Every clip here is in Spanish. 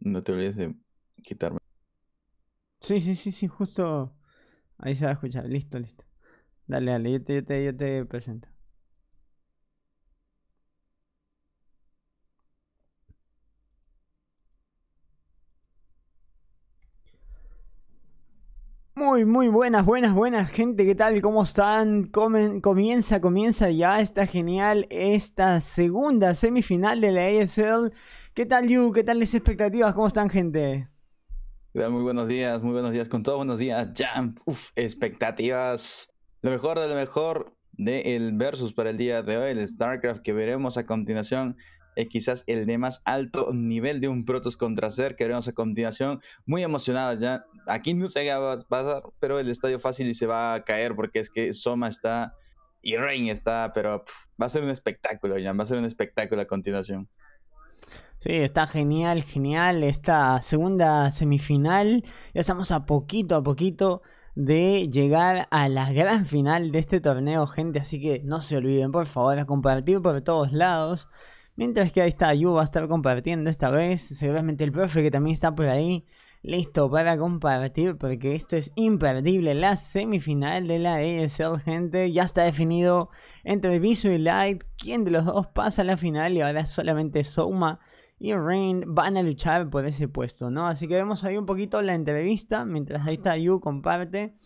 No te olvides de quitarme. Sí, sí, sí, sí, justo ahí se va a escuchar. Listo, listo. Dale, dale, yo te, yo yo te presento. muy buenas, buenas, buenas gente, ¿qué tal? ¿Cómo están? comienza, comienza ya, está genial esta segunda semifinal de la ASL. ¿Qué tal, Yu? ¿Qué tal las expectativas? ¿Cómo están, gente? Muy buenos días, muy buenos días con todos, buenos días, Jam. Uf, expectativas. Lo mejor de lo mejor del Versus para el día de hoy, el StarCraft que veremos a continuación es quizás el de más alto nivel de un Protoss contra Ser que veremos a continuación. Muy emocionados ya. Aquí no se va a pasar, pero el estadio fácil y se va a caer porque es que Soma está y Rain está, pero va a ser un espectáculo, ya... Va a ser un espectáculo a continuación. Sí, está genial, genial esta segunda semifinal. Ya estamos a poquito, a poquito de llegar a la gran final de este torneo, gente. Así que no se olviden, por favor, a compartir por todos lados. Mientras que ahí está Yu va a estar compartiendo esta vez. Seguramente el profe que también está por ahí. Listo para compartir porque esto es imperdible. La semifinal de la ESL, gente. Ya está definido entre Visu y Light. ¿Quién de los dos pasa a la final? Y ahora solamente Soma y Rain van a luchar por ese puesto, ¿no? Así que vemos ahí un poquito la entrevista. Mientras ahí está Yu comparte.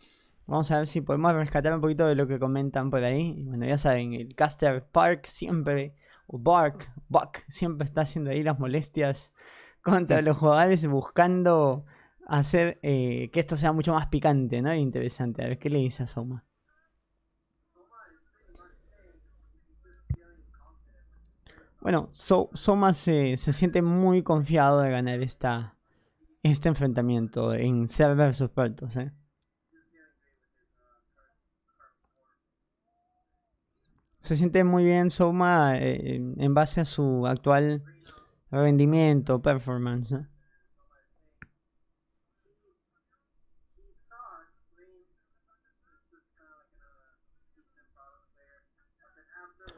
Vamos a ver si podemos rescatar un poquito de lo que comentan por ahí. bueno, ya saben, el Caster Park siempre Bark, Buck, siempre está haciendo ahí las molestias contra los jugadores buscando hacer eh, que esto sea mucho más picante, ¿no? Interesante. A ver, ¿qué le dice a Soma? Bueno, Soma se, se, siente muy confiado de ganar esta, este enfrentamiento en ser versus ¿eh? se siente muy bien Soma eh, en base a su actual rendimiento, performance. ¿eh?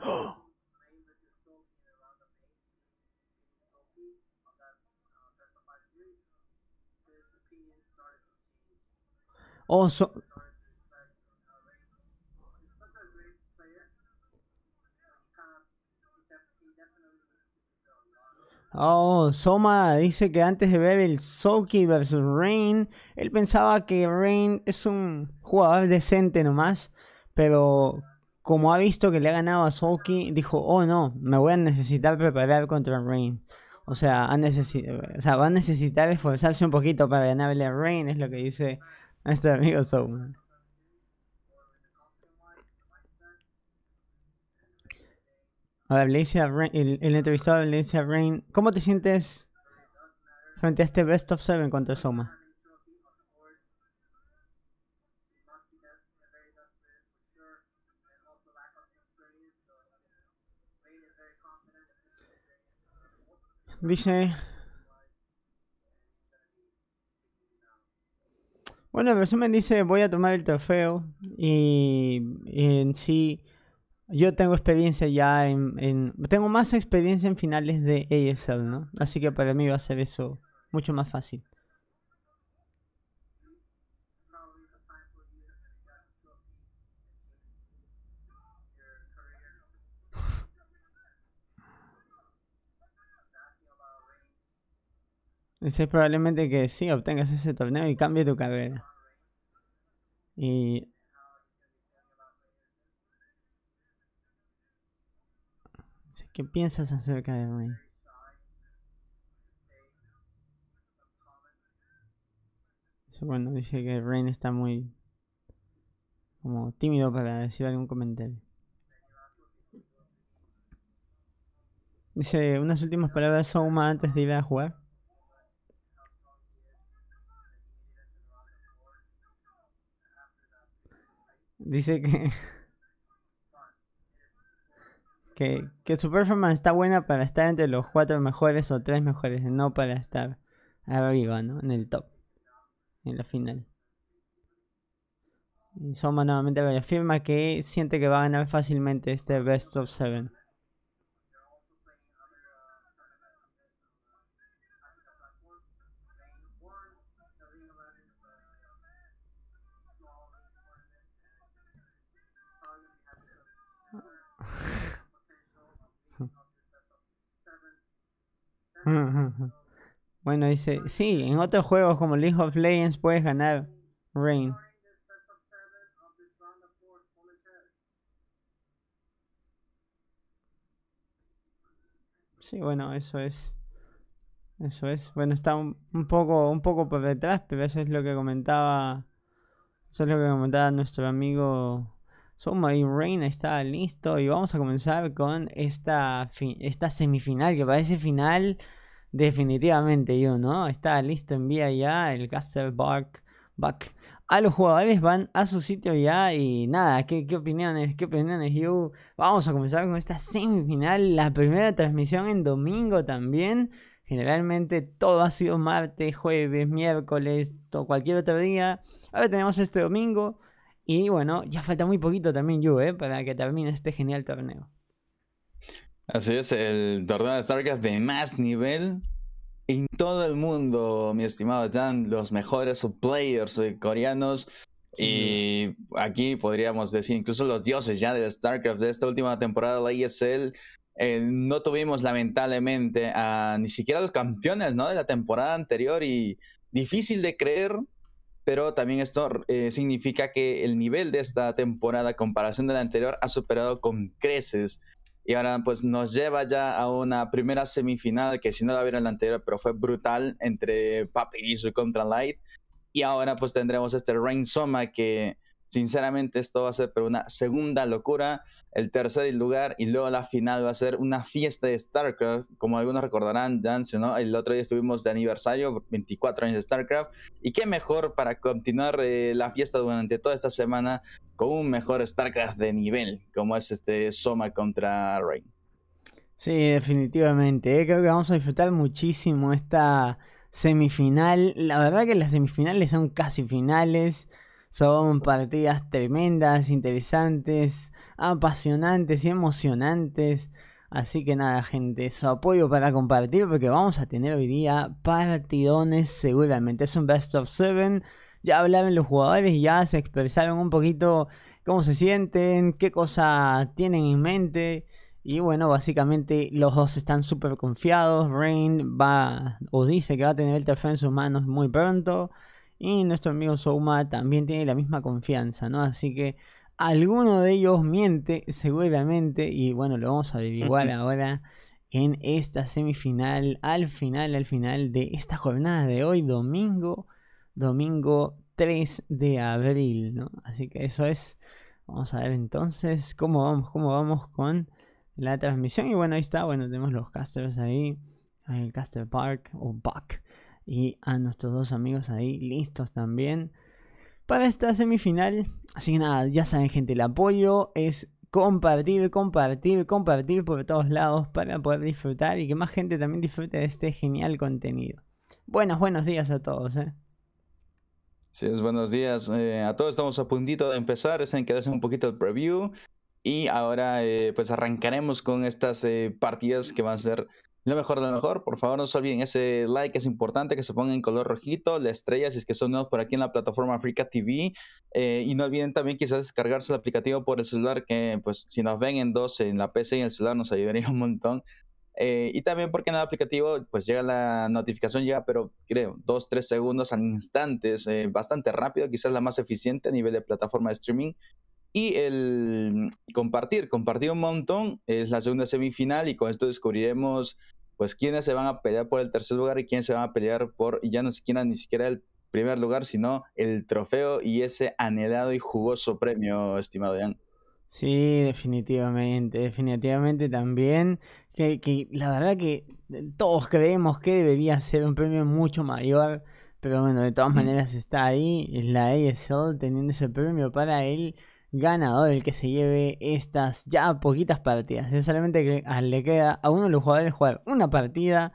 Oh, Soma dice que antes de ver el Soki versus Rain, él pensaba que Rain es un jugador decente nomás, pero como ha visto que le ha ganado a Soki, dijo, oh no, me voy a necesitar preparar contra Rain. O sea, van o va a necesitar esforzarse un poquito para ganarle a Rain, es lo que dice nuestro amigo Soma. el, entrevistado de Rain. ¿Cómo te sientes frente a este Best of Seven contra Soma? Dice. Bueno, el resumen dice, voy a tomar el trofeo y en sí yo tengo experiencia ya en, en, Tengo más experiencia en finales de ASL, ¿no? Así que para mí va a ser eso mucho más fácil. Es probablemente que sí, obtengas ese torneo y cambie tu carrera. Y ¿Qué piensas acerca de Rain. Bueno, dice que Rain está muy como tímido para decir algún comentario. Dice unas últimas palabras Soma antes de ir a jugar. Dice que que, que su performance está buena para estar entre los cuatro mejores o tres mejores, no para estar arriba, ¿no? En el top, en la final. Y Soma nuevamente reafirma que siente que va a ganar fácilmente este Best of Seven. bueno, dice, sí, en otros juegos como League of Legends puedes ganar Rain. Sí, bueno, eso es. Eso es. Bueno, está un, poco un poco por detrás, pero eso es lo que comentaba. Eso es lo que comentaba nuestro amigo So My Rain está listo y vamos a comenzar con esta, esta semifinal que parece final definitivamente yo, ¿no? Está listo, envía ya el Castle Back, a los jugadores, van a su sitio ya y nada, ¿qué, qué opiniones? ¿Qué opiniones, yo? Vamos a comenzar con esta semifinal, la primera transmisión en domingo también. Generalmente todo ha sido martes, jueves, miércoles, todo, cualquier otro día. Ahora tenemos este domingo y bueno, ya falta muy poquito también, Juve, ¿eh? para que termine este genial torneo. Así es, el torneo de StarCraft de más nivel en todo el mundo, mi estimado Jan. Los mejores players eh, coreanos. Y aquí podríamos decir, incluso los dioses ya de StarCraft de esta última temporada de la ISL, e eh, no tuvimos lamentablemente a ni siquiera los campeones ¿no? de la temporada anterior y difícil de creer pero también esto eh, significa que el nivel de esta temporada, comparación de la anterior, ha superado con creces. Y ahora pues nos lleva ya a una primera semifinal que si no la vieron la anterior, pero fue brutal entre Papi y su contra Light. Y ahora pues tendremos este Rain Soma que Sinceramente, esto va a ser una segunda locura. El tercer lugar y luego la final va a ser una fiesta de StarCraft. Como algunos recordarán, Jansen, ¿no? el otro día estuvimos de aniversario, 24 años de StarCraft. Y qué mejor para continuar eh, la fiesta durante toda esta semana con un mejor StarCraft de nivel, como es este Soma contra Rain. Sí, definitivamente. Eh. Creo que vamos a disfrutar muchísimo esta semifinal. La verdad que las semifinales son casi finales. Son partidas tremendas, interesantes, apasionantes y emocionantes. Así que nada, gente, su apoyo para compartir porque vamos a tener hoy día partidones seguramente. Es un best of seven. Ya hablaron los jugadores, ya se expresaron un poquito cómo se sienten, qué cosa tienen en mente. Y bueno, básicamente los dos están súper confiados. Rain va o dice que va a tener el trofeo en sus manos muy pronto. Y nuestro amigo Souma también tiene la misma confianza, ¿no? Así que alguno de ellos miente seguramente y bueno, lo vamos a averiguar ahora en esta semifinal, al final, al final de esta jornada de hoy, domingo, domingo 3 de abril, ¿no? Así que eso es, vamos a ver entonces cómo vamos, cómo vamos con la transmisión y bueno, ahí está, bueno, tenemos los casters ahí, el Caster Park o Buck y a nuestros dos amigos ahí listos también para esta semifinal. Así que nada, ya saben gente, el apoyo es compartir, compartir, compartir por todos lados para poder disfrutar y que más gente también disfrute de este genial contenido. Buenos, buenos días a todos. ¿eh? Sí, buenos días eh, a todos. Estamos a puntito de empezar. en que un poquito el preview. Y ahora eh, pues arrancaremos con estas partidas que van a ser lo mejor de lo mejor, por favor no se olviden ese like, es importante que se ponga en color rojito, la estrella si es que son nuevos por aquí en la plataforma Africa TV eh, y no olviden también quizás descargarse el aplicativo por el celular que pues si nos ven en dos en la PC y en el celular nos ayudaría un montón eh, y también porque en el aplicativo pues llega la notificación, llega pero creo dos, tres segundos al instantes eh, bastante rápido, quizás la más eficiente a nivel de plataforma de streaming y el compartir, compartir un montón es la segunda semifinal y con esto descubriremos pues quiénes se van a pelear por el tercer lugar y quiénes se van a pelear por ya no siquiera ni siquiera el primer lugar, sino el trofeo y ese anhelado y jugoso premio, estimado Jan. Sí, definitivamente, definitivamente también. Que, la verdad que todos creemos que debería ser un premio mucho mayor, pero bueno, de todas maneras está ahí la ASL teniendo ese premio para él ganador el que se lleve estas ya poquitas partidas. Es solamente le queda a uno de los jugadores jugar una partida.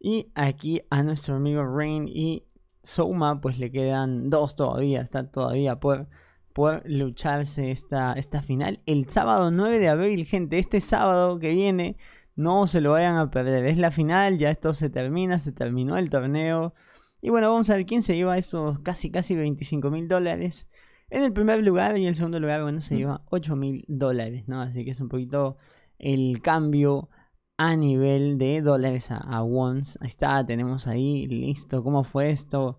Y aquí a nuestro amigo Rain y Souma pues le quedan dos todavía. Está todavía por, por lucharse esta, esta final. El sábado 9 de abril, gente. Este sábado que viene no se lo vayan a perder. Es la final, ya esto se termina, se terminó el torneo. Y bueno, vamos a ver quién se lleva esos casi casi 25 mil dólares en el primer lugar y en el segundo lugar, bueno, se mm. lleva 8 mil dólares, ¿no? Así que es un poquito el cambio a nivel de dólares a, ones. Ahí está, tenemos ahí, listo, cómo fue esto,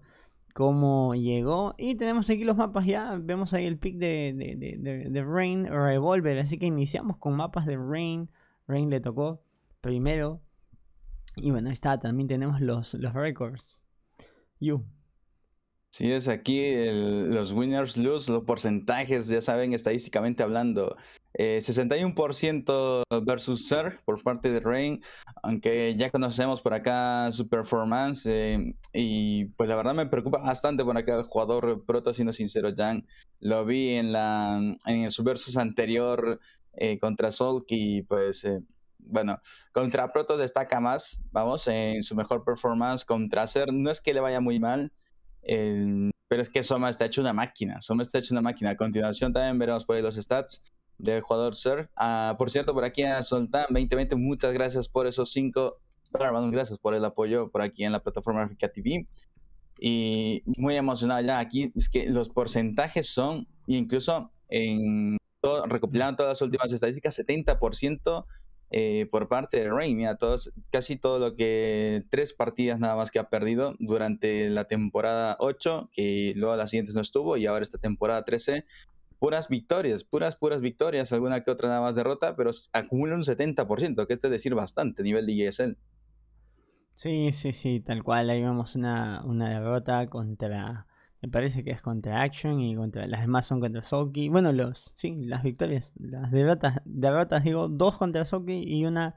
cómo llegó. Y tenemos aquí los mapas ya, vemos ahí el pick de, de, de, de, Rain Revolver. Así que iniciamos con mapas de Rain. Rain le tocó primero. Y bueno, ahí está, también tenemos los, los records. You. Sí, es aquí los winners lose, los porcentajes, ya saben, estadísticamente hablando. 61% eh, versus Ser por parte de Rain, aunque ya conocemos por acá su performance. Eh, y pues la verdad me preocupa bastante por acá el jugador Proto, siendo sincero, Jan. Lo vi en, la, en su versus anterior eh, contra Solk y pues bueno, contra Proto destaca más, vamos, en su mejor performance contra Ser. No es que le vaya muy mal, pero es que Soma está hecho una máquina. Soma está hecho una máquina. A continuación también veremos por ahí los stats del jugador Sir. Ah, por cierto, por aquí a Soltán 2020, muchas gracias por esos 5 Gracias por el apoyo por aquí en la plataforma Africa TV. Y muy emocionado ya. Aquí es que los porcentajes son, incluso en recopilando todas las últimas estadísticas, 70% eh, por parte de Rain. Mira, todos, casi todo lo que. Tres partidas nada más que ha perdido durante la temporada 8, que luego las siguientes no estuvo, y ahora esta temporada 13. Puras victorias, puras, puras victorias, alguna que otra nada más derrota, pero acumula un 70%, que es decir bastante, nivel de JSL. Sí, sí, sí, tal cual. Ahí vemos una, una derrota contra me parece que es contra Action y contra las demás son contra Soki. Bueno, los sí, las victorias, las derrotas, derrotas digo, dos contra Soki y una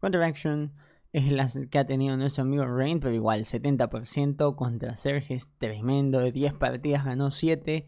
contra Action es la que ha tenido nuestro amigo Rain, pero igual 70% contra Serge es tremendo, de 10 partidas ganó 7.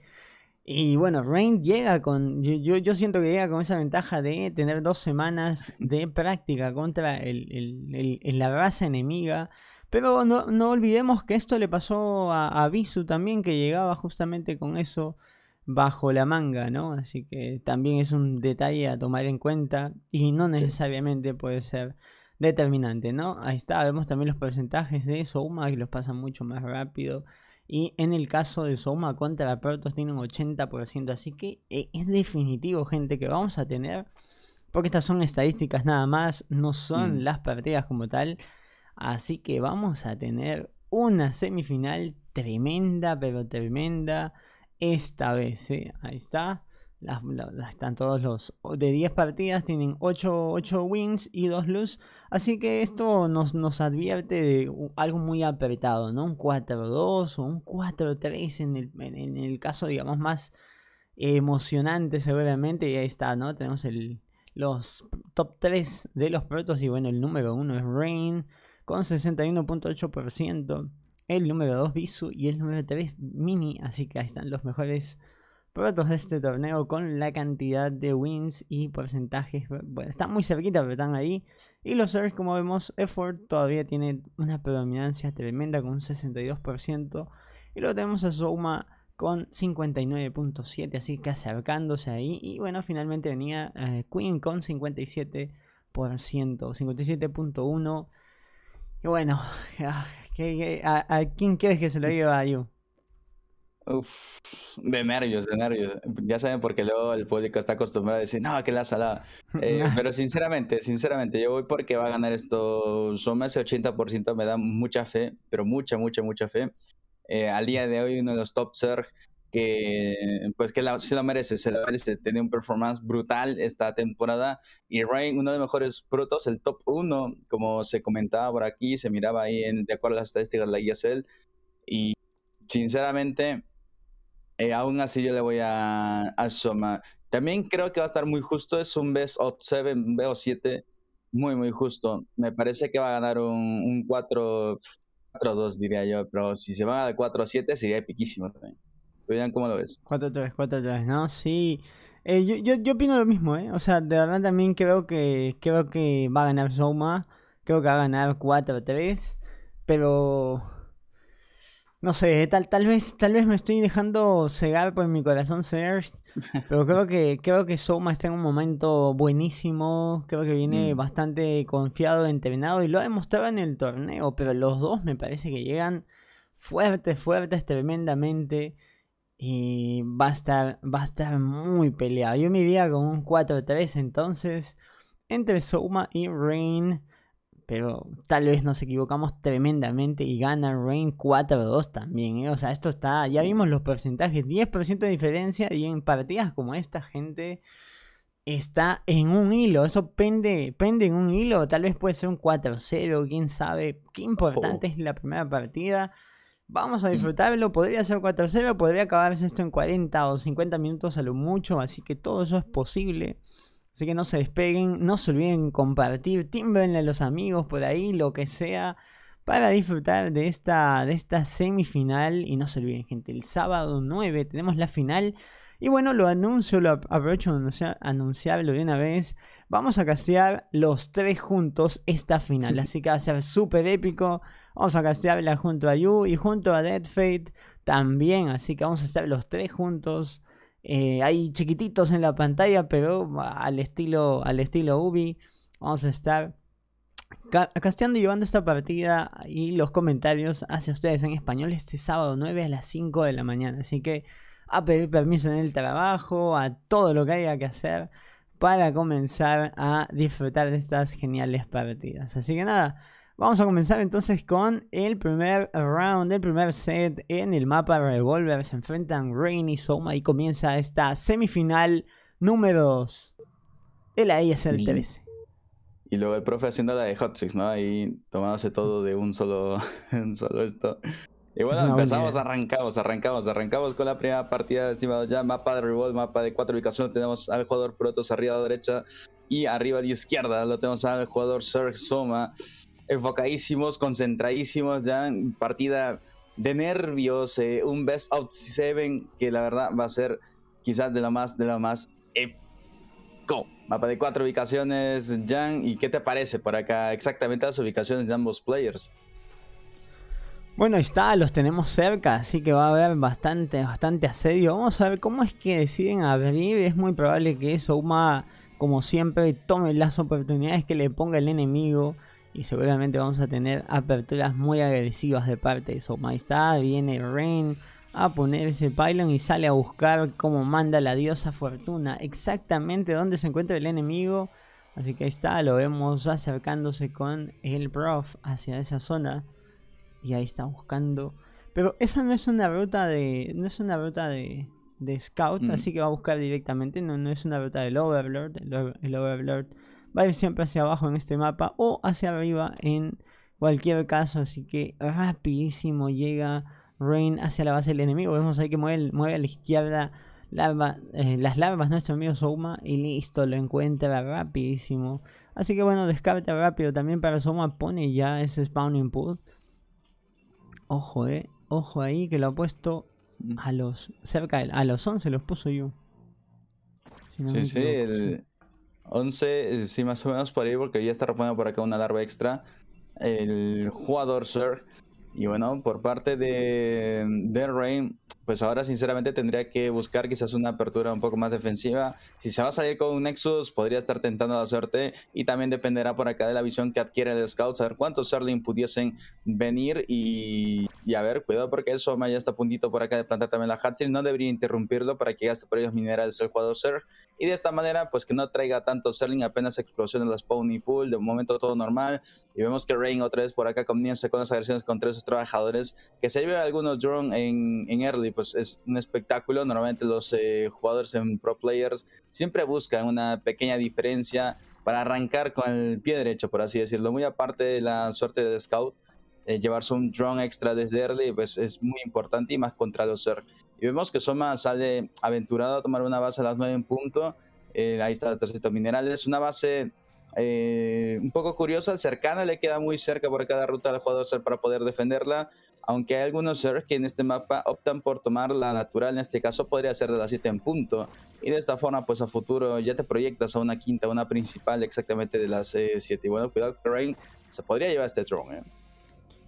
Y bueno, Rain llega con, yo, yo, siento que llega con esa ventaja de tener dos semanas de práctica contra el, la raza enemiga pero no, olvidemos que esto le pasó a, Bisu también, que llegaba justamente con eso bajo la manga, ¿no? Así que también es un detalle a tomar en cuenta y no necesariamente puede ser determinante, ¿no? Ahí está, vemos también los porcentajes de Souma que los pasan mucho más rápido. Y en el caso de Souma contra Pertos tiene un 80%, así que eh, es definitivo, gente, que vamos a tener, porque estas son estadísticas nada más, no son mm. las partidas como tal. Así que vamos a tener una semifinal tremenda, pero tremenda esta vez. ¿eh? Ahí está. están todos los de 10 partidas tienen 8, wins y 2 Luz. así que esto nos, nos advierte de algo muy apretado no un 4-2 o un 4-3 en el, caso digamos más emocionante seguramente y ahí está no tenemos los top 3 de los protos y bueno el número 1 es Rain con 61.8%. El número 2 Bisu y el número 3 Mini. Así que ahí están los mejores productos de este torneo con la cantidad de wins y porcentajes. Bueno, están muy cerquita, pero están ahí. Y los Surge, como vemos, Effort todavía tiene una predominancia tremenda con un 62%. Y luego tenemos a soma con 59.7, así que acercándose ahí. Y bueno, finalmente venía eh, Queen con 57%, 57.1%. Y bueno, ah, ¿a, quién crees que se lo lleva a Yu? Uf, de nervios, de nervios. Ya saben porque luego el público está acostumbrado a decir, no, que la salada. Eh, pero sinceramente, sinceramente, yo voy porque va a ganar esto. más ese 80%, me da mucha fe, pero mucha, mucha, mucha fe. Eh, al día de hoy, uno de los top surge que pues que la, se lo merece, se lo merece, tenía un performance brutal esta temporada y Ray, uno de los mejores brutos el top 1, como se comentaba por aquí, se miraba ahí en, de acuerdo a las estadísticas de la ISL y sinceramente eh, aún así yo le voy a, a También creo que va a estar muy justo, es un best of 7, muy muy justo. Me parece que va a ganar un, un 4 4-2 diría yo, pero si se va a 4-7 sería epiquísimo también. Vean cómo lo ves. 4-3, 4-3, ¿no? Sí. Eh, yo, opino lo mismo, ¿eh? O sea, de verdad también creo que, creo que va a ganar Soma. Creo que va a ganar 4-3. Pero... No sé, tal, tal vez, tal vez me estoy dejando cegar por mi corazón ser. Pero creo que, creo que Soma está en un momento buenísimo. Creo que viene mm. bastante confiado, entrenado y lo ha demostrado en el torneo. Pero los dos me parece que llegan fuertes, fuertes, tremendamente y va a estar, va a estar muy peleado. Yo me iría con un 4-3 entonces entre Souma y Rain. Pero tal vez nos equivocamos tremendamente y gana Rain 4-2 también. ¿eh? O sea, esto está. Ya vimos los porcentajes: 10% de diferencia. Y en partidas como esta, gente está en un hilo. Eso pende, pende en un hilo. Tal vez puede ser un 4-0. Quién sabe. Qué importante es la primera partida. Vamos a mm. disfrutarlo. Podría ser 4-0, podría acabarse esto en 40 o 50 minutos a lo mucho. Así que todo eso es posible. Así que no se despeguen, no se olviden compartir, Timbrenle a los amigos por ahí, lo que sea, para disfrutar de esta, de esta semifinal. Y no se olviden, gente, el sábado 9 tenemos la final. Y bueno, lo anuncio, lo aprovecho de anunciarlo de una vez. Vamos a castear los tres juntos esta final. Así que va a ser súper épico. Vamos a castearla junto a Yu y junto a Dead Fate también. Así que vamos a estar los tres juntos. Eh, hay chiquititos en la pantalla, pero al estilo, al estilo Ubi. Vamos a estar casteando y llevando esta partida y los comentarios hacia ustedes en español este sábado 9 a las 5 de la mañana. Así que a pedir permiso en el trabajo, a todo lo que haya que hacer para comenzar a disfrutar de estas geniales partidas. Así que nada. Vamos a comenzar entonces con el primer round, el primer set en el mapa Revolver. Se enfrentan Rain y Soma y comienza esta semifinal número 2 de la ISL 13. Y luego el profe haciendo la de Hot Six, ¿no? Ahí tomándose todo de un solo, solo esto. Y bueno, empezamos, arrancamos, arrancamos, arrancamos con la primera partida, estimados ya. Mapa de Revolver, mapa de cuatro ubicaciones. Tenemos al jugador Protos arriba a la derecha y arriba a la izquierda. Lo tenemos al jugador Serg Soma enfocadísimos, concentradísimos, ya partida de nervios, eh, un best out seven que la verdad va a ser quizás de la más de la más Mapa de cuatro ubicaciones, Jan, ¿y qué te parece por acá exactamente las ubicaciones de ambos players? Bueno, ahí está, los tenemos cerca, así que va a haber bastante, bastante asedio. Vamos a ver cómo es que deciden abrir. Es muy probable que Uma como siempre, tome las oportunidades que le ponga el enemigo y seguramente vamos a tener aperturas muy agresivas de parte de está, Viene Rain a ponerse pylon y sale a buscar como manda la diosa Fortuna exactamente dónde se encuentra el enemigo. Así que ahí está, lo vemos acercándose con el prof hacia esa zona y ahí está buscando. Pero esa no es una ruta de no es una ruta de, de scout, mm. así que va a buscar directamente, no, no es una ruta del Overlord. el Overlord va a ir siempre hacia abajo en este mapa o hacia arriba en cualquier caso. Así que rapidísimo llega Rain hacia la base del enemigo. Vemos ahí que mueve, mueve a la izquierda eh, las larvas nuestro amigo soma y listo, lo encuentra rapidísimo. Así que bueno, descarta rápido. También para soma pone ya ese spawning pool. Ojo, eh. Ojo ahí que lo ha puesto mm. a los cerca de, a los 11 los puso yo. sí, sí, 11, eh, sí, más o menos por ahí, porque ya está reponiendo por acá una larva extra. El jugador Sir. Y bueno, por parte de, the Rain, pues ahora sinceramente tendría que buscar quizás una apertura un poco más defensiva. Si se va a salir con un Nexus, podría estar tentando la suerte y también dependerá por acá de la visión que adquiere el scout, saber cuántos Serling pudiesen venir y, a ver, cuidado porque el Soma ya está a puntito por acá de plantar también la hatchel no debería interrumpirlo para que gaste por ellos minerales el jugador Ser y de esta manera pues que no traiga tanto Serling, apenas explosión en Spawn y Pool, de momento todo normal y vemos que Rain otra vez por acá comienza con las agresiones contra esos trabajadores que se llevan algunos drones en early pues es un espectáculo. Normalmente los eh, jugadores en Pro Players siempre buscan una pequeña diferencia para arrancar con el pie derecho, por así decirlo. Muy aparte de la suerte del scout, eh, llevarse un drone extra desde early pues es muy importante y más contra los ser. Y vemos que Soma sale aventurado a tomar una base a las 9 en punto. Eh, ahí está el trocito mineral. Es Una base eh, un poco curiosa, cercana, le queda muy cerca por cada ruta al jugador para poder defenderla, aunque hay algunos seres que en este mapa optan por tomar la natural, en este caso podría ser de las 7 en punto, y de esta forma pues a futuro ya te proyectas a una quinta, una principal exactamente de las 7, eh, y bueno, cuidado que Rain se podría llevar este drone.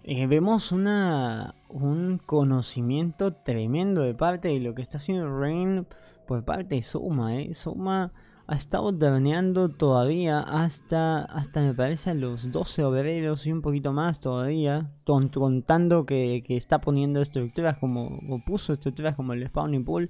Eh. vemos una, un conocimiento tremendo de parte de lo que está haciendo Rain por parte de Soma. Eh ha estado terneando todavía hasta, hasta me parece los 12 obreros y un poquito más todavía, contando que, está poniendo estructuras como, o puso estructuras como el spawning pool,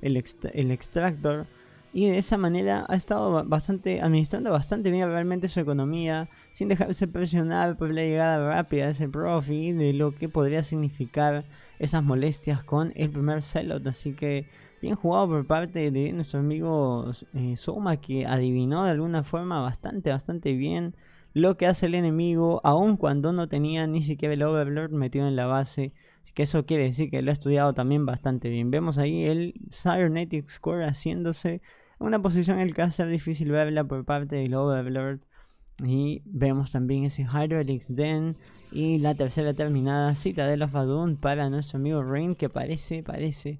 el, extractor, y de esa manera ha estado bastante administrando bastante bien realmente su economía sin dejarse presionar por la llegada rápida de ese profi de lo que podría significar esas molestias con el primer sellout. así que Bien jugado por parte de nuestro amigo eh, Soma que adivinó de alguna forma bastante, bastante bien lo que hace el enemigo aun cuando no tenía ni siquiera el Overlord metido en la base. Así que eso quiere decir que lo ha estudiado también bastante bien. Vemos ahí el Cybernetic Score haciéndose una posición en el que va a ser difícil verla por parte del Overlord. Y vemos también ese Hydrolix Den y la tercera terminada cita de los para nuestro amigo Rain que parece, parece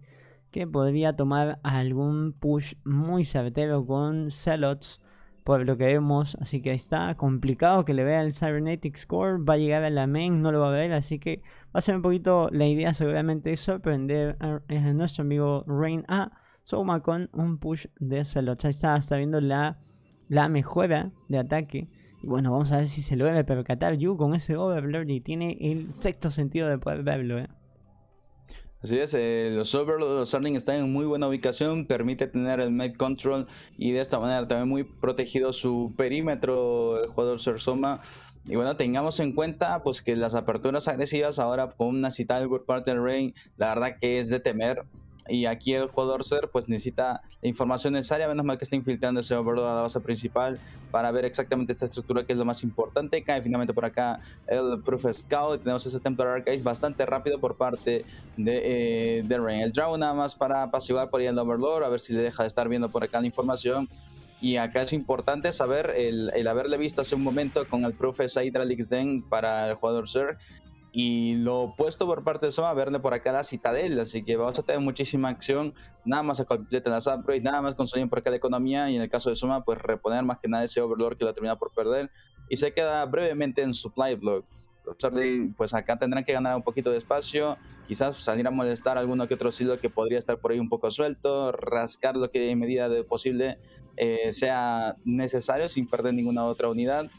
que podría tomar algún push muy certero con Zealots, por lo que vemos. Así que está complicado que le vea el cybernetic Score va a llegar a la main, no lo va a ver, así que va a ser un poquito la idea seguramente sorprender a, nuestro amigo Rain A. Soma con un push de Zealots. Ahí está, está viendo la, la mejora de ataque. Y bueno, vamos a ver si se lo debe percatar Yu con ese Overblur y tiene el sexto sentido de poder verlo, ¿eh? Así es, eh, los Overlord están en muy buena ubicación, permite tener el med control y de esta manera también muy protegido su perímetro, el jugador Sersoma. Y bueno, tengamos en cuenta pues que las aperturas agresivas ahora con una cita del por parte del Rain, la verdad que es de temer y aquí el jugador ser pues necesita la información necesaria, menos mal que está infiltrando ese overlord a la base principal para ver exactamente esta estructura que es lo más importante. Cae finalmente por acá el Proof Scout tenemos ese Templar Archive bastante rápido por parte de, eh, de Rain. El Draw nada más para pasivar por ahí el overlord, a ver si le deja de estar viendo por acá la información. Y acá es importante saber el, el, haberle visto hace un momento con el profe Said Den para el jugador Ser y lo opuesto por parte de Soma, verle por acá la Citadel. Así que vamos a tener muchísima acción. Nada más se completa las upgrades, nada más consumen por acá la economía. Y en el caso de Soma, pues reponer más que nada ese Overlord que lo termina por perder. Y se queda brevemente en Supply Block. pues acá tendrán que ganar un poquito de espacio. Quizás salir a molestar alguno que otro silo que podría estar por ahí un poco suelto. Rascar lo que en medida de posible eh, sea necesario sin perder ninguna otra unidad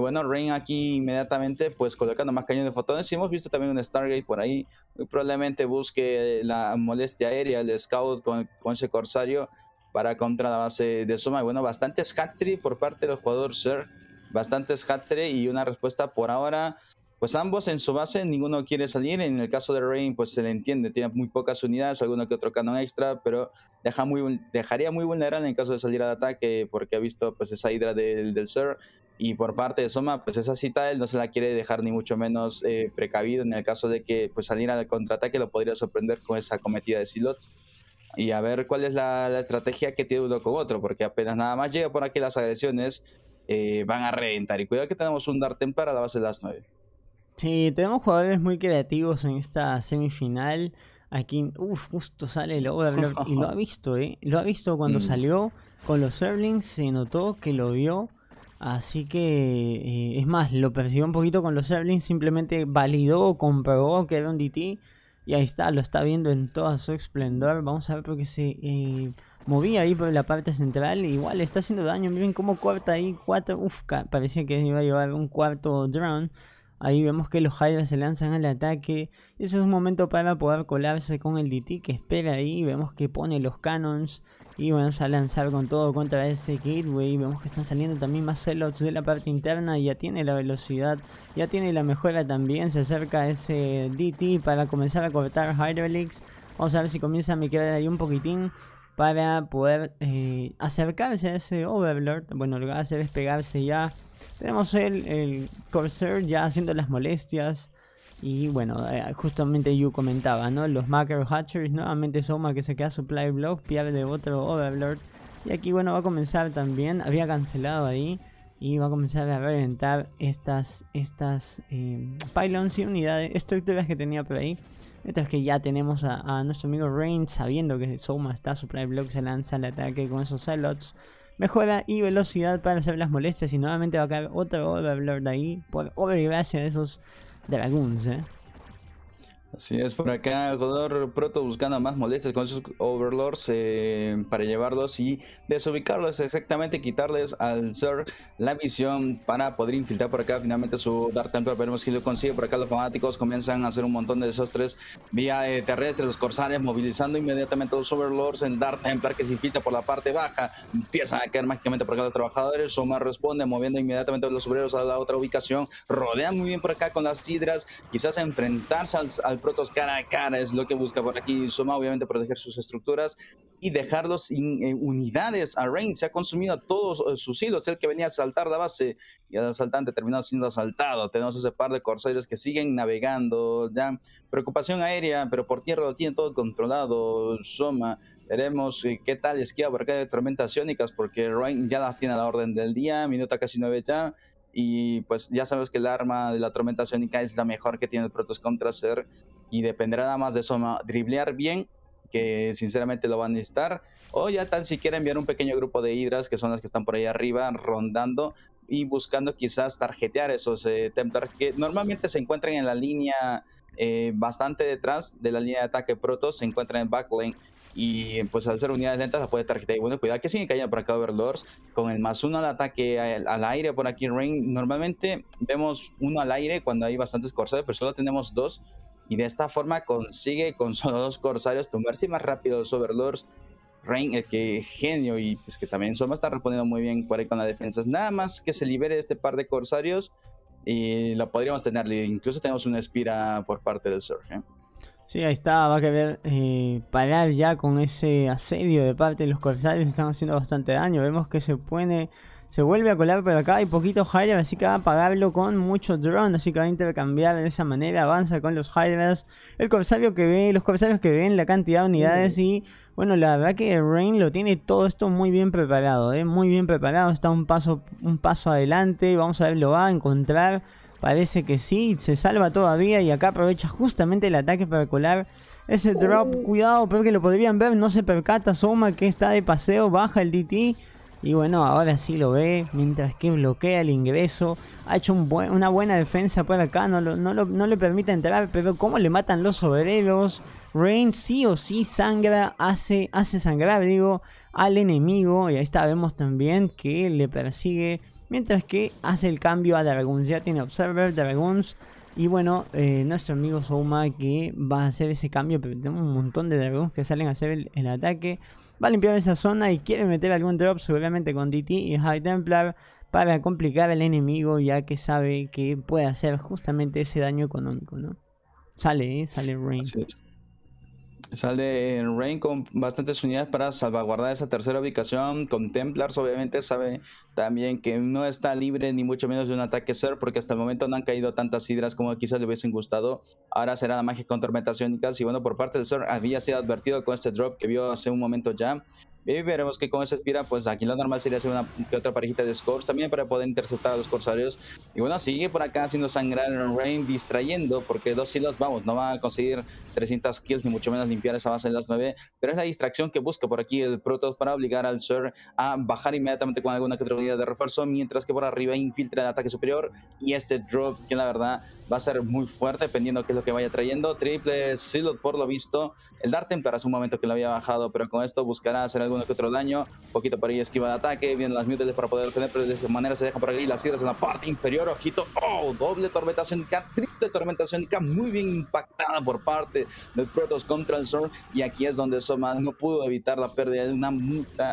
bueno, Rain aquí inmediatamente pues colocando más cañones de fotones. Y hemos visto también un Stargate por ahí. Muy probablemente busque la molestia aérea, el scout con, con ese corsario para contra la base de Soma. Y bueno, bastantes hat por parte del jugador Ser. Bastantes hat y una respuesta por ahora. Pues ambos en su base, ninguno quiere salir. En el caso de Rain, pues se le entiende, tiene muy pocas unidades, alguno que otro canon extra, pero deja muy, dejaría muy vulnerable en caso de salir al ataque, porque ha visto pues esa hidra del, del Sir. Y por parte de Soma, pues esa cita él no se la quiere dejar ni mucho menos eh, precavido en el caso de que pues salir al contraataque lo podría sorprender con esa cometida de Silots. Y a ver cuál es la, estrategia que tiene uno con otro, porque apenas nada más llega por aquí las agresiones, eh, van a reventar. Y cuidado que tenemos un Dark para la base de las nueve. Sí, tenemos jugadores muy creativos en esta semifinal. Aquí, justo sale el Overlord y lo ha visto, ¿eh? Lo ha visto cuando mm. salió con los Serlings, se notó que lo vio Así que, eh, es más, lo percibió un poquito con los Zeppelin, simplemente validó, comprobó que era un DT. Y ahí está, lo está viendo en toda su esplendor. Vamos a ver porque se eh, movía ahí por la parte central. Igual está haciendo daño. Miren cómo corta ahí cuatro. Uf, parecía que iba a llevar un cuarto drone. Ahí vemos que los Hydras se lanzan al ataque. Ese es un momento para poder colarse con el DT que espera ahí. Vemos que pone los cannons. Y vamos a lanzar con todo contra ese gateway. Vemos que están saliendo también más celots de la parte interna. Ya tiene la velocidad. Ya tiene la mejora también. Se acerca ese DT para comenzar a cortar Hydralix. Vamos a ver si comienza a migrar ahí un poquitín. Para poder eh, acercarse a ese Overlord. Bueno, lo que va a hacer es pegarse ya. Tenemos el, el Corsair ya haciendo las molestias. Y bueno, eh, justamente Yu comentaba, ¿no? Los Macro Hatcheries, nuevamente Soma que se queda Supply Block, pierde otro Overlord. Y aquí, bueno, va a comenzar también, había cancelado ahí. Y va a comenzar a reventar estas, estas em, pylons y unidades, estructuras que tenía por ahí. Mientras que ya tenemos a, nuestro amigo Rain sabiendo que Soma está Supply Block, se lanza el ataque con esos Zealots. Mejora y velocidad para hacer las molestias y nuevamente va a caer otro Overlord ahí por obra de esos de eh? Así es, por acá el jugador Proto buscando más molestias con sus Overlords eh, para llevarlos y desubicarlos exactamente, quitarles al Sir la misión para poder infiltrar por acá finalmente su Dark Templar veremos si lo consigue, por acá los fanáticos comienzan a hacer un montón de desastres vía eh, terrestre, los corsarios movilizando inmediatamente los Overlords en Dark Templar que se infiltra por la parte baja, empiezan a caer mágicamente por acá los trabajadores, Soma responde moviendo inmediatamente a los obreros a la otra ubicación, rodean muy bien por acá con las sidras quizás enfrentarse al protos cara a cara es lo que busca por aquí Soma, obviamente proteger sus estructuras y dejarlos en eh, unidades a Rain. Se ha consumido a todos eh, sus hilos. El que venía a saltar la base y el asaltante terminó siendo asaltado. Tenemos ese par de corsarios que siguen navegando. Ya preocupación aérea, pero por tierra lo tiene todo controlado. Soma, veremos eh, qué tal es por acá de tormentas iónicas porque Rain ya las tiene a la orden del día. minuto casi nueve ya. Y pues ya sabemos que el arma de la tormenta sónica es la mejor que tiene el Protoss contra ser. Y dependerá nada más de eso, driblear bien, que sinceramente lo van a necesitar. O ya tan siquiera enviar un pequeño grupo de hidras, que son las que están por ahí arriba, rondando y buscando quizás tarjetear esos eh, que normalmente se encuentran en la línea eh, bastante detrás de la línea de ataque Protoss, se encuentran en backlane. Y pues al ser unidades lentas, la puede tarjeta. Y bueno, cuidado que sigue cayendo por acá Overlords. Con el más uno al ataque al, aire por aquí, Rain. Normalmente vemos uno al aire cuando hay bastantes corsarios, pero solo tenemos dos. Y de esta forma consigue con solo dos corsarios tumbarse más rápido los Overlords. Rain, el que genio y pues que también Soma está respondiendo muy bien por ahí con defensas. Nada más que se libere este par de corsarios y lo podríamos tener. Incluso tenemos una espira por parte del Surge. ¿eh? Sí, ahí está, va a querer eh, parar ya con ese asedio de parte de los corsarios, están haciendo bastante daño. Vemos que se pone, se vuelve a colar por acá hay poquito Hydra, así que va a pagarlo con mucho drone, así que va a intercambiar de esa manera, avanza con los Hydras. El corsario que ve, los corsarios que ven la cantidad de unidades y bueno, la verdad que Rain lo tiene todo esto muy bien preparado, eh, muy bien preparado, está un paso, un paso adelante, vamos a ver, lo va a encontrar Parece que sí, se salva todavía y acá aprovecha justamente el ataque para colar ese drop. Oh. Cuidado, que lo podrían ver, no se percata Soma que está de paseo, baja el DT. Y bueno, ahora sí lo ve, mientras que bloquea el ingreso. Ha hecho una buena defensa por acá, no, no, le permite entrar, pero cómo le matan los obreros. Rain sí o sí sangra, hace, hace sangrar, digo, al enemigo. Y ahí está, vemos también que le persigue Mientras que hace el cambio a dragons Ya tiene Observer, dragons Y bueno, eh, nuestro amigo Souma que va a hacer ese cambio. Pero tenemos un montón de dragons que salen a hacer el, ataque. Va a limpiar esa zona y quiere meter algún drop seguramente con DT y High Templar para complicar al enemigo ya que sabe que puede hacer justamente ese daño económico, ¿no? Sale, ¿eh? sale Rain. Sale en Rain con bastantes unidades para salvaguardar esa tercera ubicación. Con Templars, obviamente, sabe también que no está libre ni mucho menos de un ataque ser, porque hasta el momento no han caído tantas hidras como quizás le hubiesen gustado. Ahora será la magia con tormentas iónicas. Y bueno, por parte del ser había sido advertido con este drop que vio hace un momento ya. Y veremos que con esa Espira, pues aquí lo normal sería hacer una que otra parejita de scores también para poder interceptar a los corsarios. Y bueno, sigue por acá haciendo sangrar en Rain, distrayendo, porque dos hilos, vamos, no va a conseguir 300 kills ni mucho menos limpiar esa base de las 9. Pero es la distracción que busca por aquí el Protoss para obligar al Sur a bajar inmediatamente con alguna que otra unidad de refuerzo, mientras que por arriba infiltra el ataque superior y este drop que la verdad va a ser muy fuerte dependiendo de qué es lo que vaya trayendo. Triple Silot por lo visto. El Dark Templar hace un momento que lo había bajado, pero con esto buscará hacer alguno que otro daño. poquito para ahí esquiva de ataque. Vienen las mutiles para poder tener, pero de esta manera se deja por aquí las sierras en la parte inferior. Ojito. Oh, doble Tormentación K, triple Tormentación K. Muy bien impactada por parte del Protoss contra el Zorn. Y aquí es donde Soma no pudo evitar la pérdida de una,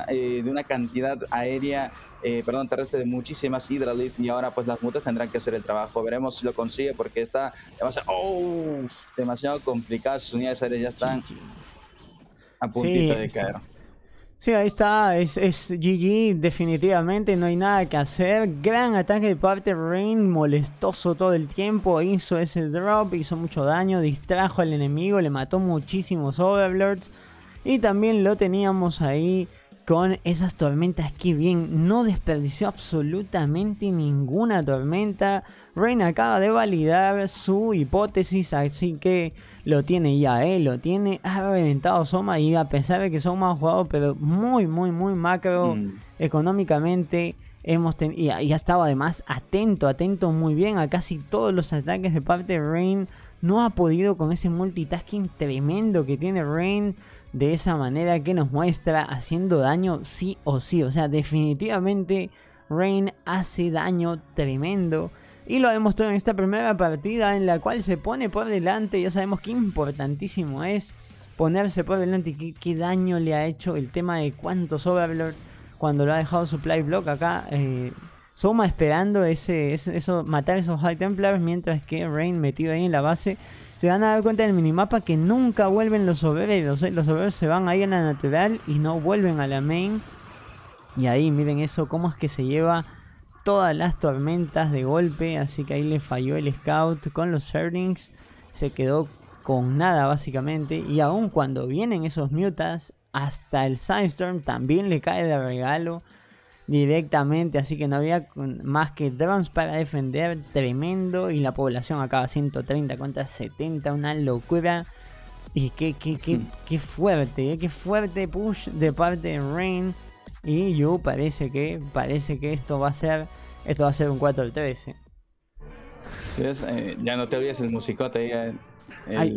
eh, de una cantidad aérea eh, perdón, terrestre de muchísimas hidrales y ahora pues las mutas tendrán que hacer el trabajo. Veremos si lo consigue porque está demasiado, complicado. Sus unidades aéreas ya están a puntito de caer. Sí, ahí está, es, GG definitivamente, no hay nada que hacer. Gran ataque de parte Rain, molestoso todo el tiempo, hizo ese drop, hizo mucho daño, distrajo al enemigo, le mató muchísimos overlords. Y también lo teníamos ahí con esas tormentas. que bien, no desperdició absolutamente ninguna tormenta. Rain acaba de validar su hipótesis, así que lo tiene ya, él ¿eh? lo tiene. Ha reventado Soma y a pesar de que Soma ha jugado, pero muy, muy, muy macro mm. económicamente. Hemos y, y ha estado además atento, atento muy bien a casi todos los ataques de parte de Rain. No ha podido con ese multitasking tremendo que tiene Rain de esa manera que nos muestra haciendo daño sí o sí. O sea, definitivamente Rain hace daño tremendo. Y lo ha demostrado en esta primera partida en la cual se pone por delante. Ya sabemos qué importantísimo es ponerse por delante y qué, daño le ha hecho el tema de cuántos Overlord cuando lo ha dejado Supply Block acá. Eh, Soma esperando ese, eso, matar esos High Templars, mientras que Rain metido ahí en la base se van a dar cuenta del minimapa que nunca vuelven los obreros. ¿eh? Los obreros se van ahí en la natural y no vuelven a la main. Y ahí miren eso, cómo es que se lleva todas las tormentas de golpe. Así que ahí le falló el scout con los Sherdings. Se quedó con nada básicamente. Y aún cuando vienen esos mutas, hasta el Sidestorm también le cae de regalo directamente, así que no había más que drones para defender, tremendo, y la población acaba 130 contra 70, una locura. Y qué, qué, qué, mm. fuerte, ¿eh? qué fuerte push de parte de Rain. Y yo parece que, parece que esto va a ser, esto va a ser un 4-13. ¿eh? Eh, ya no te olvides el musicote, te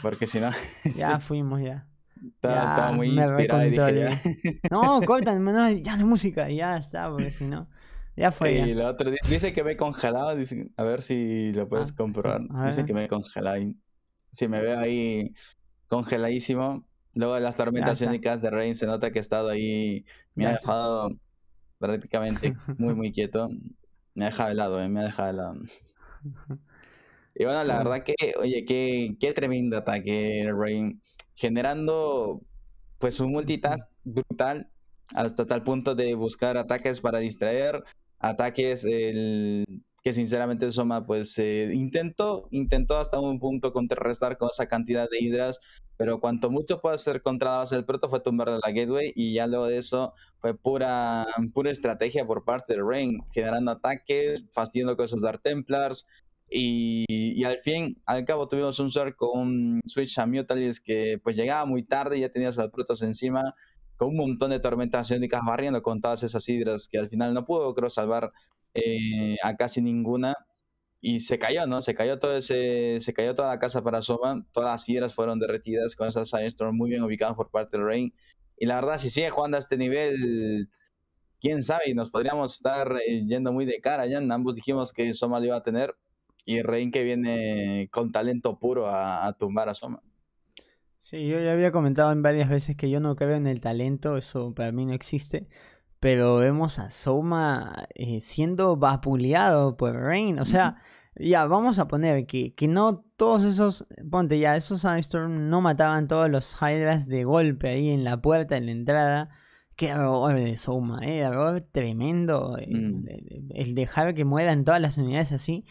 porque si no... ya fuimos ya. Estaba, muy inspirado y ya. No, cortan, ya no hay música, ya está, porque si no. Ya fue. Y Otro, dice que me he congelado, dice, a ver si lo puedes ah, comprobar. Dice que me he congelado. Si me veo ahí congeladísimo. Luego de las tormentas únicas de Rain se nota que he estado ahí. Me ha dejado prácticamente muy, muy quieto. Me ha dejado de lado, eh, me ha dejado de lado. Y bueno, la verdad que, oye, qué, qué tremendo ataque, eh, Rain generando pues un multitask brutal hasta tal punto de buscar ataques para distraer, ataques el, que sinceramente Soma pues eh, intentó, intentó hasta un punto contrarrestar con esa cantidad de hidras, pero cuanto mucho puede ser contra la base proto fue tumbar de la gateway y ya luego de eso fue pura, pura estrategia por parte de Rain, generando ataques, fastidiando con esos Dark Templars, y, al fin, al cabo tuvimos un ser con un Switch a Mutalis que pues llegaba muy tarde ya tenías al Protoss encima con un montón de tormentas iónicas barriendo con todas esas hidras que al final no pudo creo salvar eh, a casi ninguna y se cayó, ¿no? Se cayó todo ese, se cayó toda la casa para Soma, todas las hidras fueron derretidas con esas Storm muy bien ubicadas por parte del Rain y la verdad si sigue jugando a este nivel quién sabe, nos podríamos estar eh, yendo muy de cara ya. Ambos dijimos que Soma lo iba a tener. Y Rein que viene con talento puro a, tumbar a Soma. Sí, yo ya había comentado en varias veces que yo no creo en el talento, eso para mí no existe. Pero vemos a Soma eh, siendo vapuleado por Rain. O sea, ya vamos a poner que, que no todos esos. Ponte ya, esos Storm no mataban todos los Hydras de golpe ahí en la puerta, en la entrada. Qué error de Soma, eh, error tremendo. Eh, mm. el dejar que mueran todas las unidades así.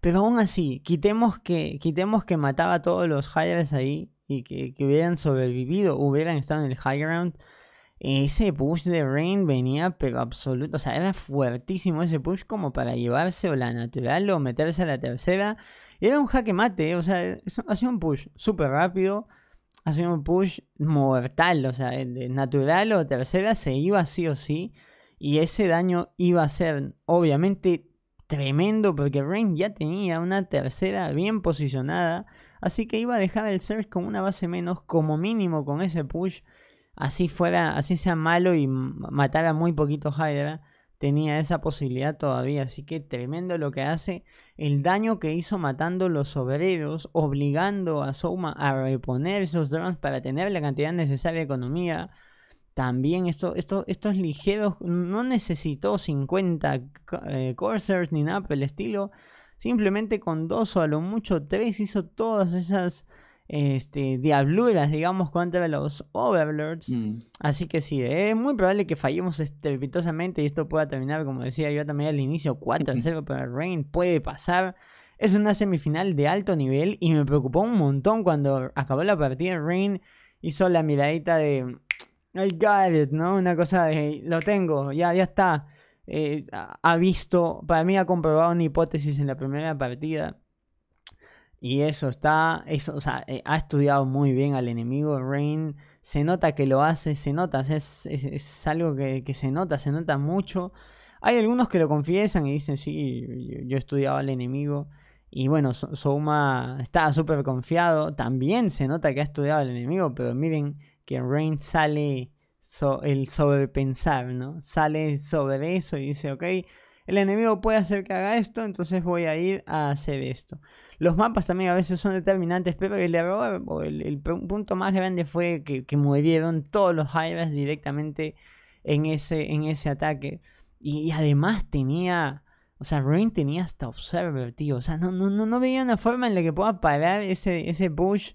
Pero aún así, quitemos que, quitemos que mataba a todos los highers ahí y que, hubieran sobrevivido, hubieran estado en el high ground. Ese push de Rain venía, pero absoluto. O sea, era fuertísimo ese push como para llevarse o la natural o meterse a la tercera. Era un jaque mate, o sea, hacía un push súper rápido. Hacía un push mortal, o sea, de natural o tercera se iba sí o sí. Y ese daño iba a ser, obviamente, tremendo porque Rain ya tenía una tercera bien posicionada, así que iba a dejar el Surge con una base menos como mínimo con ese push, así fuera, así sea malo y matara muy poquito Hydra, tenía esa posibilidad todavía, así que tremendo lo que hace, el daño que hizo matando los obreros, obligando a Souma a reponer esos drones para tener la cantidad necesaria de economía, también estos ligeros, no necesitó 50 eh, ni nada por el estilo. Simplemente con dos o a lo mucho tres hizo todas esas este, diabluras, digamos, contra los Overlords. Mm. Así que sí, es muy probable que fallemos estrepitosamente y esto pueda terminar, como decía yo también al inicio, 4-0 para Rain. Puede pasar. Es una semifinal de alto nivel y me preocupó un montón cuando acabó la partida. Rain hizo la miradita de I got it, ¿no? Una cosa de, lo tengo, ya, ya está. Eh, ha visto, para mí ha comprobado una hipótesis en la primera partida. Y eso está, eso, o sea, eh, ha estudiado muy bien al enemigo Rain. Se nota que lo hace, se nota, es, algo que, se nota, se nota mucho. Hay algunos que lo confiesan y dicen, sí, yo, he estudiado al enemigo. Y bueno, Souma está súper confiado. También se nota que ha estudiado al enemigo, pero miren, que Rain sale el sobrepensar, ¿no? Sale sobre eso y dice, ok, el enemigo puede hacer que haga esto, entonces voy a ir a hacer esto. Los mapas también a veces son determinantes, pero el error el, punto más grande fue que, murieron todos los Hyras directamente en ese, en ese ataque. Y, además tenía. O sea, Rain tenía hasta Observer, tío. O sea, no, no, veía una forma en la que pueda parar ese, ese push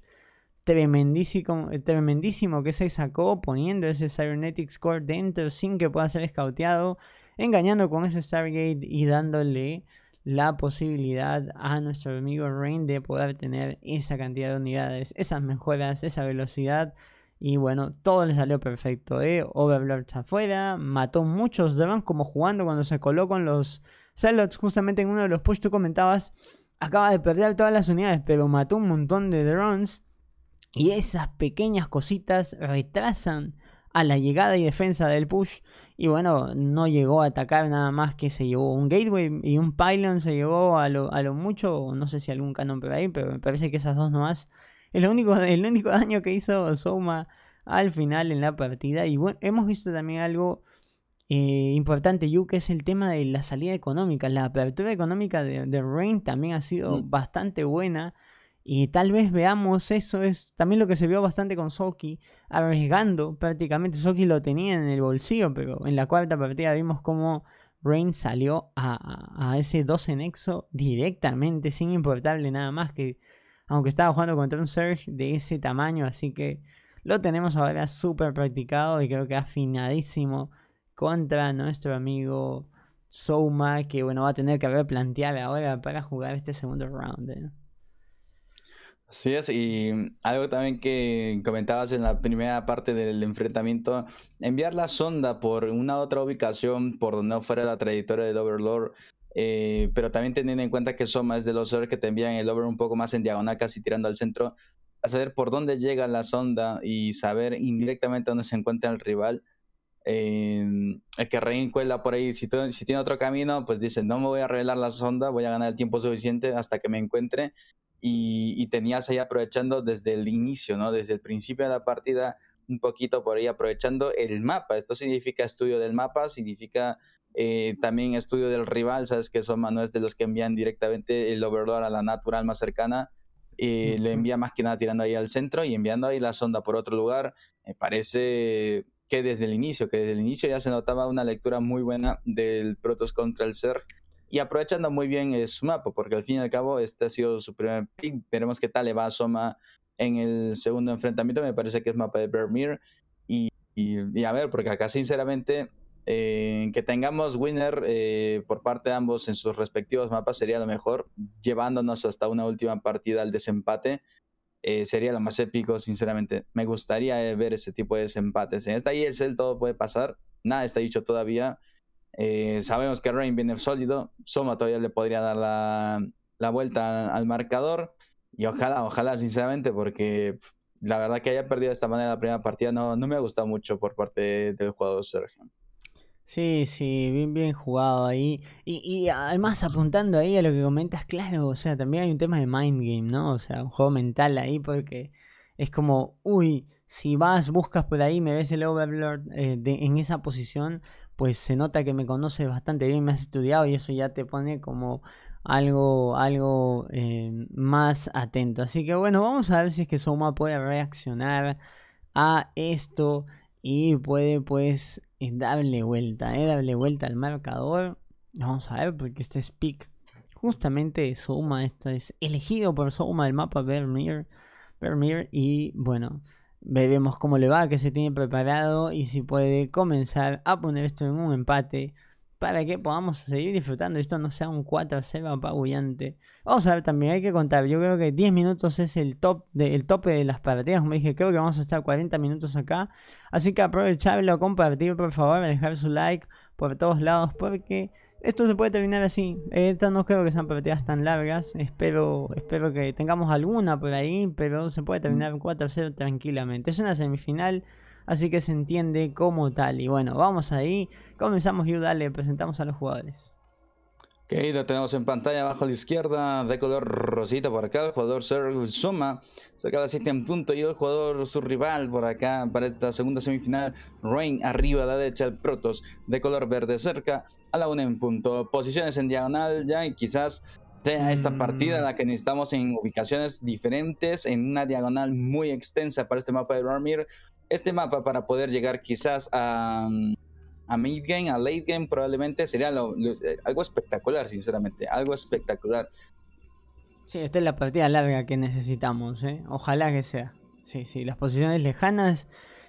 eh, tremendísimo, que se sacó poniendo ese Cybernetic Score dentro sin que pueda ser escauteado, engañando con ese Stargate y dándole la posibilidad a nuestro amigo Rain de poder tener esa cantidad de unidades, esas mejoras, esa velocidad. Y bueno, todo le salió perfecto, ¿eh? afuera, mató muchos drones como jugando cuando se coló con los Zealots justamente en uno de los push tú comentabas. Acaba de perder todas las unidades, pero mató un montón de drones. Y esas pequeñas cositas retrasan a la llegada y defensa del push. Y bueno, no llegó a atacar nada más que se llevó un gateway y un pylon. Se llevó a lo, a lo mucho, no sé si algún canon por ahí, pero me parece que esas dos nomás. lo único, el único daño que hizo Soma al final en la partida. Y bueno, hemos visto también algo eh, importante, Yu, que es el tema de la salida económica. La apertura económica de, Rain también ha sido mm. bastante buena. Y tal vez veamos eso, es también lo que se vio bastante con Soki, arriesgando prácticamente. Soki lo tenía en el bolsillo, pero en la cuarta partida vimos cómo Rain salió a, ese ese en nexo directamente, sin importarle nada más que, aunque estaba jugando contra un Surge de ese tamaño, así que lo tenemos ahora súper practicado y creo que afinadísimo contra nuestro amigo Souma, que bueno, va a tener que replantear ahora para jugar este segundo round. ¿eh? Sí es, y mm, algo también que comentabas en la primera parte del enfrentamiento, enviar la sonda por una otra ubicación por donde no fuera la trayectoria del Overlord, eh, pero también teniendo en cuenta que Soma es de los que te envían el Over un poco más en diagonal, casi tirando al centro, a saber por dónde llega la sonda y saber indirectamente dónde se encuentra el rival. Eh, el que reincuela por ahí, si, si tiene otro camino, pues dice, no me voy a revelar la sonda, voy a ganar el tiempo suficiente hasta que me encuentre y, tenías ahí aprovechando desde el inicio, ¿no? Desde el principio de la partida, un poquito por ahí aprovechando el mapa. Esto significa estudio del mapa, significa eh, también estudio del rival, sabes que son manuales de los que envían directamente el overlord a la natural más cercana. y eh, Le envía más que nada tirando ahí al centro y enviando ahí la sonda por otro lugar. Me parece que desde el inicio, que desde el inicio ya se notaba una lectura muy buena del Protoss contra el Zerg y aprovechando muy bien eh, su mapa, porque al fin y al cabo este ha sido su primer pick. Veremos qué tal le va a Soma en el segundo enfrentamiento. Me parece que es mapa de Vermeer. Y, a ver, porque acá sinceramente eh, que tengamos winner eh, por parte de ambos en sus respectivos mapas sería lo mejor, llevándonos hasta una última partida al desempate. sería lo más épico, sinceramente. Me gustaría ver ese tipo de desempates. En esta el todo puede pasar, nada está dicho todavía. Eh, sabemos que Rain viene sólido. Soma todavía le podría dar la, vuelta al marcador. Y ojalá, ojalá, sinceramente, porque la verdad que haya perdido de esta manera la primera partida no, no me ha gustado mucho por parte del jugador Sergio. Sí, sí, bien, bien jugado ahí. Y, además apuntando ahí a lo que comentas, claro, o sea, también hay un tema de mind game, ¿no? O sea, un juego mental ahí porque es como, uy, si vas, buscas por ahí, me ves el overlord eh, en esa posición, pues se nota que me conoce bastante bien, me has estudiado y eso ya te pone como algo, algo eh, más atento. Así que bueno, vamos a ver si es que Soma puede reaccionar a esto y puede pues eh, darle vuelta, eh, darle vuelta al marcador. Vamos a ver porque este es pick justamente Soma, este es elegido por Soma el mapa Vermeer, Vermeer y bueno. Veremos cómo le va, qué se tiene preparado y si puede comenzar a poner esto en un empate para que podamos seguir disfrutando esto no sea un 4-0 apabullante. Vamos a ver también, hay que contar, yo creo que 10 minutos es el, top de, el tope de las partidas, como dije, creo que vamos a estar 40 minutos acá, así que aprovecharlo, compartir por favor, dejar su like por todos lados, porque esto se puede terminar así. Estas no creo que sean partidas tan largas. Espero, espero que tengamos alguna por ahí, pero se puede terminar 4-0 mm. tranquilamente. Es una semifinal, así que se entiende como tal. Y bueno, vamos ahí. Comenzamos y dale, presentamos a los jugadores. Ok, lo tenemos en pantalla abajo a la izquierda, de color rosita por acá, el jugador Sergio Soma, saca de 7 en punto y el jugador su rival por acá para esta segunda semifinal, Rain arriba a la derecha, el Protos de color verde cerca a la 1 en punto, posiciones en diagonal ya y quizás sea esta mm. partida la que necesitamos en ubicaciones diferentes, en una diagonal muy extensa para este mapa de Rarmir, este mapa para poder llegar quizás a a mid game, a late game, probablemente sería eh, algo espectacular, sinceramente, algo espectacular. Sí, esta es la partida larga que necesitamos, ¿eh? ojalá que sea. Sí, sí, las posiciones lejanas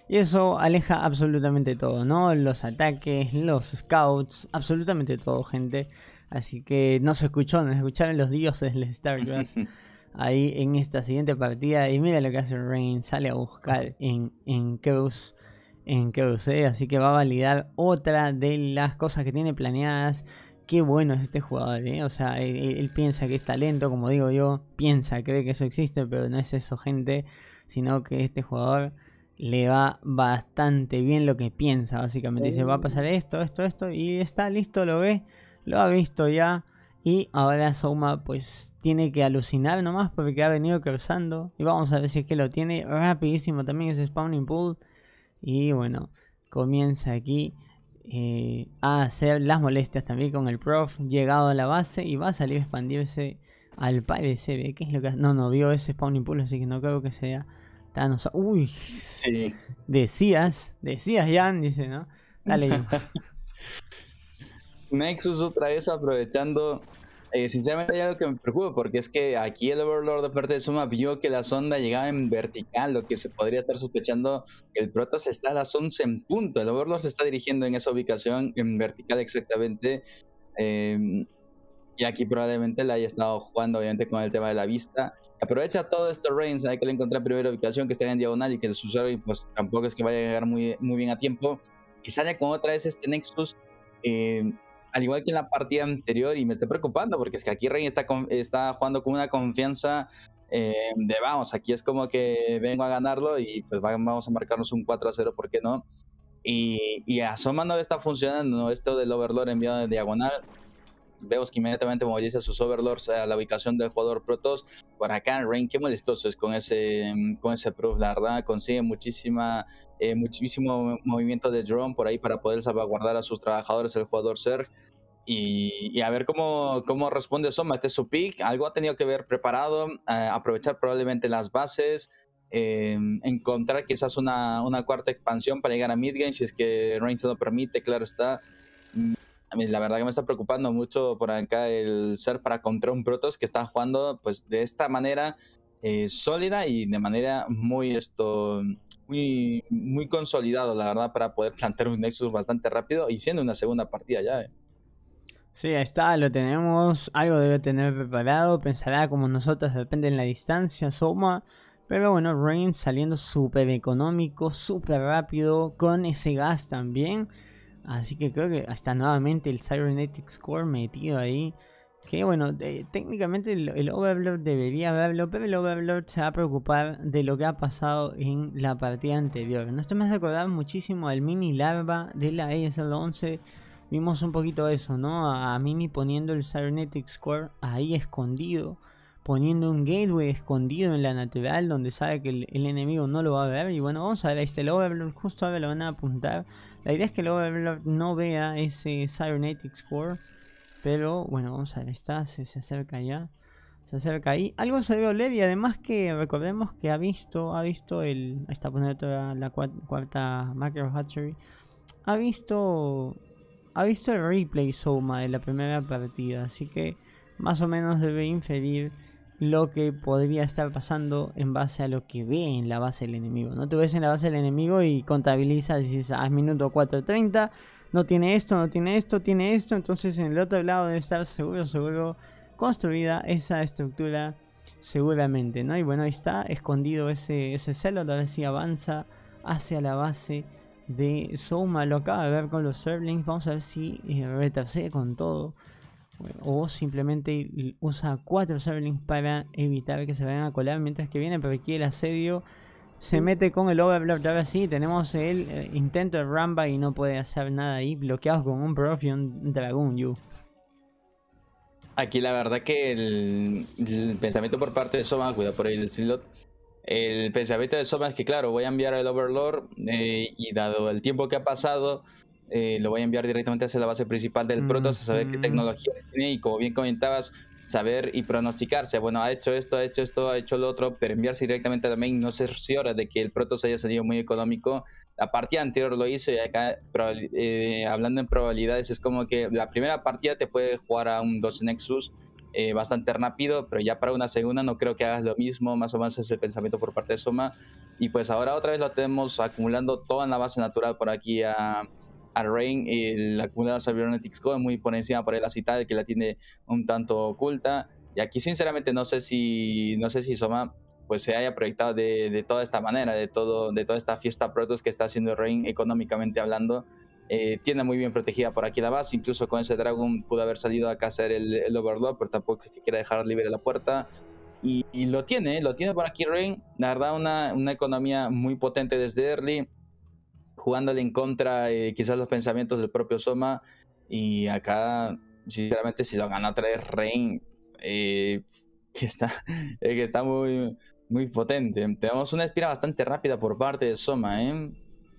y eso aleja absolutamente todo, ¿no? Los ataques, los scouts, absolutamente todo, gente. Así que no se escuchó, nos escucharon los dioses del StarCraft ahí en esta siguiente partida. Y mira lo que hace Rain, sale a buscar en, en en cruce, así que va a validar otra de las cosas que tiene planeadas. Qué bueno es este jugador, ¿eh? O sea, él, piensa que es talento, como digo yo, piensa, cree que eso existe, pero no es eso, gente, sino que este jugador le va bastante bien lo que piensa, básicamente. Dice, va a pasar esto, esto, esto, y está listo, lo ve, lo ha visto ya. Y ahora Soma pues tiene que alucinar nomás porque ha venido cruzando. Y vamos a ver si es que lo tiene rapidísimo también ese Spawning Pool. Y bueno, comienza aquí eh, a hacer las molestias también con el prof. Llegado a la base y va a salir a expandirse al parecer. ¿eh? ¿Qué es lo que No, no vio ese spawning pool, así que no creo que sea tan Uy, decías, decías Jan, dice, ¿no? Dale. Nexus otra vez aprovechando eh, sinceramente hay algo que me preocupa, porque es que aquí el Overlord, parte de Suma, vio que la sonda llegaba en vertical, lo que se podría estar sospechando que el Protas está a las 11 en punto. El Overlord se está dirigiendo en esa ubicación, en vertical exactamente. Em, y aquí probablemente la haya estado jugando, obviamente, con el tema de la vista. Aprovecha todo este range, hay que le encontrar primera ubicación que esté en diagonal y que el usuario pues, tampoco es que vaya a llegar muy, muy bien a tiempo. Y sale con otra vez este Nexus. Em, al igual que en la partida anterior, y me estoy preocupando porque es que aquí Rey está, está jugando con una confianza eh, de vamos, aquí es como que vengo a ganarlo y pues vamos a marcarnos un 4 a 0, ¿por qué no? Y, y asomando no está funcionando esto del overlord enviado de diagonal. Vemos que inmediatamente moviliza a sus overlords a la ubicación del jugador Protoss. Por acá, Rain, qué molestoso es con ese, con ese proof, la verdad. Consigue muchísima, eh, muchísimo movimiento de drone por ahí para poder salvaguardar a sus trabajadores, el jugador ser Y, a ver cómo, cómo responde Soma. Este es su pick. Algo ha tenido que ver preparado. Eh, aprovechar probablemente las bases. Eh, encontrar quizás una, una, cuarta expansión para llegar a midgame si es que Rain se lo permite, claro está la verdad que me está preocupando mucho por acá el ser para contra un Protos que está jugando pues de esta manera eh, sólida y de manera muy esto muy, muy consolidado la verdad para poder plantear un Nexus bastante rápido y siendo una segunda partida ya. Eh. Sí, ahí está, lo tenemos, algo debe tener preparado, pensará como nosotros, depende en la distancia, Soma. Pero bueno, Rain saliendo súper económico, súper rápido, con ese gas también. Así que creo que hasta nuevamente el Cybernetic Score metido ahí. Que bueno, técnicamente el, Overlord debería haberlo, pero el Overlord se va a preocupar de lo que ha pasado en la partida anterior. No te me acordar muchísimo al mini larva de la ASL 11. Vimos un poquito eso, ¿no? A, Mini poniendo el Cybernetic Score ahí escondido poniendo un gateway escondido en la natural donde sabe que el, enemigo no lo va a ver. Y bueno, vamos a ver, ahí está Overlord, justo ahora lo van a apuntar la idea es que luego no vea ese Cybernetics Core, Pero bueno, vamos a ver, está, se, acerca ya. Se acerca ahí. Algo se ve leve además que recordemos que ha visto, ha visto el... Ahí está poniendo la, la cuarta, micro Macro Hatchery. Ha visto... Ha visto el replay Soma de la primera partida, así que más o menos debe inferir lo que podría estar pasando en base a lo que ve en la base del enemigo. No te ves en la base del enemigo y contabilizas, dices, ah, minuto 4.30, no tiene esto, no tiene esto, tiene esto, entonces en el otro lado debe estar seguro, seguro construida esa estructura seguramente, ¿no? Y bueno, ahí está escondido ese, ese celo, ver si avanza hacia la base de Soma, lo acaba de ver con los Serlings, vamos a ver si eh, retrocede con todo o simplemente usa cuatro serverlings para evitar que se vayan a colar mientras que viene pero aquí el asedio se mete con el overlord ahora sí tenemos el eh, intento de Ramba y no puede hacer nada ahí bloqueados con un prof y un dragón you aquí la verdad que el, pensamiento por parte de Soma cuidado por ahí el slot el pensamiento de Soma es que claro voy a enviar el overlord eh, y dado el tiempo que ha pasado eh, lo voy a enviar directamente hacia la base principal del Protoss a saber qué tecnología tiene y como bien comentabas, saber y pronosticarse. Bueno, ha hecho esto, ha hecho esto, ha hecho lo otro, pero enviarse directamente a la main no se cerciora de que el Protoss haya salido muy económico. La partida anterior lo hizo y acá, eh, hablando en probabilidades, es como que la primera partida te puede jugar a un 12 Nexus eh, bastante rápido, pero ya para una segunda no creo que hagas lo mismo, más o menos es el pensamiento por parte de Soma. Y pues ahora otra vez lo tenemos acumulando toda en la base natural por aquí a a Rain y la de Cybernetics Code muy por encima por la de que la tiene un tanto oculta. Y aquí sinceramente no sé si, no sé si Soma pues se haya proyectado de, de toda esta manera, de, todo, de toda esta fiesta protos que está haciendo Rain económicamente hablando. Eh, tiene muy bien protegida por aquí la base, incluso con ese dragón pudo haber salido a hacer el, el Overlord, pero tampoco es que quiera dejar libre la puerta. Y, lo tiene, ¿eh? lo tiene por aquí Rain. La verdad, una, una economía muy potente desde early jugándole en contra eh, quizás los pensamientos del propio Soma. Y acá, sinceramente, si lo gana otra vez Rain, que está, está muy, muy potente. Tenemos una espira bastante rápida por parte de Soma, ¿eh?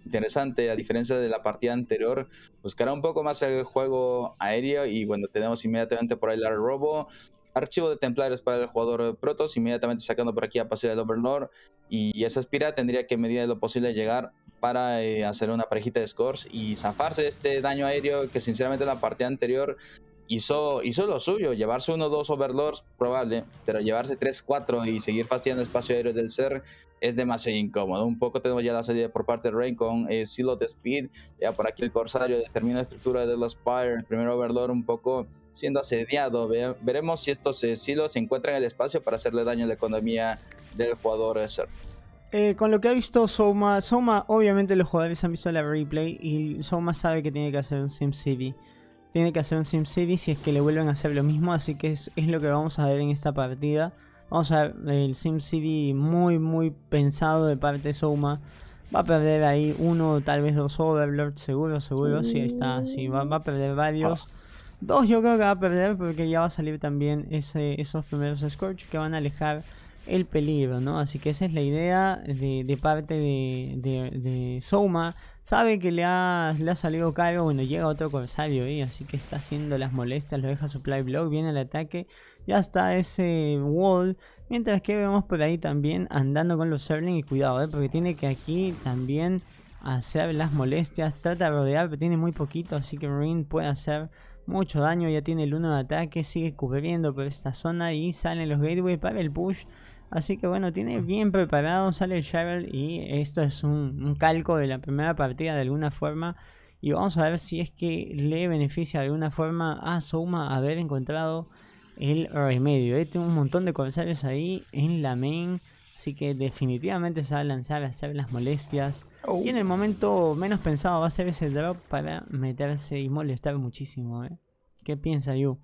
Interesante, a diferencia de la partida anterior, buscará un poco más el juego aéreo y bueno, tenemos inmediatamente por ahí el robo, Archivo de templarios para el jugador Protoss, inmediatamente sacando por aquí a pasar el Overlord. Y esa Espira tendría que, en medida de lo posible, llegar para eh, hacer una parejita de scores y zafarse este daño aéreo que, sinceramente, en la partida anterior hizo, hizo lo suyo, llevarse uno o dos overlords, probable, pero llevarse tres, cuatro y seguir fastidiando espacio aéreo del ser es demasiado incómodo. Un poco tenemos ya la salida por parte de Rain con eh, Silo de Speed, ya por aquí el Corsario determina la estructura de los Spire el primer overlord un poco siendo asediado. veremos si estos eh, silos se encuentran en el espacio para hacerle daño a la economía del jugador de ser. Eh, con lo que ha visto Soma, Soma, obviamente los jugadores han visto la replay y Soma sabe que tiene que hacer un SimCity. City tiene que hacer un SimCity si es que le vuelven a hacer lo mismo. Así que es, lo que vamos a ver en esta partida. Vamos a ver el SimCity muy, muy pensado de parte de Souma. Va a perder ahí uno, tal vez dos Overlords, seguro, seguro. Sí, ahí está. Sí, va, va a perder varios. Dos yo creo que va a perder porque ya va a salir también ese, esos primeros Scorch que van a alejar el peligro, ¿no? Así que esa es la idea de, parte de, de, Souma. Sabe que le ha, salido cargo. bueno, llega otro corsario ahí, así que está haciendo las molestias, lo deja Supply Block, viene el ataque, ya está ese wall. Mientras que vemos por ahí también andando con los serlings, y cuidado, ¿eh? porque tiene que aquí también hacer las molestias, trata de rodear, pero tiene muy poquito, así que Rin puede hacer mucho daño, ya tiene el 1 de ataque, sigue cubriendo por esta zona y salen los gateways para el push. Así que bueno, tiene mm. bien preparado, sale el y esto es un, calco de la primera partida de alguna forma. Y vamos a ver si es que le beneficia de alguna forma a Souma haber encontrado el remedio. Eh, tiene un montón de corsarios ahí en la main. Así que definitivamente se va a lanzar a hacer las molestias. Oh. Y en el momento menos pensado va a ser ese drop para meterse y molestar muchísimo. Eh. ¿Qué piensa Yu?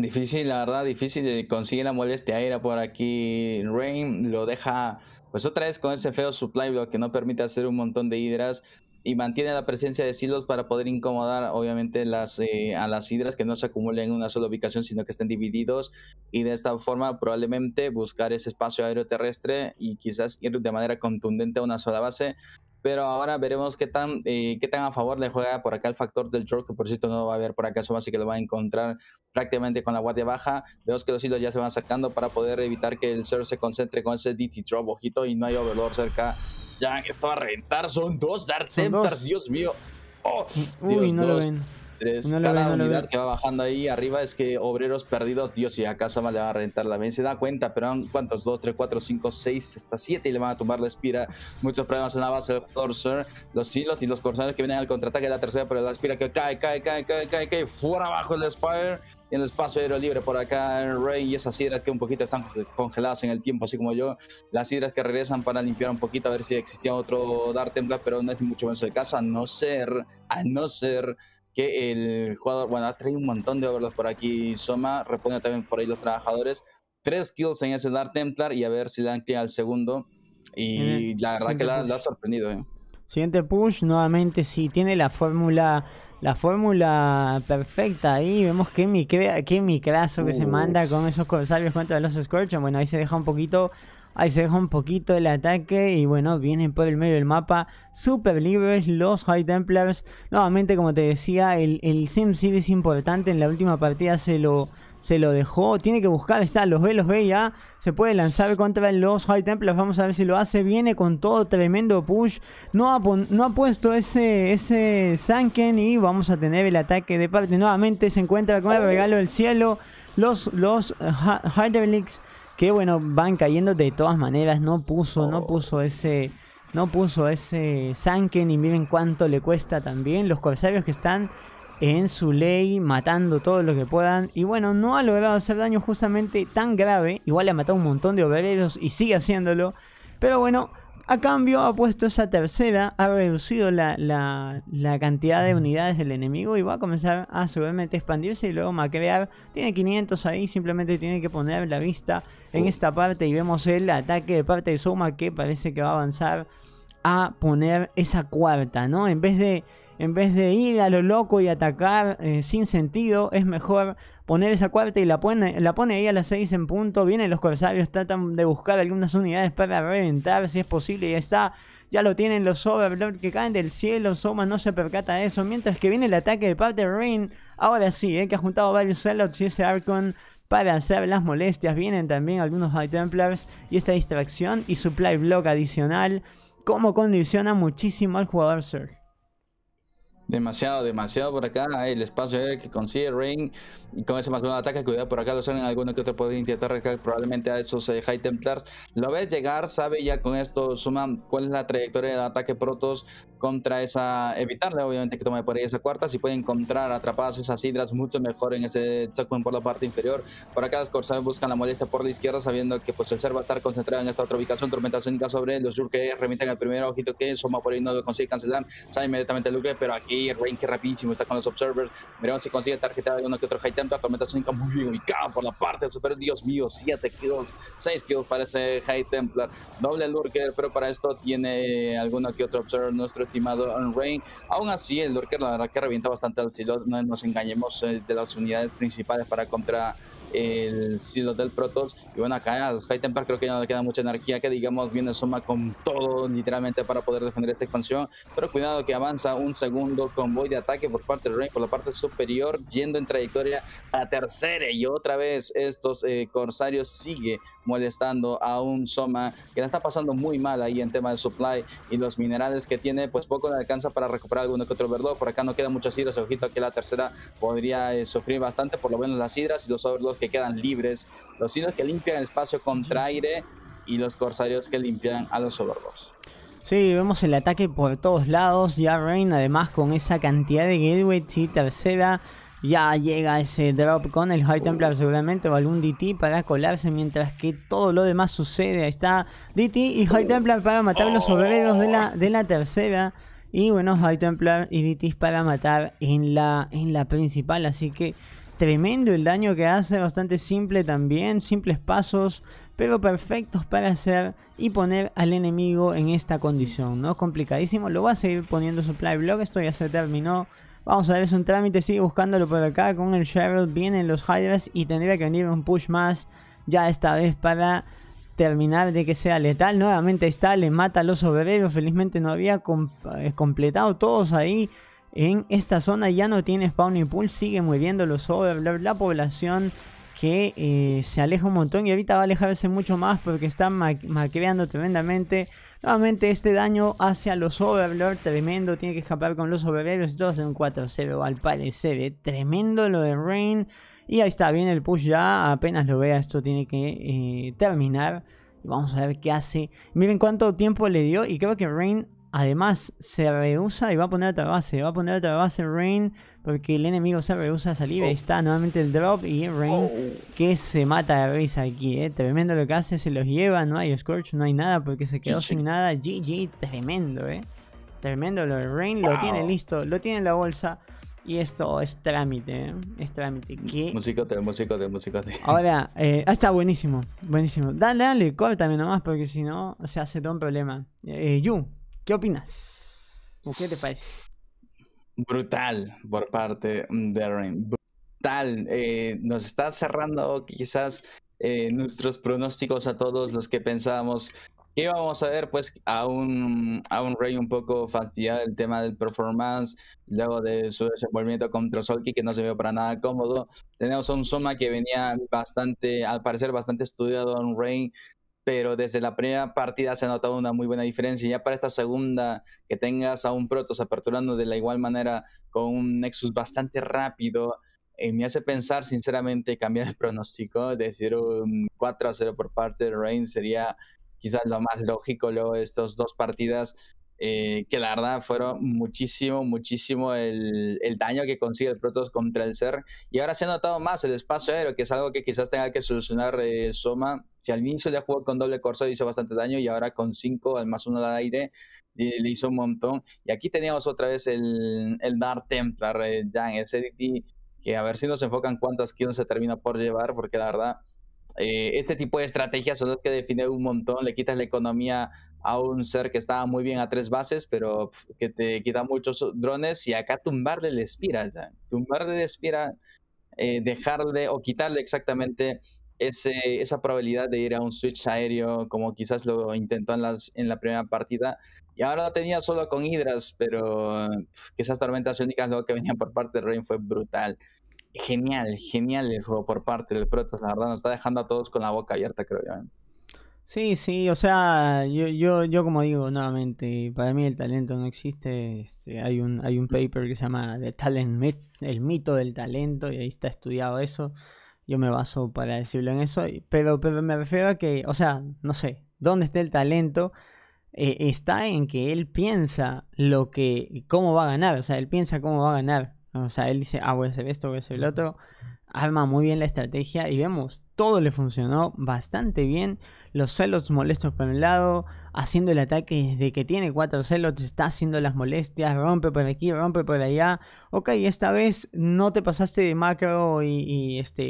Difícil, la verdad, difícil. Consigue la molestia aérea por aquí. Rain lo deja, pues otra vez con ese feo supply block que no permite hacer un montón de hidras y mantiene la presencia de silos para poder incomodar obviamente las, eh, a las hidras que no se acumulen en una sola ubicación sino que estén divididos y de esta forma probablemente buscar ese espacio aéreo terrestre y quizás ir de manera contundente a una sola base pero ahora veremos qué tan, eh, qué tan a favor le juega por acá el factor del draw, que por cierto no va a haber por acá Soma, así que lo va a encontrar prácticamente con la guardia baja. Vemos que los hilos ya se van sacando para poder evitar que el ser se concentre con ese DT drop, ojito, y no hay overlord cerca. Ya esto va a reventar, son dos Dark Dios mío. Oh, Dios, no cada unidad que va bajando ahí arriba es que obreros perdidos, Dios, y a más le va a rentar la mente. Se da cuenta, pero ¿cuántos? 2, 3, 4, 5, 6, hasta 7 y le van a tumbar la espira. Muchos problemas en la base del Corsair. Los hilos y los corsarios que vienen al contraataque la tercera, pero la espira que cae, cae, cae, cae, cae, cae. Fuera abajo el Spire. Y en el espacio aéreo libre por acá, en Rey y esas hidras que un poquito están congeladas en el tiempo, así como yo. Las hidras que regresan para limpiar un poquito, a ver si existía otro Dark Templar, pero no es mucho menos el caso, a no ser, a no ser que el jugador, bueno, ha traído un montón de overlords por aquí, Soma, responde también por ahí los trabajadores. Tres kills en ese Dark Templar y a ver si le dan clic al segundo. Y la verdad que la, ha sorprendido. Eh. Siguiente push, nuevamente sí, tiene la fórmula la fórmula perfecta ahí. Vemos que mi, que mi que se manda con esos corsarios contra los Scorchon. Bueno, ahí se deja un poquito Ahí se deja un poquito el ataque y bueno, vienen por el medio del mapa super libres los High Templars. Nuevamente, como te decía, el, el Sim es importante. En la última partida se lo, se lo dejó. Tiene que buscar, está, los ve, los ve ya. Se puede lanzar contra los High Templars. Vamos a ver si lo hace. Viene con todo tremendo push. No ha, no ha puesto ese, ese Sanken y vamos a tener el ataque de parte. Nuevamente se encuentra con el regalo del cielo. Los, los eh, que bueno, van cayendo de todas maneras. No puso, no oh. puso ese. No puso ese Sanken y miren cuánto le cuesta también. Los corsarios que están en su ley, matando todo lo que puedan. Y bueno, no ha logrado hacer daño justamente tan grave. Igual le ha matado un montón de obreros y sigue haciéndolo. Pero bueno, a cambio ha puesto esa tercera, ha reducido la, la, cantidad de unidades del enemigo y va a comenzar a suavemente expandirse y luego macrear. Tiene 500 ahí, simplemente tiene que poner la vista en esta parte y vemos el ataque de parte de Soma que parece que va a avanzar a poner esa cuarta, ¿no? En vez de, en vez de ir a lo loco y atacar eh, sin sentido, es mejor poner esa cuarta y la pone, la pone ahí a las 6 en punto. Vienen los corsarios, tratan de buscar algunas unidades para reventar si es posible. Y está, ya lo tienen los Overlord que caen del cielo. Soma no se percata de eso. Mientras que viene el ataque de parte de Rain. Ahora sí, eh, que ha juntado varios Zealots y ese Arcon para hacer las molestias. Vienen también algunos High Templars y esta distracción y supply block adicional. Como condiciona muchísimo al jugador Surge. Demasiado, demasiado por acá. El espacio que consigue ring Y con ese más nuevo ataque, cuidado por acá. Lo suelen alguno que otro puede intentar recargar probablemente a esos eh, High Templars. Lo ves llegar, sabe ya con esto. Suma cuál es la trayectoria de ataque Protoss contra esa, evitarle obviamente que tome por ahí esa cuarta, si puede encontrar atrapadas esas hidras mucho mejor en ese checkpoint por la parte inferior, por acá los corsarios buscan la molestia por la izquierda sabiendo que pues el ser va a estar concentrado en esta otra ubicación, tormenta sónica sobre los que remiten el primer ojito que Soma por ahí no lo consigue cancelar, sale inmediatamente el pero aquí Rain que rapidísimo está con los Observers, veremos si consigue tarjetar alguno que otro High Templar, tormenta sónica muy ubicada por la parte superior, Dios mío, 7 kills, 6 kills para ese High Templar, doble Lurker, pero para esto tiene alguno que otro Observer nuestro estimado Rain. Aún así, el Lurker la verdad que revienta bastante al silo, no nos engañemos eh, de las unidades principales para contra el silo del Protoss Y bueno, acá al High creo que ya no le queda mucha energía, que digamos viene Soma con todo literalmente para poder defender esta expansión. Pero cuidado que avanza un segundo convoy de ataque por parte del Rain por la parte superior, yendo en trayectoria a tercera. Y otra vez estos eh, Corsarios sigue molestando a un Soma que la está pasando muy mal ahí en tema de supply y los minerales que tiene, pues poco le alcanza para recuperar alguno que otro verdor. Por acá no queda muchas sidras, ojito que la tercera podría eh, sufrir bastante, por lo menos las hidras y los overlords que quedan libres, los sinos que limpian el espacio contra aire y los corsarios que limpian a los soberbios Sí, vemos el ataque por todos lados. Ya Rain, además, con esa cantidad de gateway y tercera, ya llega ese drop con el High Templar, seguramente, o algún DT para colarse, mientras que todo lo demás sucede. Ahí está DT y High Templar para matar los obreros de la, de la tercera. Y bueno, High Templar y DT para matar en la, en la principal. Así que tremendo el daño que hace, bastante simple también, simples pasos, pero perfectos para hacer y poner al enemigo en esta condición, ¿no? Complicadísimo, lo voy a seguir poniendo supply block, esto ya se terminó. Vamos a ver, es un trámite, sigue buscándolo por acá con el Sheriff, vienen los Hydras y tendría que venir un push más, ya esta vez para terminar de que sea letal. Nuevamente está, le mata a los obreros. Felizmente no había eh, completado todos ahí. En esta zona ya no tiene y pool, sigue moviendo los overlords, la población que eh, se aleja un montón y ahorita va a alejarse mucho más porque está maqueando tremendamente. Nuevamente este daño hacia los Overlord, tremendo, tiene que escapar con los Overlord y en hace un 4-0 al parecer, ve eh, tremendo lo de Rain. Y ahí está, viene el push ya, apenas lo vea esto tiene que eh, terminar. vamos a ver qué hace. Miren cuánto tiempo le dio y creo que Rain Además, se rehúsa y va a poner otra base. Va a poner otra base Rain porque el enemigo se rehúsa a salir. Ahí oh. está nuevamente el drop y Rain oh. que se mata de risa aquí. Eh. Tremendo lo que hace, se los lleva. No hay Scorch, no hay nada porque se quedó sin nada. GG, tremendo, eh. Tremendo lo de Rain. Lo tiene listo, lo tiene en la bolsa. Y esto es trámite, ¿eh? es trámite. Musicote, musicote, Ahora, eh, ah, está buenísimo, buenísimo. Dale, dale, córtame nomás porque si no se hace todo un problema. Eh, Yu, ¿Qué opinas? ¿Qué te parece? Brutal por parte de Rain. Brutal. Eh, nos está cerrando quizás eh, nuestros pronósticos a todos los que pensábamos que íbamos a ver, pues, a un, a un Rey un poco fastidiado el tema del performance, luego de su desenvolvimiento contra Solki, que no se vio para nada cómodo. Tenemos a un Soma que venía bastante, al parecer, bastante estudiado, a un Rey pero desde la primera partida se ha notado una muy buena diferencia. Ya para esta segunda, que tengas a un Protos aperturando de la igual manera con un Nexus bastante rápido, eh, me hace pensar sinceramente cambiar el pronóstico, decir un 4 a 0 por parte de Reign sería quizás lo más lógico luego de estas dos partidas eh, que la verdad fueron muchísimo, muchísimo el, daño que consigue el protos contra el Ser. Y ahora se ha notado más el espacio aéreo, que es algo que quizás tenga que solucionar eh, Soma. Si al inicio le jugó con doble corso hizo bastante daño y ahora con 5 al más uno de aire le hizo un montón. Y aquí teníamos otra vez el, el Dark Templar, eh, ya en ese que a ver si nos enfocan cuántas kills se termina por llevar, porque la verdad eh, este tipo de estrategias son las que define un montón, le quitas la economía a un ser que estaba muy bien a tres bases, pero que te quita muchos drones y acá tumbarle le espiras, ya tumbarle le espira, eh, dejarle o quitarle exactamente esa probabilidad de ir a un switch aéreo como quizás lo intentó en, las, en la primera partida. Y ahora lo tenía solo con hidras, pero que esas tormentas únicas luego que venían por parte de Rain fue brutal genial, genial el juego por parte del Protas. La verdad, nos está dejando a todos con la boca abierta, creo yo. ¿eh? Sí, sí, o sea, yo, yo, yo como digo nuevamente, para mí el talento no existe. Este, hay, un, hay un paper que se llama The Talent Myth, el mito del talento, y ahí está estudiado eso. Yo me baso para decirlo en eso, pero, me refiero a que, o sea, no sé, ¿dónde está el talento? E, está en que él piensa lo que, cómo va a ganar, o sea, él piensa cómo va a ganar o sea, él dice, ah, voy a hacer esto, voy a hacer el otro. Arma muy bien la estrategia y vemos, todo le funcionó bastante bien. Los celos molestos por un lado, haciendo el ataque desde que tiene cuatro celos, está haciendo las molestias, rompe por aquí, rompe por allá. Ok, esta vez no te pasaste de macro y, este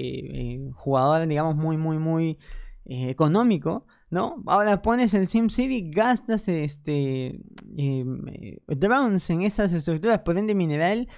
eh, jugador, digamos, muy, muy, muy eh, económico. ¿no? Ahora pones el SimCity, gastas este eh, drones en esas estructuras, por ende mineral,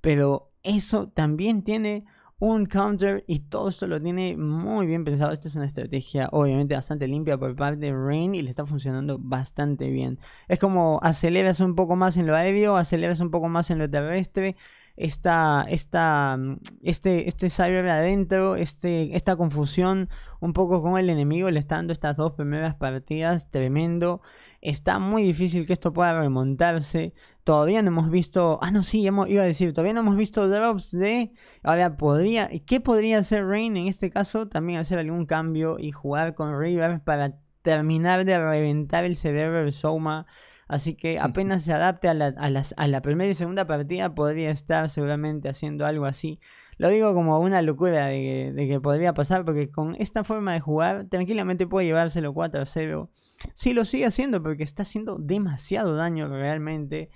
pero eso también tiene un counter y todo esto lo tiene muy bien pensado. Esta es una estrategia obviamente bastante limpia por parte de Rain y le está funcionando bastante bien. Es como aceleras un poco más en lo aéreo, aceleras un poco más en lo terrestre, esta, esta, mm, este, este cyber adentro, este, esta confusión un poco con el enemigo, le están dando estas dos primeras partidas tremendo. Está muy difícil que esto pueda remontarse. Todavía no hemos visto, ah no, sí, iba a decir, todavía no hemos visto drops de, ahora podría, ¿qué podría hacer Rain en este caso? También hacer algún cambio y jugar con River para terminar de reventar el cerebro Soma Así que apenas se adapte a la, primera y segunda partida, podría estar seguramente haciendo algo así. Lo digo como una locura de que, podría pasar, porque con esta forma de jugar, tranquilamente puede llevárselo 4 a 0. Si lo sigue haciendo, porque está haciendo demasiado daño realmente.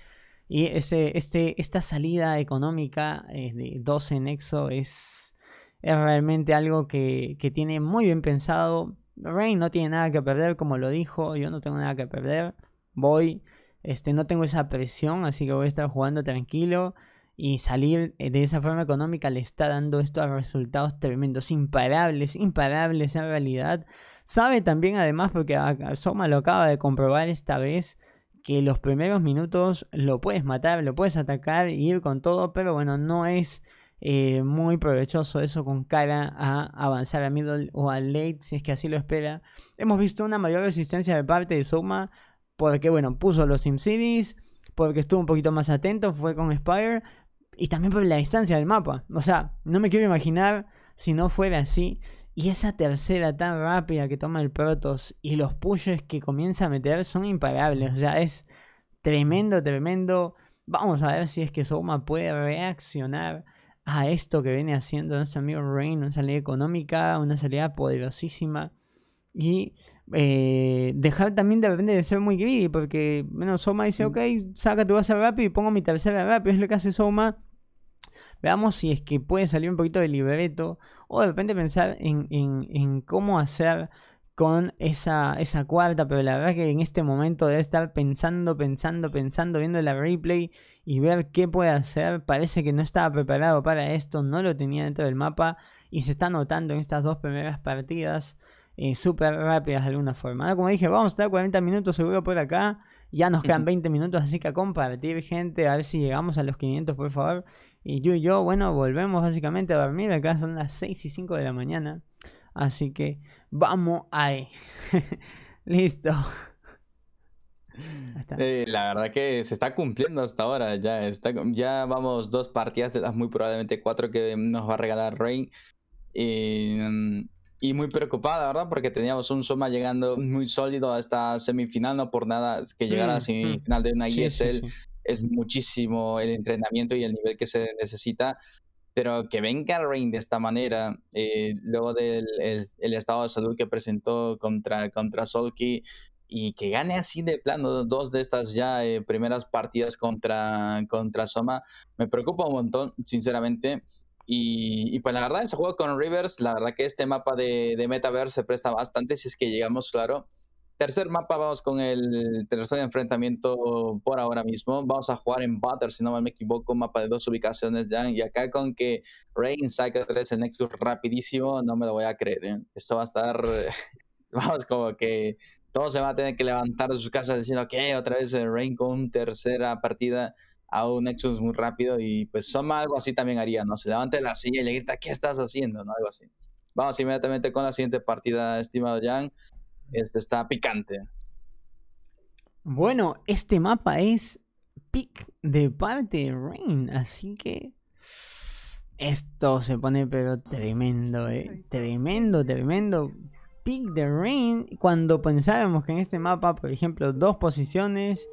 Y ese, este, esta salida económica eh, de 12 Nexo es, es realmente algo que, que, tiene muy bien pensado. Rain no tiene nada que perder, como lo dijo, yo no tengo nada que perder voy, este, no tengo esa presión, así que voy a estar jugando tranquilo y salir eh, de esa forma económica le está dando estos resultados tremendos, imparables, imparables en realidad. Sabe también además, porque Soma lo acaba de comprobar esta vez, que los primeros minutos lo puedes matar, lo puedes atacar y ir con todo, pero bueno, no es eh, muy provechoso eso con cara a avanzar a middle o a late, si es que así lo espera. Hemos visto una mayor resistencia de parte de Soma porque bueno, puso los SimCities, porque estuvo un poquito más atento, fue con Spire, y también por la distancia del mapa. O sea, no me quiero imaginar si no fuera así. Y esa tercera tan rápida que toma el Protoss y los pushes que comienza a meter son imparables. O sea, es tremendo, tremendo. Vamos a ver si es que Soma puede reaccionar a esto que viene haciendo nuestro amigo Rain. Una salida económica, una salida poderosísima. Y eh, dejar también de repente de ser muy greedy, porque, bueno, Soma dice, mm. ok, saca tu base rápido y pongo mi tercera rápido, es lo que hace Soma. Veamos si es que puede salir un poquito de libreto, o de repente pensar en, cómo hacer con esa, esa cuarta, pero la verdad que en este momento debe estar pensando, pensando, pensando, viendo la replay y ver qué puede hacer. Parece que no estaba preparado para esto, no lo tenía dentro del mapa y se está notando en estas dos primeras partidas y eh, súper rápidas de alguna forma. Como dije, vamos a estar 40 minutos seguro por acá. Ya nos quedan 20 minutos, así que a compartir, gente. A ver si llegamos a los 500, por favor. Y yo y yo, bueno, volvemos básicamente a dormir. Acá son las 6 y 5 de la mañana. Así que vamos ahí. Listo. Eh, la verdad que se está cumpliendo hasta ahora. Ya, está, ya vamos dos partidas de las muy probablemente cuatro que nos va a regalar Rain. Eh, y muy preocupada, ¿verdad? Porque teníamos un Soma llegando muy sólido a esta semifinal, no por nada que llegara a mm, mm. semifinal de una sí, ISL. Es muchísimo el entrenamiento y el nivel que se necesita. Pero que venga Rain de esta manera, eh, luego del el, estado de salud que presentó contra, contra Solki, y que gane así de plano dos de estas ya eh, primeras partidas contra, contra Soma, me preocupa un montón, sinceramente. Y, pues la verdad, ese juego con Rivers, la verdad que este mapa de, de Metaverse se presta bastante si es que llegamos, claro. Tercer mapa, vamos con el tercer enfrentamiento por ahora mismo. Vamos a jugar en Butter, si no mal me equivoco, mapa de dos ubicaciones ya. Y acá con que Rain saca 3 en Nexus rapidísimo, no me lo voy a creer. ¿eh? Esto va a estar, vamos, como que todos se van a tener que levantar de sus casas diciendo que otra vez eh, Rain con tercera partida hago un Nexus muy rápido y pues Soma algo así también haría, ¿no? Se levanta la silla y le grita, ¿qué estás haciendo? ¿no? Algo así. Vamos inmediatamente con la siguiente partida, estimado Jan. Este está picante. Bueno, este mapa es pick de parte de Rain, así que esto se pone pero tremendo, eh. Tremendo, tremendo. Pick de Rain, cuando pensábamos que en este mapa, por ejemplo, dos posiciones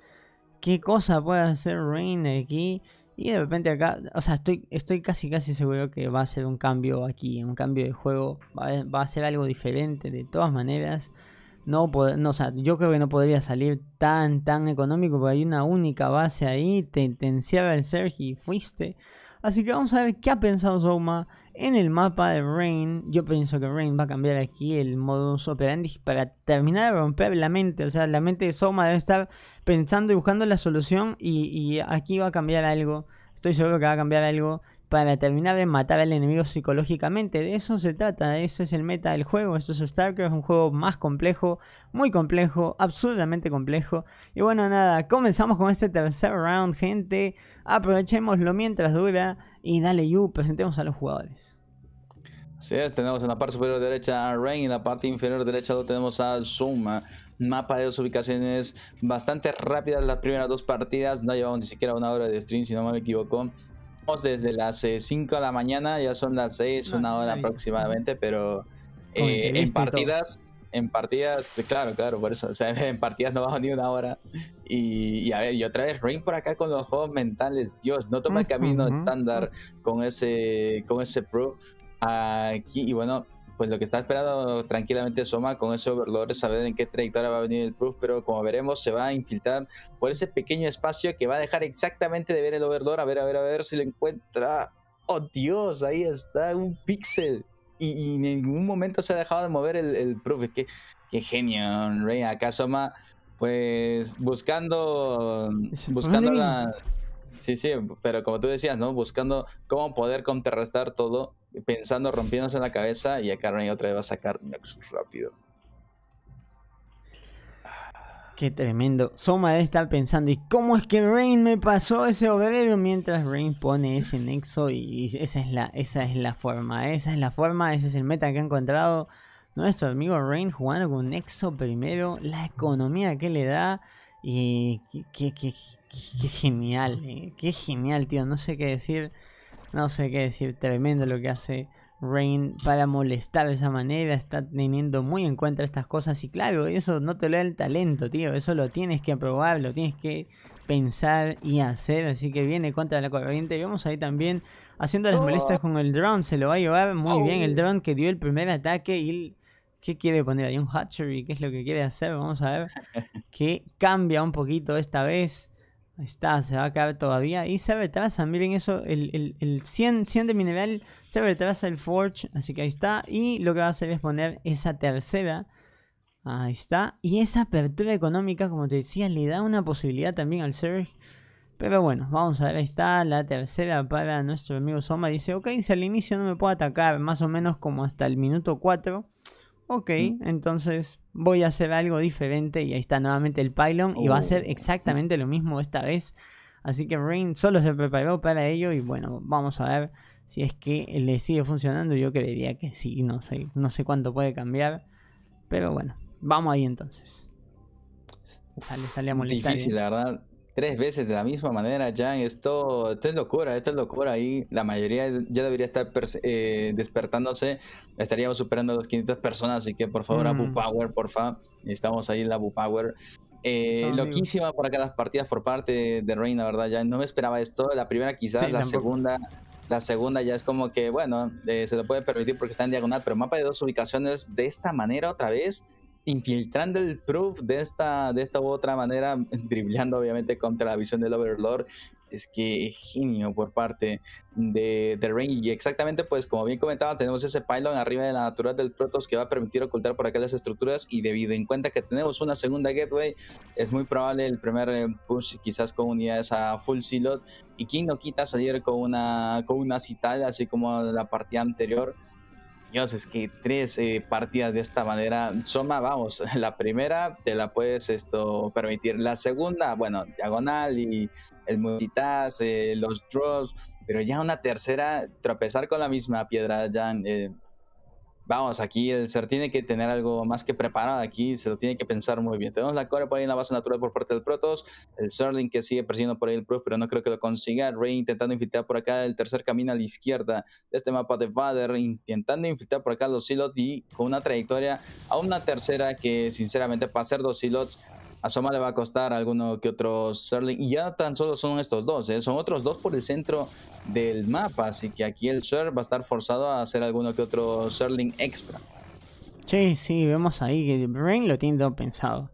qué cosa puede hacer Rain aquí. Y de repente acá, o sea, estoy, estoy casi casi seguro que va a ser un cambio aquí, un cambio de juego. Va a, ser algo diferente de todas maneras. No, no, o sea, yo creo que no podría salir tan, tan económico, porque hay una única base ahí, te, te encierra el Sergi y fuiste. Así que vamos a ver qué ha pensado Soma en el mapa de Rain. Yo pienso que Rain va a cambiar aquí el modus operandi para terminar de romper la mente. O sea, la mente de Soma debe estar pensando y buscando la solución y aquí va a cambiar algo. Estoy seguro que va a cambiar algo para terminar de matar al enemigo psicológicamente. De eso se trata, ese es el meta del juego. Esto es StarCraft, un juego más complejo, muy complejo, absurdamente complejo. Y bueno, nada, comenzamos con este tercer round, gente. Aprovechémoslo mientras dura y dale, you, presentemos a los jugadores. Así es, tenemos en la parte superior derecha a Rain, en la parte inferior derecha lo tenemos a Zuma. Mapa de dos ubicaciones bastante rápidas las primeras dos partidas, no llevamos ni siquiera una hora de stream si no me equivoco desde las 5 eh, de la mañana, ya son las 6, ah, una hora aproximadamente, pero eh, en partidas, en partidas, pues, claro, claro, por eso, o sea, en partidas no bajo ni una hora. Y, a ver, y otra vez, Ring por acá con los juegos mentales, Dios, no toma el camino estándar con ese, con ese pro aquí, y bueno, pues lo que está esperando tranquilamente Soma con ese overlord es saber en qué trayectoria va a venir el proof, pero como veremos se va a infiltrar por ese pequeño espacio que va a dejar exactamente de ver el overlord, a ver, a ver, a ver si lo encuentra. ¡Oh Dios! Ahí está, un píxel. Y, en ningún momento se ha dejado de mover el, proof. qué genio, Rey. Acá Soma, pues buscando, buscando la... Sí, sí, pero como tú decías, ¿no? Buscando cómo poder contrarrestar todo, pensando, rompiéndose la cabeza y acá Rain otra vez va a sacar Nexus rápido. Qué tremendo. Soma debe estar pensando, ¿y cómo es que Rain me pasó ese obrero? Mientras Rain pone ese nexo y esa es la, esa es la forma, esa es la forma, ese es el meta que ha encontrado nuestro amigo Rain jugando con nexo primero. La economía que le da, y qué, genial, eh, qué genial, tío. No sé qué decir, no sé qué decir. Tremendo lo que hace Rain para molestar de esa manera. Está teniendo muy en cuenta estas cosas. Y claro, eso no te lo da el talento, tío. Eso lo tienes que aprobar lo tienes que pensar y hacer. Así que viene contra la corriente. Y vamos ahí también haciendo las molestias oh. con el drone. Se lo va a llevar muy bien el oh. drone que dio el primer ataque y qué quiere poner ahí un hatchery, qué es lo que quiere hacer, vamos a ver que cambia un poquito esta vez. Ahí está, se va a caer todavía y se retrasa, miren eso, el, 100, 100 de mineral se retrasa el forge, así que ahí está y lo que va a hacer es poner esa tercera. Ahí está. Y esa apertura económica, como te decía, le da una posibilidad también al Surge. Pero bueno, vamos a ver, ahí está la tercera para nuestro amigo Soma. Dice, ok, si al inicio no me puedo atacar, más o menos como hasta el minuto 4 ok, entonces voy a hacer algo diferente y ahí está nuevamente el pylon y va a ser oh. exactamente lo mismo esta vez. Así que Rain solo se preparó para ello y bueno, vamos a ver si es que le sigue funcionando. Yo creería que sí, no sé, no sé cuánto puede cambiar, pero bueno, vamos ahí entonces. sale, sale a molestar. Difícil, ¿eh? la verdad tres veces de la misma manera, ya esto, esto es locura, esto es locura. Y la mayoría ya debería estar eh, despertándose. Estaríamos superando las 500 personas, así que por favor, mm. Abu Power, porfa. Estamos ahí en la Abu Power. Eh, loquísima por acá las partidas por parte de Reina, ¿verdad? Ya no me esperaba esto. La primera quizás, la segunda la segunda ya es como que, bueno, eh, se lo puede permitir porque está en diagonal, pero mapa de dos ubicaciones de esta manera otra vez infiltrando el proof de esta, de esta u otra manera, driblando obviamente contra la visión del Overlord. Es que genio por parte de, de ring Y exactamente, pues como bien comentaba tenemos ese pylon arriba de la natural del Protoss que va a permitir ocultar por aquellas estructuras. Y debido en cuenta que tenemos una segunda gateway, es muy probable el primer eh, push quizás con unidades a full silot. Y quien no quita salir con una, con una cital, así como la partida anterior. Dios, es que tres eh, partidas de esta manera, Soma, vamos, la primera te la puedes esto permitir, la segunda, bueno, diagonal y el multitask, eh, los draws, pero ya una tercera, tropezar con la misma piedra, ya eh, vamos, aquí el ser tiene que tener algo más que preparado aquí, se lo tiene que pensar muy bien. Tenemos la core por ahí en la base natural por parte del Protoss, el Sterling que sigue persiguiendo por ahí el Proof, pero no creo que lo consiga. Rey intentando infiltrar por acá el tercer camino a la izquierda de este mapa de Vader, intentando infiltrar por acá los Silots y con una trayectoria a una tercera que sinceramente para hacer dos Silots a Soma le va a costar alguno que otro Serling Y ya tan solo son estos dos, ¿eh? son otros dos por el centro del mapa. Así que aquí el Ser va a estar forzado a hacer alguno que otro Serling extra. Sí, sí, vemos ahí que Brain lo tiene todo pensado.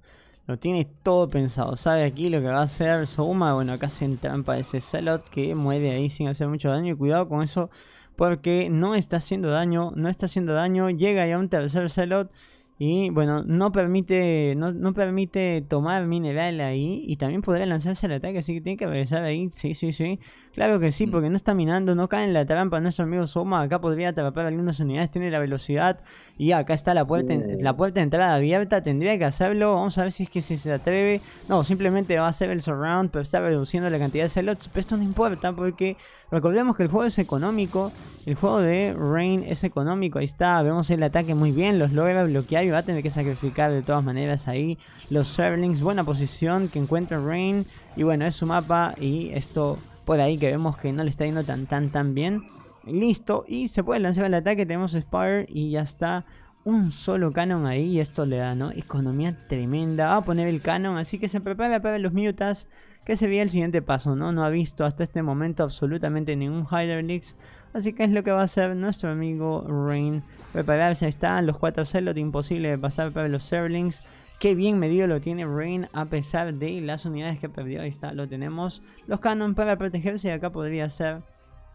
Lo tiene todo pensado. Sabe aquí lo que va a hacer Soma Bueno, acá se entrampa ese Salot que muere ahí sin hacer mucho daño. Y cuidado con eso porque no está haciendo daño. No está haciendo daño. Llega ya un tercer Salot. Y bueno, no permite, no, no permite tomar mineral ahí. Y también podría lanzarse al ataque, así que tiene que regresar ahí. Sí, sí, sí. Claro que sí, mm. porque no está minando, no cae en la trampa nuestro amigo Soma. Acá podría atrapar algunas unidades, tiene la velocidad. Y acá está la puerta, la puerta de entrada abierta. Tendría que hacerlo. Vamos a ver si es que se atreve. No, simplemente va a hacer el surround, pero está reduciendo la cantidad de celots. Pero esto no importa porque recordemos que el juego es económico. El juego de Rain es económico. Ahí está, vemos el ataque muy bien. Los logra bloquear y va a tener que sacrificar de todas maneras ahí. Los Serlings, buena posición que encuentra Rain. Y bueno, es su mapa y esto por ahí que vemos que no le está yendo tan tan tan bien. Listo, y se puede lanzar el ataque, tenemos Spire y ya está un solo canon ahí y esto le da, ¿no? Economía tremenda. Va a poner el canon, así que se prepara para los mutas, que sería el siguiente paso, ¿no? No ha visto hasta este momento absolutamente ningún Hyderlix. Así que es lo que va a hacer nuestro amigo Rain. Prepararse están los cuatro celos imposible de pasar para los Serlings. Qué bien medido lo tiene Rain a pesar de las unidades que perdió. Ahí está, lo tenemos. Los canon para protegerse y acá podría ser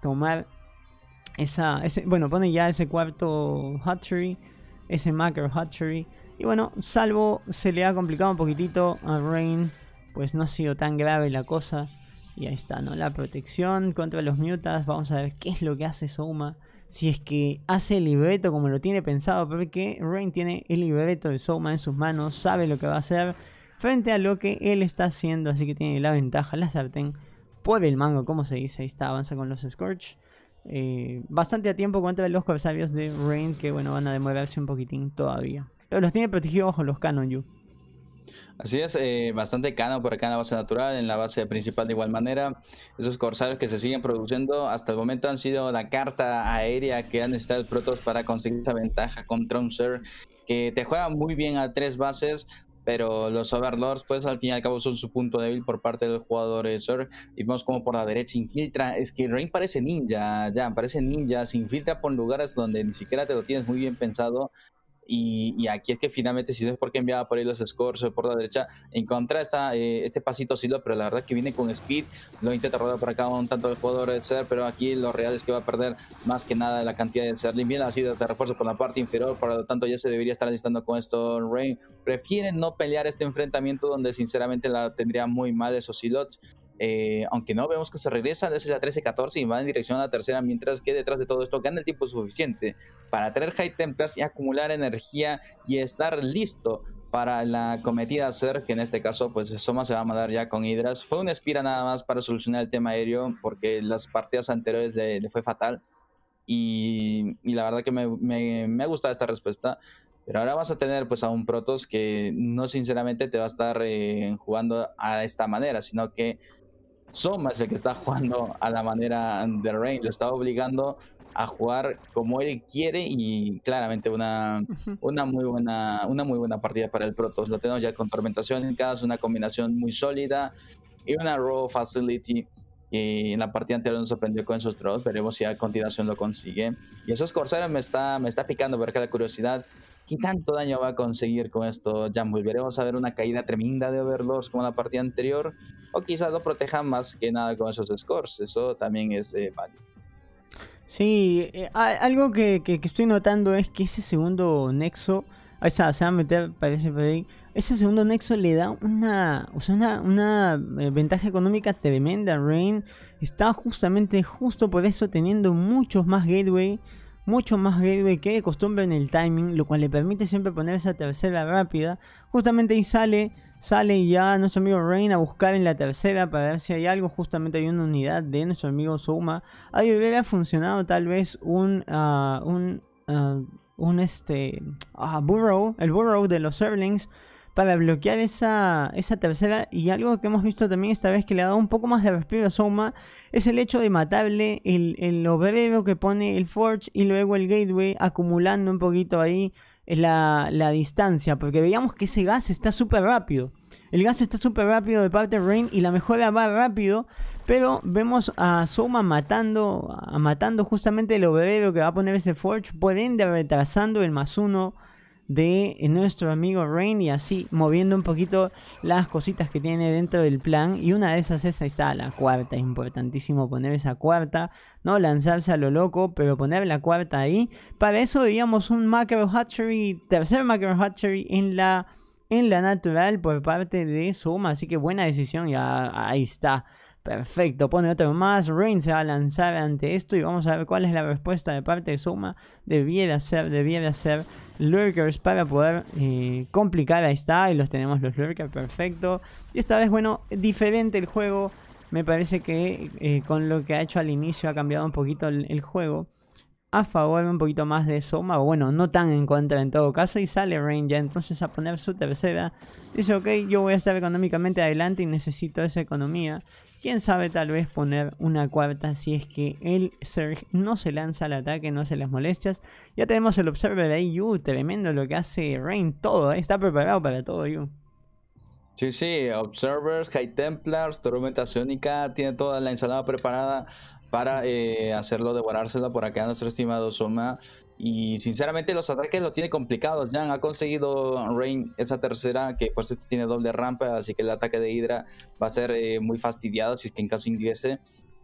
tomar esa... bueno, pone ya ese cuarto hatchery, ese macro hatchery. Y bueno, salvo se le ha complicado un poquitito a Rain, pues no ha sido tan grave la cosa. Y ahí está, ¿no? La protección contra los mutas. Vamos a ver qué es lo que hace Souma. Si es que hace el libreto como lo tiene pensado. Porque Rain tiene el libreto de soma en sus manos. Sabe lo que va a hacer. Frente a lo que él está haciendo. Así que tiene la ventaja. La sartén puede el mango, como se dice. Ahí está, avanza con los Scorch. Eh, bastante a tiempo contra los corsarios de Rain. Que bueno, van a demorarse un poquitín todavía. Pero los tiene protegidos bajo los Canon Yu. Así es, eh, bastante cano por acá en la base natural, en la base principal de igual manera. Esos corsarios que se siguen produciendo hasta el momento han sido la carta aérea que han estado protos para conseguir esa ventaja contra un que te juega muy bien a tres bases, pero los Overlords, pues al fin y al cabo son su punto débil por parte del jugador eh, Sir. Y vemos como por la derecha infiltra. Es que Rain parece ninja, ya, parece ninja, se infiltra por lugares donde ni siquiera te lo tienes muy bien pensado. Y, aquí es que finalmente, si no es porque enviaba por ahí los scores por la derecha, en esta, está eh, este pasito Silo, pero la verdad que viene con speed, lo intenta rodar por acá un tanto el jugador de ser, pero aquí lo real es que va a perder más que nada la cantidad de ser. Bien ha sido de refuerzo por la parte inferior, por lo tanto ya se debería estar alistando con esto Rain. Prefieren no pelear este enfrentamiento donde sinceramente la tendría muy mal esos silots eh, aunque no, vemos que se regresa desde la 13-14 y va en dirección a la tercera, mientras que detrás de todo esto gana el tiempo suficiente para tener High tempers y acumular energía y estar listo para la cometida ser. que en este caso pues Soma se va a mandar ya con Hydras. Fue una espira nada más para solucionar el tema aéreo porque las partidas anteriores le, fue fatal. Y, la verdad que me, ha gustado esta respuesta. Pero ahora vas a tener pues a un Protos que no sinceramente te va a estar eh, jugando a esta manera, sino que Soma es el que está jugando a la manera de Reign, lo está obligando a jugar como él quiere y claramente una, una, muy, buena, una muy buena partida para el Protoss. Lo tenemos ya con Tormentación en casa, una combinación muy sólida y una Raw Facility. en la partida anterior nos sorprendió con esos draws, veremos si a continuación lo consigue. Y esos Corsarios me está, me está picando, porque la curiosidad ¿Qué tanto daño va a conseguir con esto Ya ¿Volveremos a ver una caída tremenda de Overlords como la partida anterior? ¿O quizás lo proteja más que nada con esos scores? Eso también es malo eh, válido. Sí, eh, algo que, estoy notando es que ese segundo nexo, esa, se va a meter, parece por ahí, ese segundo nexo le da una, o sea, una, eh, ventaja económica tremenda Rain. Está justamente justo por eso teniendo muchos más gateway mucho más gateway que de costumbre en el timing, lo cual le permite siempre poner esa tercera rápida. Justamente ahí sale, sale ya nuestro amigo Rain a buscar en la tercera para ver si hay algo. Justamente hay una unidad de nuestro amigo Zuma Ahí hubiera funcionado tal vez un, ah, un, ah, un este, a ah, burrow, el burrow de los Serlings para bloquear esa, tercera. Y algo que hemos visto también esta vez que le ha dado un poco más de respiro a Soma es el hecho de matarle el, el obrero que pone el Forge y luego el Gateway acumulando un poquito ahí eh, la, la distancia. Porque veíamos que ese gas está súper rápido. El gas está súper rápido de parte de Rain y la mejora va rápido. Pero vemos a Soma matando, matando justamente el obrero que va a poner ese Forge. Por ende retrasando el más uno de nuestro amigo Rain y así moviendo un poquito las cositas que tiene dentro del plan. Y una de esas es, ahí está la cuarta, es importantísimo poner esa cuarta, no lanzarse a lo loco, pero poner la cuarta ahí. Para eso digamos un macro hatchery, tercer macro hatchery en la, en la natural por parte de suma así que buena decisión ya ahí está. Perfecto, pone otro más. Rain se va a lanzar ante esto y vamos a ver cuál es la respuesta de parte de suma Debiera ser, debiera ser lurkers para poder eh, complicar. Ahí está, y los tenemos los lurkers, perfecto. Y esta vez, bueno, diferente el juego. Me parece que eh, con lo que ha hecho al inicio ha cambiado un poquito el, juego. A favor un poquito más de Soma, o bueno, no tan en contra en todo caso. Y sale Rain entonces a poner su tercera. Dice, ok, yo voy a estar económicamente adelante y necesito esa economía. Quién sabe, tal vez poner una cuarta si es que el Surge no se lanza al ataque, no hace las molestias. Ya tenemos el Observer ahí, Yu. Uh, tremendo lo que hace Rain. Todo, eh, está preparado para todo, Yu. Sí, sí, Observers, High Templars, Tormenta Sónica, tiene toda la ensalada preparada para eh, hacerlo devorársela por acá a nuestro estimado Soma. Y sinceramente los ataques los tiene complicados. Ya ha conseguido Rain esa tercera, que pues este tiene doble rampa, así que el ataque de Hydra va a ser eh, muy fastidiado si es que en caso ingrese.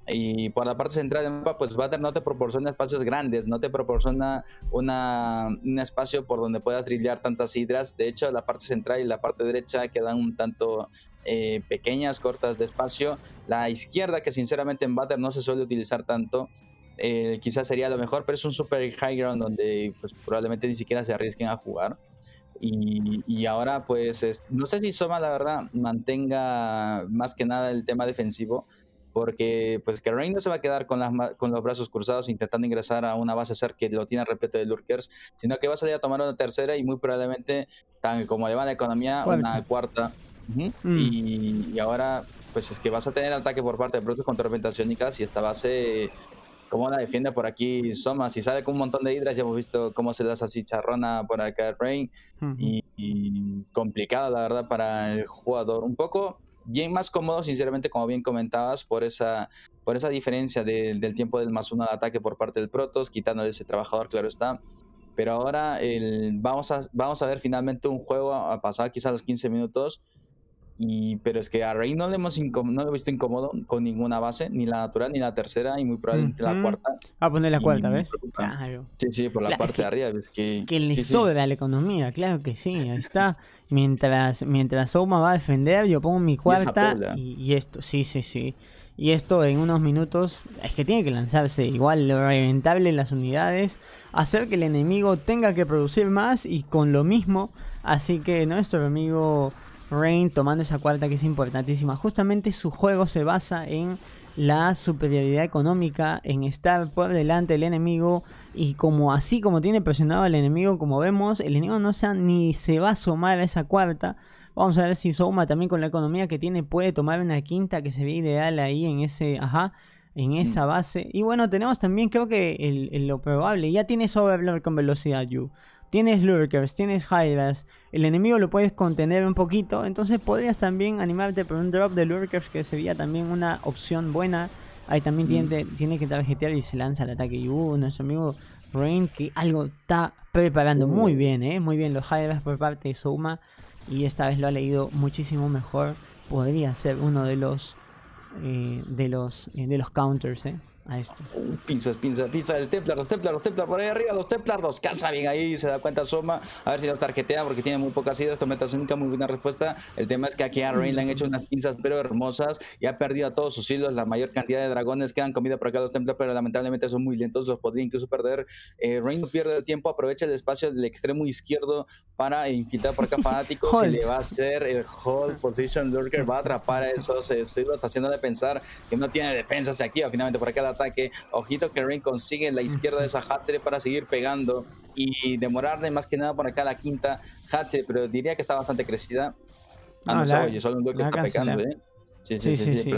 Y por la parte central del mapa, pues Batter no te proporciona espacios grandes, no te proporciona una, un espacio por donde puedas drillar tantas hidras. De hecho, la parte central y la parte derecha quedan un tanto eh, pequeñas, cortas de espacio. La izquierda, que sinceramente en Batter no se suele utilizar tanto, eh, quizás sería lo mejor, pero es un super high ground donde pues, probablemente ni siquiera se arriesguen a jugar. Y, y, ahora, pues, no sé si Soma, la verdad, mantenga más que nada el tema defensivo, porque pues Reign no se va a quedar con, con los brazos cruzados intentando ingresar a una base ser que lo tiene respeto de lurkers, sino que va a salir a tomar una tercera y muy probablemente, tan como le va la economía, una cuarta. Mm. y, ahora, pues es que vas a tener ataque por parte de Brutus contra Tormentaciónicas y esta base, ¿cómo la defiende por aquí Soma? Si sale con un montón de hidras, ya hemos visto cómo se las así charrona por acá Rain. Y, y complicada, la verdad, para el jugador. Un poco bien más cómodo, sinceramente, como bien comentabas, por esa, por esa diferencia del tiempo del más uno de ataque por parte del Protoss, quitándole ese trabajador, claro está. Pero ahora vamos, a, vamos a ver finalmente un juego a, a pasar quizás los 15 minutos pero es que a Rey no le hemos no le visto incómodo con ninguna base, ni la natural, ni la tercera, y muy probablemente la cuarta. a ah, poner pues la cuarta, ¿ves? Claro. Sí, sí, por la, parte de arriba. que, le sobra la economía, claro que sí, ahí está. mientras, mientras va a defender, yo pongo mi cuarta y, esto, sí, sí, sí. Y esto en unos minutos es que tiene que lanzarse igual, lo reventable las unidades, hacer que el enemigo tenga que producir más y con lo mismo. Así que nuestro enemigo... Rain tomando esa cuarta que es importantísima. Justamente su juego se basa en la superioridad económica, en estar por delante del enemigo y como así como tiene presionado al enemigo, como vemos, el enemigo no se, ni se va a asomar a esa cuarta. Vamos a ver si Soma también con la economía que tiene puede tomar una quinta que sería ideal ahí en ese, ajá, en mm. esa base. Y bueno, tenemos también creo que lo probable, ya tiene hablar con velocidad Yu. Tienes lurkers, tienes hydras, el enemigo lo puedes contener un poquito, entonces podrías también animarte por un drop de lurkers que sería también una opción buena. Ahí también mm. tiene, que tarjetear y se lanza el ataque. Y uh, nuestro amigo Rain que algo está preparando uh. muy bien, ¿eh? Muy bien los hydras por parte de Souma. Y esta vez lo ha leído muchísimo mejor. Podría ser uno de los, eh, de los, eh, de los counters, ¿eh? a esto. Pinzas, pinzas, pinzas. El Templar, los Templar, los Templar, por ahí arriba, los Templar, dos. Casa bien ahí, se da cuenta Soma. A ver si los tarjetea porque tiene muy pocas ideas. es única muy buena respuesta. El tema es que aquí a Rain le han hecho unas pinzas pero hermosas y ha perdido a todos sus hilos. La mayor cantidad de dragones que han comido por acá los Templar, pero lamentablemente son muy lentos. Los podría incluso perder. Eh, Rain no pierde el tiempo, aprovecha el espacio del extremo izquierdo para invitar por acá fanáticos y le va a hacer el hold position lurker. Va a atrapar a esos hilos eh, Está haciéndole pensar que no tiene defensas aquí. finalmente por acá que Ojito que Rain consigue la izquierda de esa Hatcher para seguir pegando y demorarle más que nada por acá la quinta Hatcher pero diría que está bastante crecida. pero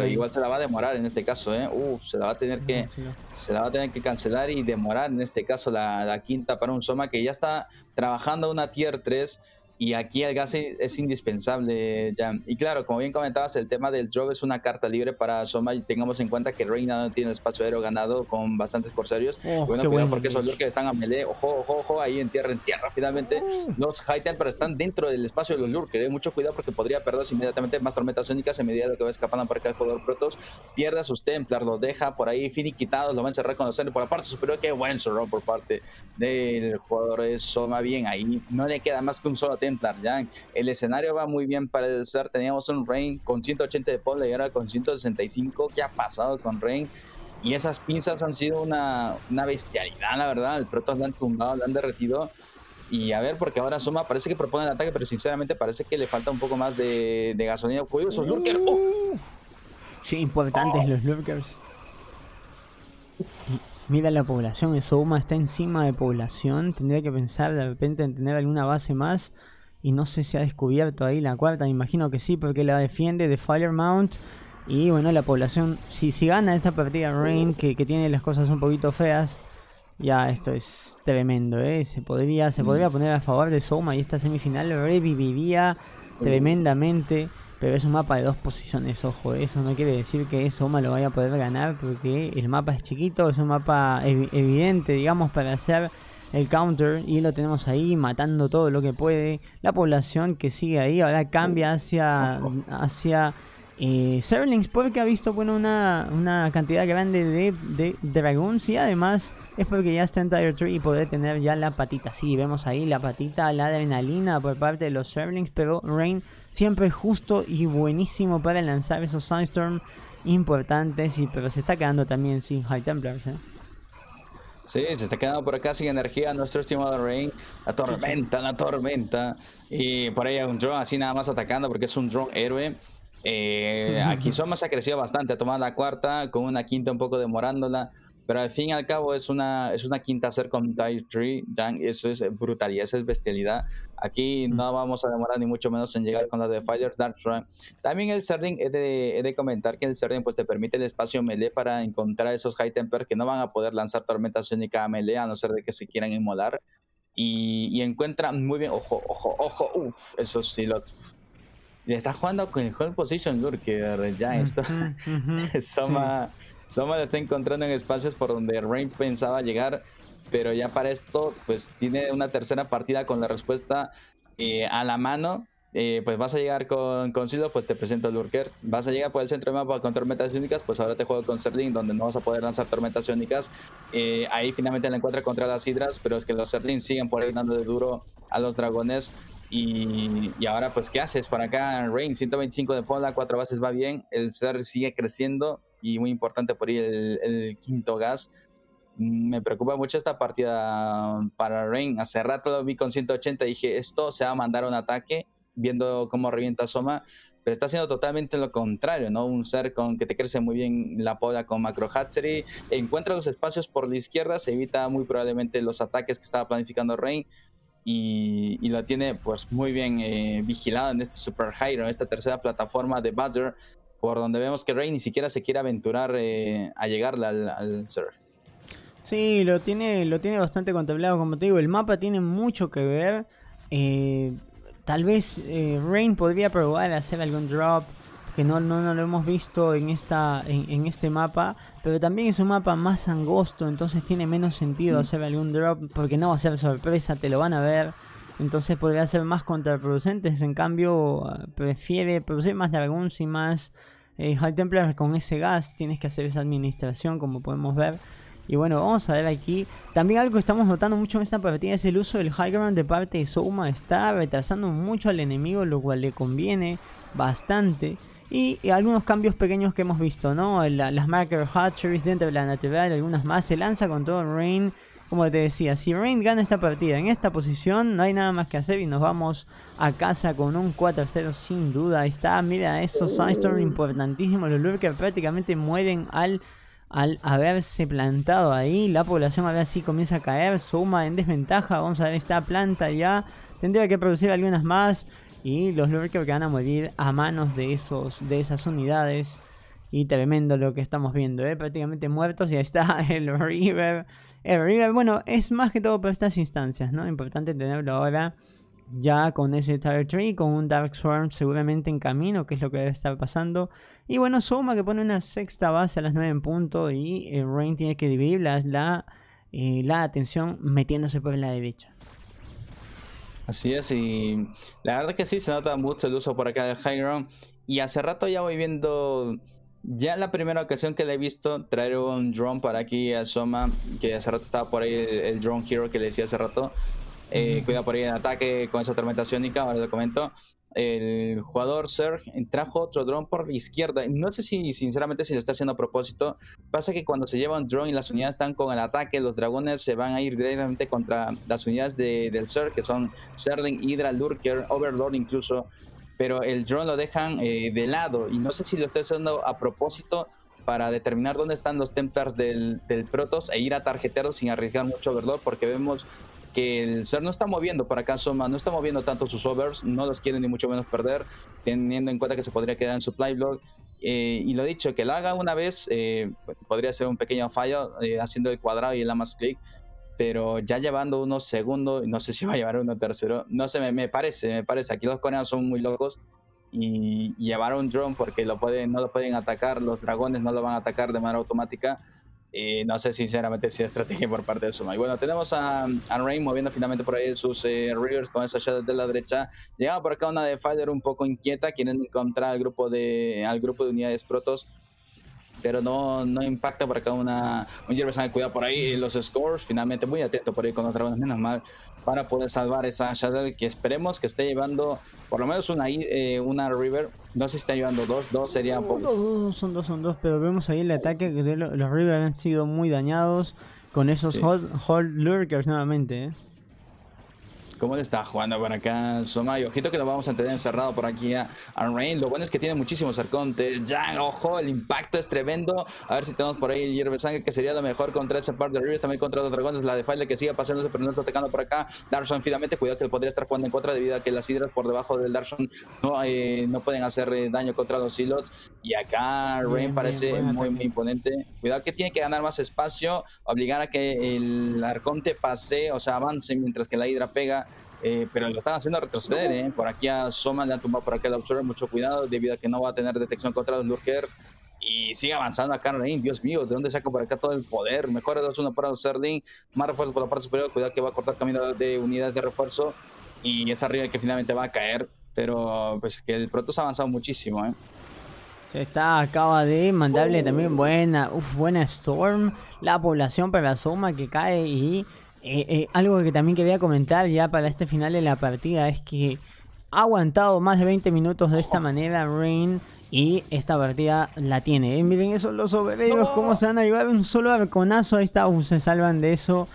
igual se la va a demorar en este caso, ¿eh? se la va a tener que, se la va a tener que cancelar y demorar en este caso la, la, quinta para un Soma que ya está trabajando una tier 3 y aquí el gas es, indispensable, Jan. Y claro, como bien comentabas, el tema del drop es una carta libre para Soma. Y tengamos en cuenta que Reina no tiene espacio aéreo ganado con bastantes corsarios. Oh, bueno, cuidado porque esos Lurkers están a melee. Ojo, ojo, ojo, ahí en tierra, en tierra. Finalmente, mm. los high pero están dentro del espacio de los Lurkers, ¿eh? Mucho cuidado porque podría perderse inmediatamente más tormentas únicas en medida de lo que va escapando para acá el jugador Protos. Pierde a sus Templar, los deja por ahí finiquitados, lo van a encerrar con los por la parte superior. Qué buen surround por parte del jugador Soma. Bien ahí, no le queda más que un solo tiempo en El escenario va muy bien para el Teníamos un Rain con 180 de pole y ahora con 165. que ha pasado con Rain? Y esas pinzas han sido una, bestialidad, la verdad. El Protoss han tumbado, han derretido. Y a ver, porque ahora Soma parece que propone el ataque, pero sinceramente parece que le falta un poco más de, gasolina. Uh. Oh. Sí, importantes oh. los lurkers. Mira la población, Soma está encima de población. Tendría que pensar de repente en tener alguna base más. Y no sé si ha descubierto ahí la cuarta, me imagino que sí, porque la defiende de Firemount. Y bueno, la población, si, si gana esta partida Rain, que, tiene las cosas un poquito feas, ya esto es tremendo, ¿eh? Se podría, se podría mm. poner a favor de Soma y esta semifinal reviviría tremendamente. Pero es un mapa de dos posiciones, ojo, ¿eh? eso no quiere decir que Soma lo vaya a poder ganar porque el mapa es chiquito, es un mapa evidente, digamos, para hacer el counter y lo tenemos ahí matando todo lo que puede. La población que sigue ahí ahora cambia hacia, hacia Serlings eh, porque ha visto bueno, una, una cantidad grande de, de, y además es porque ya está en Tire 3 y puede tener ya la patita. Sí, vemos ahí la patita, la adrenalina por parte de los Serlings, pero Rain siempre justo y buenísimo para lanzar esos Sunstorm importantes, y, pero se está quedando también sin High Templars. ¿eh? Sí, se está quedando por acá sin energía nuestro estimado Rain. La tormenta, la tormenta. Y por ahí hay un drone así nada más atacando porque es un drone héroe. Eh, aquí aquí Somos ha crecido bastante, ha tomado la cuarta, con una quinta un poco demorándola. Pero al fin y al cabo es una, es una quinta ser con Tide Tree, Jan, eso es eh, brutalidad, eso es bestialidad. Aquí no vamos a demorar ni mucho menos en llegar con la de Fire Dark Run. También el Serdin, he de, comentar que el Serdin pues te permite el espacio melee para encontrar esos High Temper que no van a poder lanzar Tormenta Sónica a melee a no ser de que se quieran inmolar. Y, y encuentra muy bien, ojo, ojo, ojo, uff, esos sí los le está jugando con el hold position que ya esto Soma Soma está encontrando en espacios por donde Rain pensaba llegar, pero ya para esto, pues tiene una tercera partida con la respuesta eh, a la mano. Eh, pues vas a llegar con, con Silo, pues te presento Lurkers. Vas a llegar por el centro de mapa con tormentas únicas, pues ahora te juego con Serling, donde no vas a poder lanzar tormentas únicas. Eh, ahí finalmente la encuentra contra las Hidras, pero es que los Serling siguen por ahí dando de duro a los dragones. Y, ahora, pues, ¿qué haces por acá? Rain, 125 de pola, 4 bases va bien. El ser sigue creciendo y muy importante por ahí el, quinto gas. Mm, me preocupa mucho esta partida um, para Rain. Hace rato lo vi con 180 y dije, esto se va a mandar un ataque viendo cómo revienta Soma, pero está haciendo totalmente lo contrario, ¿no? Un ser con que te crece muy bien la poda con Macro Hatchery, encuentra los espacios por la izquierda, se evita muy probablemente los ataques que estaba planificando Rain y, lo tiene pues muy bien eh, vigilado en este Super Hydro, en esta tercera plataforma de Badger, por donde vemos que Rey ni siquiera se quiere aventurar eh, a llegar al, al server. Sí, lo tiene, lo tiene bastante contemplado, como te digo, el mapa tiene mucho que ver. Eh, tal vez eh, Rain podría probar hacer algún drop que no, no, no lo hemos visto en, esta, en, en, este mapa, pero también es un mapa más angosto, entonces tiene menos sentido mm. hacer algún drop porque no va a ser sorpresa, te lo van a ver entonces podría ser más contraproducentes. En cambio, prefiere producir más dragons y más eh, High Templar con ese gas. Tienes que hacer esa administración, como podemos ver. Y bueno, vamos a ver aquí. También algo que estamos notando mucho en esta partida es el uso del high ground de parte de Souma. Está retrasando mucho al enemigo, lo cual le conviene bastante. Y, algunos cambios pequeños que hemos visto, ¿no? las marker hatcheries dentro de la natural, algunas más. Se lanza con todo el rain como te decía, si Rain gana esta partida en esta posición, no hay nada más que hacer y nos vamos a casa con un 4-0 sin duda. Ahí está, mira eso, Sunstorm importantísimo. Los Lurkers prácticamente mueren al al haberse plantado ahí. La población a ver si comienza a caer, suma en desventaja. Vamos a ver esta planta ya. Tendría que producir algunas más. Y los Lurkers que van a morir a manos de, esos, de esas unidades. Y tremendo lo que estamos viendo, ¿eh? prácticamente muertos. Y ahí está el River bueno, es más que todo por estas instancias, ¿no? Importante tenerlo ahora ya con ese Tire Tree, con un Dark Swarm seguramente en camino, que es lo que debe estar pasando. Y bueno, Soma que pone una sexta base a las 9 en punto y eh, Rain tiene que dividir la, eh, la, atención metiéndose por la derecha. Así es, y la verdad que sí, se nota mucho el uso por acá de High Y hace rato ya voy viendo ya la primera ocasión que le he visto traer un drone para aquí a Soma, que hace rato estaba por ahí el, drone hero que le decía hace rato, eh, cuida por ahí el ataque con esa tormenta sónica, ahora lo comento. El jugador Serge trajo otro drone por la izquierda. No sé si sinceramente si lo está haciendo a propósito. Pasa que cuando se lleva un drone y las unidades están con el ataque, los dragones se van a ir directamente contra las unidades del Serge, que son Serling, Hydra, Lurker, Overlord incluso pero el drone lo dejan eh, de lado y no sé si lo estoy haciendo a propósito para determinar dónde están los Templars del, del Protoss e ir a tarjetearlos sin arriesgar mucho verdor porque vemos que el ser no está moviendo para acá Soma, no está moviendo tanto sus overs, no los quiere ni mucho menos perder, teniendo en cuenta que se podría quedar en Supply Block, eh, y lo dicho, que lo haga una vez eh, podría ser un pequeño fallo haciendo el cuadrado y el más click pero ya llevando unos segundos, no sé si va a llevar uno tercero, no sé, me, parece, me parece, aquí los coreanos son muy locos y llevar un drone porque lo pueden, no lo pueden atacar, los dragones no lo van a atacar de manera automática. Eh, no sé sinceramente si es estrategia por parte de Suma. Y bueno, tenemos a, Rain moviendo finalmente por ahí sus eh, rears con esa shadows de la derecha. Llega por acá una de Fighter un poco inquieta, quieren encontrar al grupo de, al grupo de unidades protos pero no, no impacta por acá una, un de cuidado por ahí. Los scores, finalmente muy atento por ahí con otra vez, menos mal, para poder salvar esa Shadow que esperemos que esté llevando por lo menos una, eh, una River. No sé si está llevando dos, dos sería pocos. son dos, son dos, pero vemos ahí el ataque que los River han sido muy dañados con esos sí. hold, Lurkers nuevamente. ¿eh? ¿Cómo le está jugando por acá y Ojito que lo vamos a tener encerrado por aquí a, Rain. Lo bueno es que tiene muchísimos arcontes. Ya, ojo, el impacto es tremendo. A ver si tenemos por ahí el hierve sangre, que sería lo mejor contra ese par de Rivers. También contra los dragones. La de que sigue pasándose, pero no está atacando por acá. Darson, finalmente, cuidado que podría estar jugando en contra debido a que las hidras por debajo del Darson no, eh, no pueden hacer eh, daño contra los silots Y acá Rain parece muy, muy imponente. Cuidado que tiene que ganar más espacio, obligar a que el arconte pase, o sea, avance mientras que la hidra pega eh, pero lo están haciendo retroceder, ¿eh? Por aquí a Soma le han tomado por acá la Observer, mucho cuidado, debido a que no va a tener detección contra los Lurkers. Y sigue avanzando acá Rain, Dios mío, ¿de dónde saca por acá todo el poder? mejor 2-1 para Serdin, más refuerzos por la parte superior, cuidado que va a cortar camino de unidades de refuerzo. Y es arriba el que finalmente va a caer, pero pues que el Protoss ha avanzado muchísimo, ¿eh? Está, acaba de mandarle también buena, buena Storm. La población para la Soma que cae y eh, eh, algo que también quería comentar ya para este final de la partida es que ha aguantado más de 20 minutos de esta oh. manera Rain y esta partida la tiene. Eh, miren esos los obreros, cómo se van a llevar un solo arconazo. Ahí está, se salvan de eso.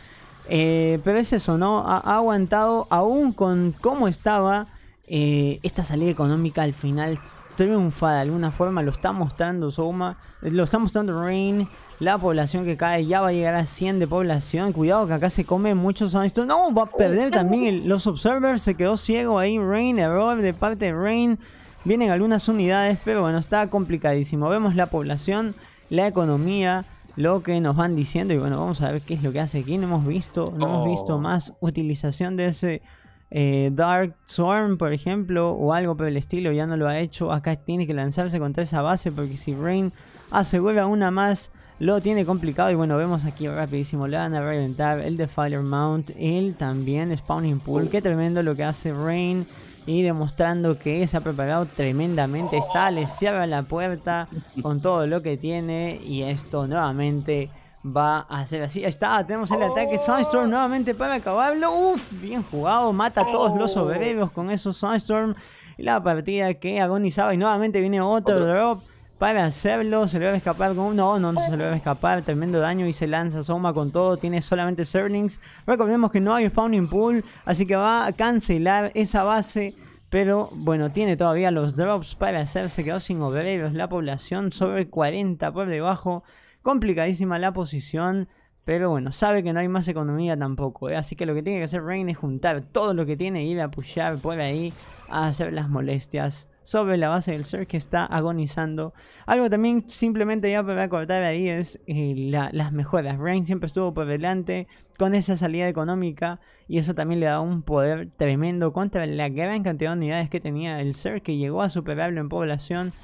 pero es eso, ¿no? Ha, ha, aguantado aún con cómo estaba esta salida económica al final triunfa de alguna forma, lo está mostrando soma lo está mostrando Rain, la población que cae ya va a llegar a 100 de población, cuidado que acá se come muchos esto no, va a perder también los Observers, se quedó ciego ahí Rain, error de parte de Rain, vienen algunas unidades, pero bueno, está complicadísimo, vemos la población, la economía, lo que nos van diciendo y bueno, vamos a ver qué es lo que hace aquí, no hemos visto, no hemos visto oh. más utilización de ese eh, Dark Swarm, por ejemplo, o algo por el estilo, ya no lo ha hecho. Acá tiene que lanzarse contra esa base porque si Rain asegura una más, lo tiene complicado. Y bueno, vemos aquí rapidísimo, le van a reventar el Defiler Mount, él también, Spawning Pool. Qué tremendo lo que hace Rain y demostrando que se ha preparado tremendamente. Está, le cierra la puerta con todo lo que tiene y esto nuevamente va a ser así. Ahí está, tenemos el ataque Sunstorm nuevamente para acabarlo. Uf, bien jugado, mata a todos los obreros con esos Sunstorm. La partida que agonizaba y nuevamente viene otro, drop para hacerlo. Se le va a escapar con uno. Oh, no, no se le va a escapar. Tremendo daño. Y se lanza Soma con todo. Tiene solamente Serlings. Recordemos que no hay Spawning Pool. Así que va a cancelar esa base. Pero bueno, tiene todavía los drops para hacerse, Se quedó sin obreros. La población sobre 40 por debajo. Complicadísima la posición. Pero bueno, sabe que no hay más economía tampoco. ¿eh? Así que lo que tiene que hacer Rain es juntar todo lo que tiene y ir a pushar por ahí a hacer las molestias sobre la base del Ser que está agonizando. Algo también simplemente ya para cortar ahí es eh, las mejoras. Rain siempre estuvo por delante con esa salida económica y eso también le da un poder tremendo contra la gran cantidad de unidades que tenía el Ser que llegó a superarlo en población.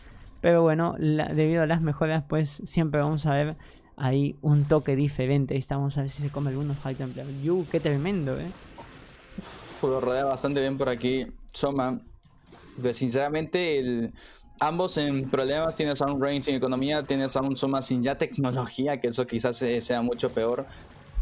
Pero bueno, debido a las mejoras, pues siempre vamos a ver ahí un toque diferente. Ahí estamos a ver si se come algunos High Templar. ¡Yu! ¡Qué tremendo, eh! Uf, lo rodea bastante bien por aquí. Soma. pues sinceramente, el... ambos en problemas. Tienes a un Rain sin economía, tienes a un Soma sin ya tecnología, que eso quizás eh, sea mucho peor.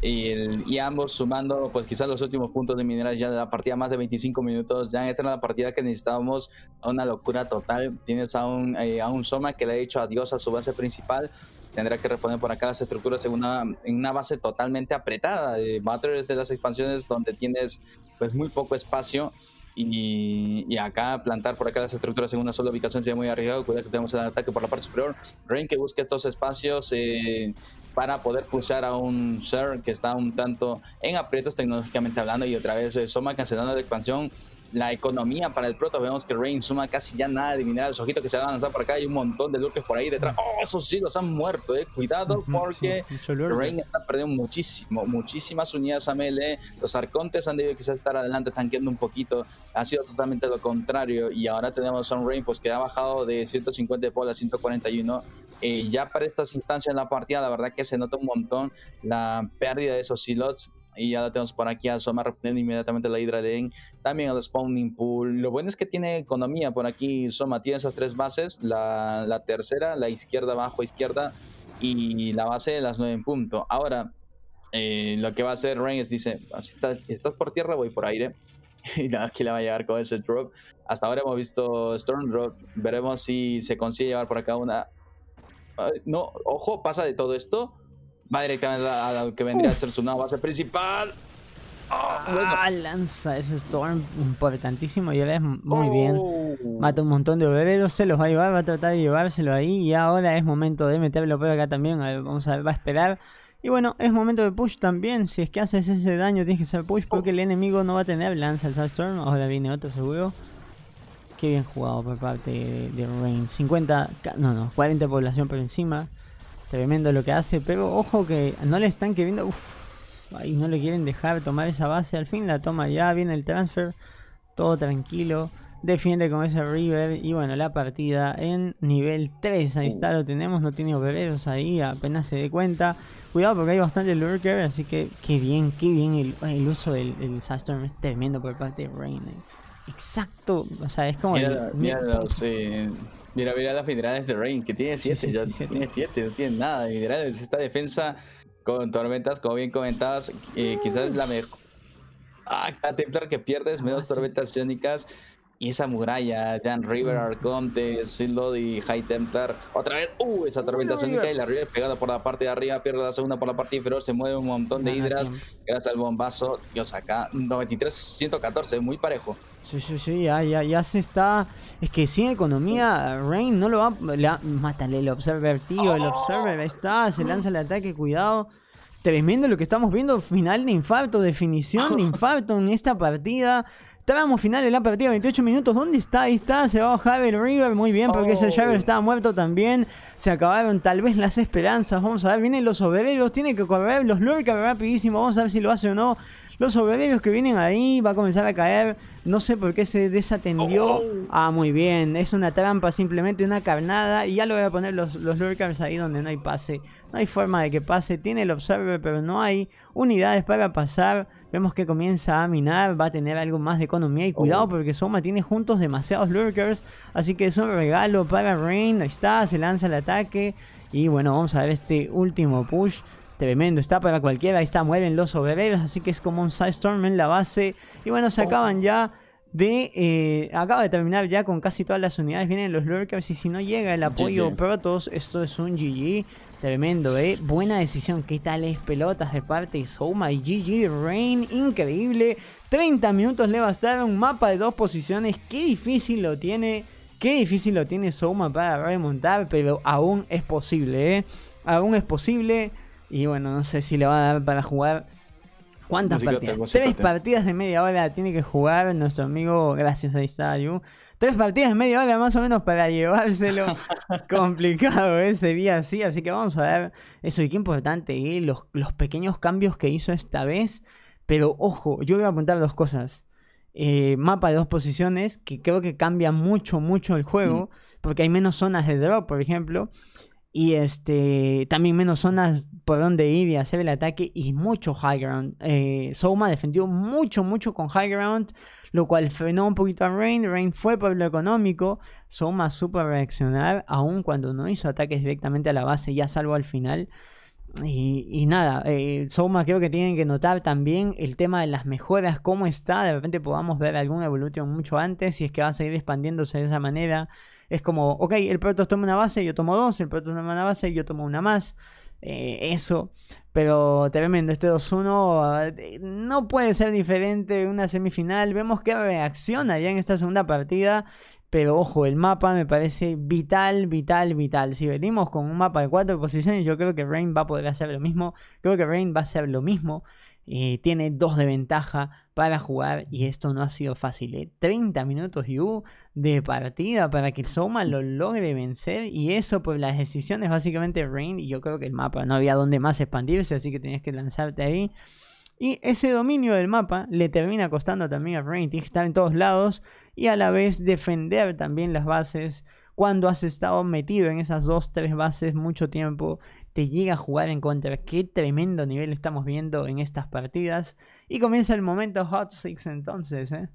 Y, ambos sumando pues quizás los últimos puntos de mineral ya de la partida más de 25 minutos ya esta era la partida que necesitábamos una locura total tienes a un, eh, a un Soma que le ha dicho adiós a su base principal tendrá que responder por acá las estructuras en una, en una base totalmente apretada de Butter de las expansiones donde tienes pues muy poco espacio y, y, acá plantar por acá las estructuras en una sola ubicación sería muy arriesgado. Cuidado que tenemos el ataque por la parte superior. Rain que busque estos espacios eh, para poder pulsar a un ser que está un tanto en aprietos tecnológicamente hablando y otra vez eh, Soma cancelando la expansión la economía para el Proto, Vemos que Rain suma casi ya nada de Los ojitos que se van a lanzar por acá. Hay un montón de lurkers por ahí detrás. ¡Oh, esos sí los han muerto! Eh. Cuidado porque Rain está perdiendo muchísimo, muchísimas unidades a melee. Los arcontes han debido quizás estar adelante tanqueando un poquito. Ha sido totalmente lo contrario. Y ahora tenemos a un Rain pues, que ha bajado de 150 de a 141. Eh, ya para estas instancias en la partida, la verdad que se nota un montón la pérdida de esos slots y ya la tenemos por aquí a Soma repitiendo inmediatamente la Hydra de En, también al Spawning Pool. Lo bueno es que tiene economía por aquí Soma, tiene esas tres bases, la, tercera, la izquierda, abajo, izquierda y la base de las nueve en punto. Ahora, eh, lo que va a hacer es dice, ah, si estás, por tierra voy por aire y nada, que le va a llegar con ese drop. Hasta ahora hemos visto Storm Drop. Veremos si se consigue llevar por acá una. no, ojo, pasa de todo esto. Va directamente a lo que vendría a ser su nueva base principal. Ah, ah lanza ese Storm importantísimo y ahora es muy oh. bien. Mata un montón de obreros, se los va a llevar, va a tratar de llevárselo ahí. Y ahora es momento de meterlo por acá también. vamos a ver, va a esperar. Y bueno, es momento de push también. Si es que haces ese daño, tienes que hacer push porque el enemigo no va a tener lanza el Storm. Ahora viene otro seguro. Qué bien jugado por parte de, de Rain. 50, no, no, 40 población por encima. Tremendo lo que hace, pero ojo que no le están queriendo... Uf, ahí no le quieren dejar tomar esa base. Al fin la toma ya, viene el transfer. Todo tranquilo. Defiende con ese River. Y bueno, la partida en nivel 3. Ahí está, lo tenemos. No tiene obreros ahí. Apenas se dé cuenta. Cuidado porque hay bastante lurker. Así que qué bien, qué bien el, uso del, el Es tremendo por parte de Rain. Exacto. O sea, es como... el, Mira, mira las minerales de Rain, que tiene 7, ya tiene 7, no tiene nada de Esta defensa con tormentas, como bien comentabas, eh, quizás es la mejor. Ah, templar que pierdes, menos tormentas iónicas y esa muralla, Dan River, Arconte, Sid y High Templar. Otra vez, uh, esa tormenta y la River pegada por la parte de arriba, pierde la segunda por la parte inferior, se mueve un montón de hidras gracias al bombazo. Dios, acá 93-114, muy parejo. Sí, sí, sí, ya, ya, ya, se está. Es que sin economía, Rain no lo va. a... Mátale el Observer, tío, el Observer, está, se lanza el ataque, cuidado tremendo lo que estamos viendo. Final de infarto, definición de infarto en esta partida. Tramo final de la partida, 28 minutos. ¿Dónde está? Ahí está, se va Javier River. Muy bien, porque ese Javier oh. estaba muerto también. Se acabaron tal vez las esperanzas. Vamos a ver, vienen los obreros. Tiene que correr los Lurker rapidísimo. Vamos a ver si lo hace o no. Los obreros que vienen ahí va a comenzar a caer. No sé por qué se desatendió. Oh. Ah, muy bien. Es una trampa, simplemente una carnada. Y ya lo voy a poner los, los lurkers ahí donde no hay pase. No hay forma de que pase. Tiene el observer, pero no hay unidades para pasar. Vemos que comienza a minar, va a tener algo más de economía y cuidado oh. porque Soma tiene juntos demasiados lurkers. Así que es un regalo para Rain. Ahí está, se lanza el ataque. Y bueno, vamos a ver este último push. Tremendo, está para cualquiera, ahí está, Mueren los obreros, así que es como un storm en la base. Y bueno, se oh. acaban ya de eh, acaba de terminar ya con casi todas las unidades vienen los lurkers y si no llega el apoyo protos esto es un GG tremendo eh buena decisión qué tal es? pelotas de parte de Soma y GG Rain increíble 30 minutos le un mapa de dos posiciones qué difícil lo tiene qué difícil lo tiene Soma para remontar pero aún es posible eh aún es posible y bueno no sé si le va a dar para jugar ¿Cuántas partidas? Tres partidas de media hora tiene que jugar nuestro amigo, gracias a Isayu. Tres partidas de media hora más o menos para llevárselo. Complicado ¿eh? ese día sí. así que vamos a ver eso. Y qué importante, ¿eh? los, pequeños cambios que hizo esta vez. Pero ojo, yo voy a apuntar dos cosas. Eh, mapa de dos posiciones, que creo que cambia mucho, mucho el juego, mm. porque hay menos zonas de drop, por ejemplo, y este también menos zonas por donde ir y hacer el ataque y mucho high ground. Eh, Souma defendió mucho, mucho con high ground, lo cual frenó un poquito a Rain. Rain fue por lo económico. Souma supo reaccionar, aun cuando no hizo ataques directamente a la base, ya salvo al final. Y, nada, eh, Souma creo que tienen que notar también el tema de las mejoras, cómo está. De repente podamos ver algún evolución mucho antes, si es que va a seguir expandiéndose de esa manera. Es como, ok, el Protoss toma una base, yo tomo dos, el Protoss toma una base, yo tomo una más. Eh, eso. Pero tremendo, este 2-1 eh, no puede ser diferente una semifinal. Vemos que reacciona ya en esta segunda partida. Pero ojo, el mapa me parece vital, vital, vital. Si venimos con un mapa de cuatro posiciones, yo creo que Rain va a poder hacer lo mismo. Creo que Rain va a hacer lo mismo. y tiene dos de ventaja para jugar y esto no ha sido fácil. 30 ¿eh? minutos y uh, de partida para que Soma lo logre vencer y eso por las decisiones básicamente Rain y yo creo que el mapa no había donde más expandirse así que tenías que lanzarte ahí. Y ese dominio del mapa le termina costando también a Rain, tienes que estar en todos lados y a la vez defender también las bases cuando has estado metido en esas dos, tres bases mucho tiempo te llega a jugar en contra. Qué tremendo nivel estamos viendo en estas partidas. Y comienza el momento Hot Six entonces, ¿eh?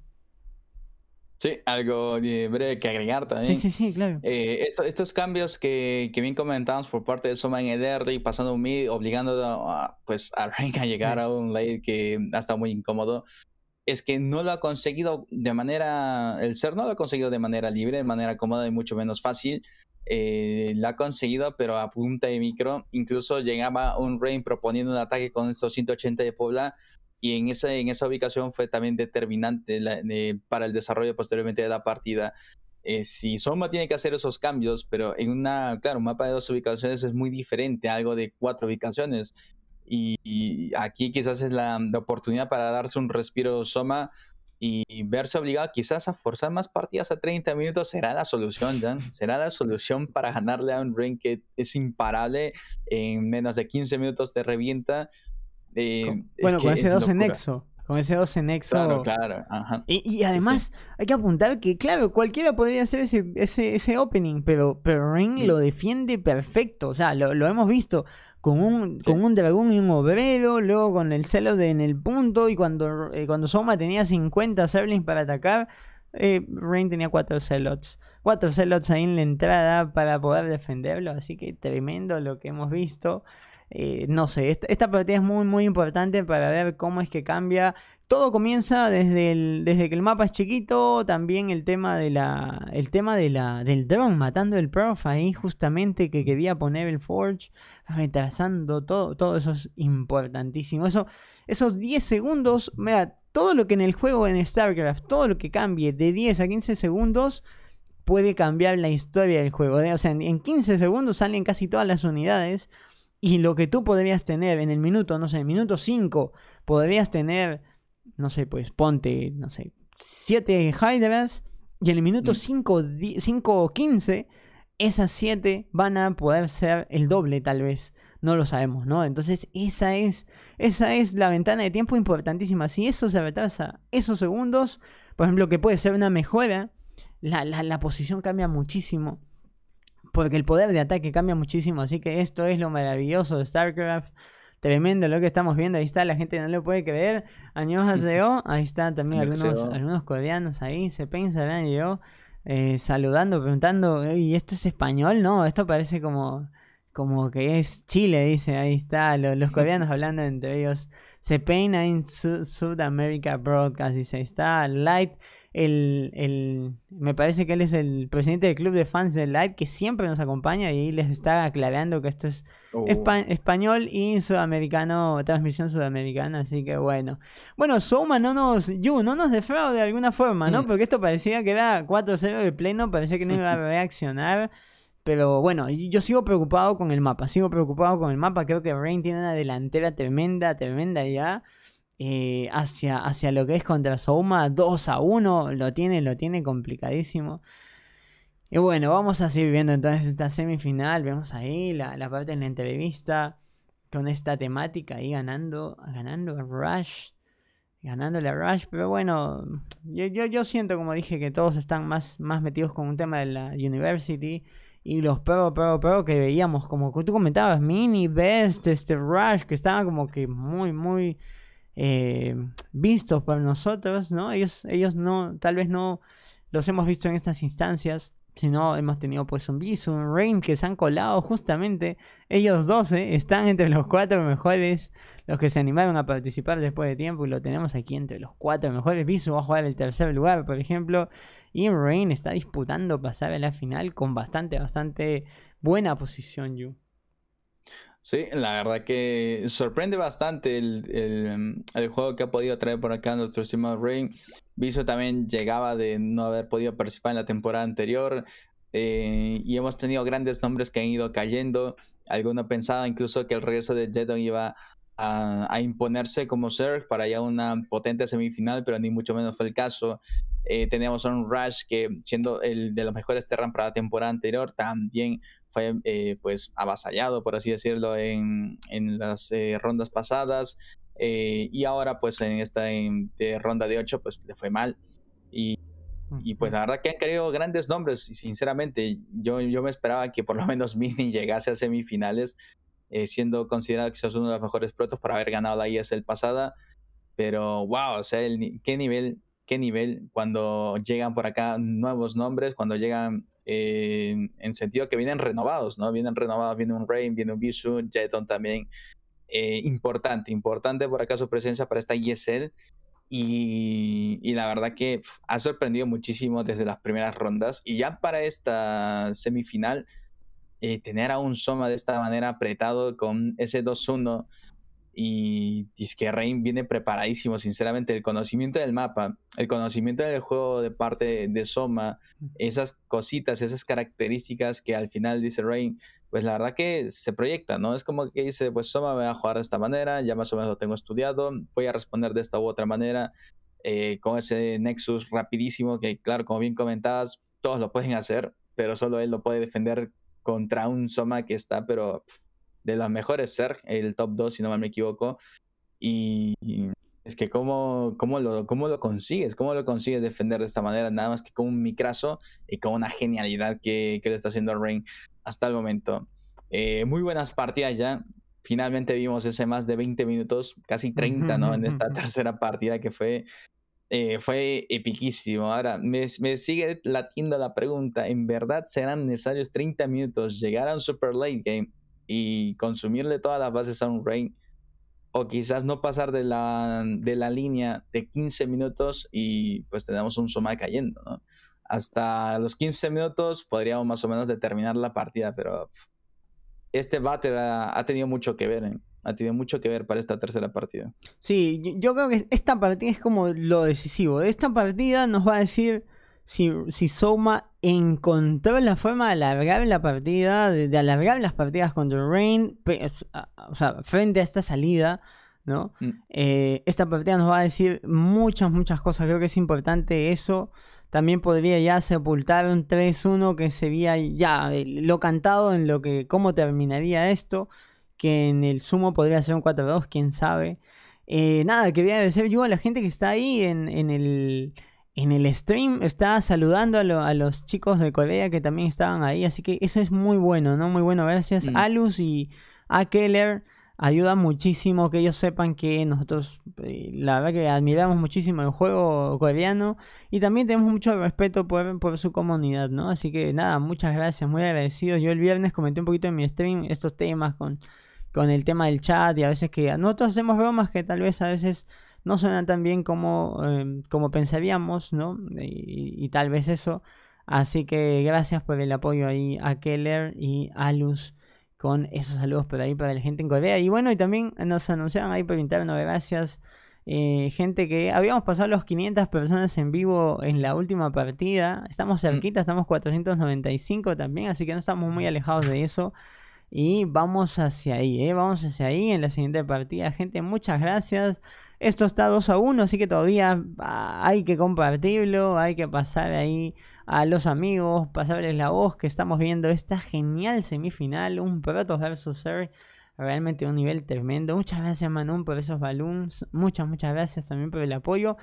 Sí, algo eh, breve que agregar también. Sí, sí, claro. Eh, estos cambios que, bien comentamos por parte de Soma en y y pasando un mid, obligando a, pues, a Rank llegar a un late que estado muy incómodo, es que no lo ha conseguido de manera. El ser no lo ha conseguido de manera libre, de manera cómoda y mucho menos fácil. Eh, la ha conseguido, pero a punta de micro. Incluso llegaba un Rain proponiendo un ataque con esos 180 de Pobla. Y en esa, en esa ubicación fue también determinante eh, para el desarrollo posteriormente de la partida. Eh, si Soma tiene que hacer esos cambios, pero en una, claro, un mapa de dos ubicaciones es muy diferente a algo de cuatro ubicaciones. Y, aquí quizás es la, oportunidad para darse un respiro Soma y verse obligado quizás a forzar más partidas a 30 minutos será la solución, Jan Será la solución para ganarle a un ring que es imparable. En menos de 15 minutos te revienta. Eh, bueno, con ese 2 en nexo. Con ese 2 en nexo. Claro, Y, además hay que apuntar que, claro, cualquiera podría hacer ese, ese, opening, pero, pero Ring lo defiende perfecto. O sea, lo, lo hemos visto con un, con un dragón y un obrero, luego con el celo en el punto, y cuando, eh, cuando Soma tenía 50 serlings para atacar, eh, Rain tenía 4 celots cuatro celots ahí en la entrada para poder defenderlo. Así que tremendo lo que hemos visto. Eh, no sé, esta, partida es muy muy importante para ver cómo es que cambia. Todo comienza desde, desde que el mapa es chiquito, también el tema, de la, el tema de la, del drone matando el prof ahí justamente que quería poner el forge, retrasando todo, todo eso es importantísimo. Eso, esos 10 segundos, mira, todo lo que en el juego en StarCraft, todo lo que cambie de 10 a 15 segundos puede cambiar la historia del juego. ¿eh? O sea, en 15 segundos salen casi todas las unidades y lo que tú podrías tener en el minuto, no sé, en el minuto 5, podrías tener, no sé, pues ponte, no sé, 7 Hydras y en el minuto 5, o 15, esas 7 van a poder ser el doble tal vez. No lo sabemos, ¿no? Entonces esa es, esa es la ventana de tiempo importantísima. Si eso se retrasa esos segundos, por ejemplo, que puede ser una mejora la, posición cambia muchísimo porque el poder de ataque cambia muchísimo. Así que esto es lo maravilloso de StarCraft. Tremendo lo que estamos viendo. Ahí está, la gente no lo puede creer. Años o Ahí están también algunos, algunos coreanos ahí. Se yo eh, saludando, preguntando. ¿Y esto es español? No, esto parece como, como que es Chile, dice. Ahí está, los, coreanos hablando entre ellos. Se peina en Sudamérica Broadcast. Dice, ahí está, Light el, el, me parece que él es el presidente del club de fans del Light que siempre nos acompaña y les está aclarando que esto es oh. español y sudamericano, transmisión sudamericana, así que bueno. Bueno, Souma no nos, Yu, no nos de alguna forma, ¿no? Mm. Porque esto parecía que era 4-0 de pleno, parecía que no iba a reaccionar. Pero bueno, yo sigo preocupado con el mapa, sigo preocupado con el mapa, creo que Rain tiene una delantera tremenda, tremenda ya. Eh, hacia, hacia lo que es contra Souma 2 a 1. Lo tiene, lo tiene complicadísimo. Y bueno, vamos a seguir viendo entonces esta semifinal. Vemos ahí la, parte de la entrevista con esta temática ahí ganando, ganando Rush. Ganándole a Rush, pero bueno, yo, yo, yo, siento, como dije, que todos están más, más metidos con un tema de la University y los pro, pro, pro que veíamos, como tú comentabas, Mini, Best, este Rush, que estaba como que muy, muy eh, vistos para nosotros, ¿no? Ellos, ellos no, tal vez no los hemos visto en estas instancias, sino hemos tenido pues un visu un Rain que se han colado justamente. Ellos 12 ¿eh? están entre los cuatro mejores, los que se animaron a participar después de tiempo y lo tenemos aquí entre los cuatro mejores. Bisu va a jugar el tercer lugar, por ejemplo, y Rain está disputando pasar a la final con bastante, bastante buena posición, Yu. Sí, la verdad que sorprende bastante el, juego que ha podido traer por acá nuestro Simon Ring. Viso también llegaba de no haber podido participar en la temporada anterior. Eh, y hemos tenido grandes nombres que han ido cayendo. Algunos pensaba incluso que el regreso de Jedon iba a, imponerse como ser para ya una potente semifinal, pero ni mucho menos fue el caso. Eh, teníamos a un Rush que, siendo el de los mejores Terran para la temporada anterior, también fue eh, pues avasallado, por así decirlo, en, en las eh, rondas pasadas. y ahora, pues en esta ronda de 8, pues le fue mal. Y pues la verdad que han querido grandes nombres, y sinceramente, yo, yo me esperaba que por lo menos Mini llegase a semifinales, eh, siendo considerado quizás uno de los mejores protos por haber ganado la ISL pasada. Pero wow, o sea, qué nivel, qué nivel cuando llegan por acá nuevos nombres, cuando llegan eh, en sentido que vienen renovados, ¿no? Vienen renovados, viene un Rain, viene un Bisu, Jeton también. Eh, importante, importante por acá su presencia para esta ISL. Y, la verdad que ha sorprendido muchísimo desde las primeras rondas. Y ya para esta semifinal, eh, tener a un Soma de esta manera apretado con ese 2-1 y, que Rain viene preparadísimo, sinceramente, el conocimiento del mapa, el conocimiento del juego de parte de Soma, esas cositas, esas características que al final dice Rain, pues la verdad que se proyecta, ¿no? Es como que dice, pues Soma me va a jugar de esta manera, ya más o menos lo tengo estudiado, voy a responder de esta u otra manera, eh, con ese Nexus rapidísimo que, claro, como bien comentabas, todos lo pueden hacer, pero solo él lo puede defender contra un Soma que está, pero de los mejores ser el top 2, si no mal me equivoco. Y, es que cómo, cómo, lo, cómo lo consigues, cómo lo consigues defender de esta manera, nada más que con un micraso y con una genialidad que, que le está haciendo Rain hasta el momento. Eh, muy buenas partidas ya. Finalmente vimos ese más de 20 minutos, casi 30, ¿no? En esta tercera partida que fue eh, fue epiquísimo. Ahora, me, sigue latiendo la pregunta, ¿en verdad serán necesarios 30 minutos llegar a un super late game y consumirle todas las bases a un Rain? O quizás no pasar de la, de la línea de 15 minutos y pues tenemos un Soma cayendo, ¿no? Hasta los 15 minutos podríamos más o menos determinar la partida, pero este battle ha, ha tenido mucho que ver en, ha ah, tenido mucho que ver para esta tercera partida. Sí, yo creo que esta partida es como lo decisivo. Esta partida nos va a decir si, si Soma encontró la forma de alargar la partida, de, alargar las partidas contra Rain, o sea, frente a esta salida, ¿no? Mm. Eh, esta partida nos va a decir muchas, muchas cosas. Creo que es importante eso. También podría ya sepultar un 3-1 que se ya eh, lo cantado en lo que cómo terminaría esto que en el sumo podría ser un 4-2, quién sabe. Eh, nada, quería agradecer yo a la gente que está ahí en, el en el stream está saludando a, los chicos de Corea que también estaban ahí, así que eso es muy bueno, ¿no? Muy bueno. Gracias mm. a Luz y a Keller. Ayuda muchísimo que ellos sepan que nosotros, eh, la verdad que admiramos muchísimo el juego coreano y también tenemos mucho respeto por, por su comunidad, ¿no? Así que nada, muchas gracias, muy agradecidos. Yo el viernes comenté un poquito en mi stream estos temas con, con el tema del chat y a veces que nosotros hacemos bromas que tal vez a veces no suenan tan bien como, em, como pensaríamos, ¿no? Y, tal vez eso. Así que gracias por el apoyo ahí a Keller y a Luz con esos saludos por ahí para la gente en Corea. Y bueno, y también nos anunciaron ahí por interno, gracias. Eh, gente que habíamos pasado los 500 personas en vivo en la última partida. Estamos mm. cerquita, estamos 495 también, así que no estamos muy alejados de eso. Y vamos hacia ahí, ¿eh? vamos hacia ahí en la siguiente partida. Gente, muchas gracias. Esto está 2 a 1, así que todavía ah, hay que compartirlo, hay que pasar ahí a los amigos, pasarles la voz que estamos viendo esta genial semifinal, un Protoss vs Ser Realmente un nivel tremendo. Muchas gracias Manon por esos balloons. Muchas, muchas gracias también por el apoyo.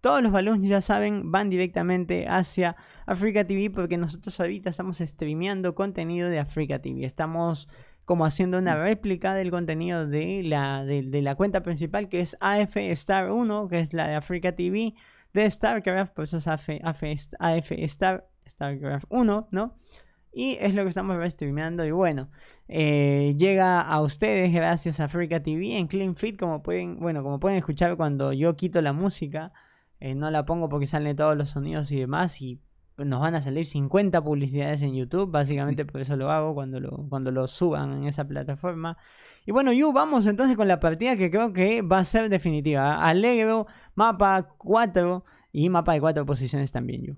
Todos los balloons, ya saben, van directamente hacia Africa TV porque nosotros ahorita estamos streameando contenido de Africa TV. Estamos como haciendo una réplica del contenido de la, de, la cuenta principal que es AF Star 1, que es la de Africa TV de StarCraft, por eso es AF, AF Star, StarCraft 1, ¿no? Y es lo que estamos streameando. Y bueno, eh, llega a ustedes gracias a Africa TV en Clean Fit. Como pueden, bueno, como pueden escuchar cuando yo quito la música, eh, no la pongo porque salen todos los sonidos y demás. Y nos van a salir 50 publicidades en YouTube. Básicamente por eso lo hago cuando lo, cuando lo suban en esa plataforma. Y bueno, Yu, vamos entonces con la partida que creo que va a ser definitiva. Alegro, mapa 4 y mapa de 4 posiciones también, Yu.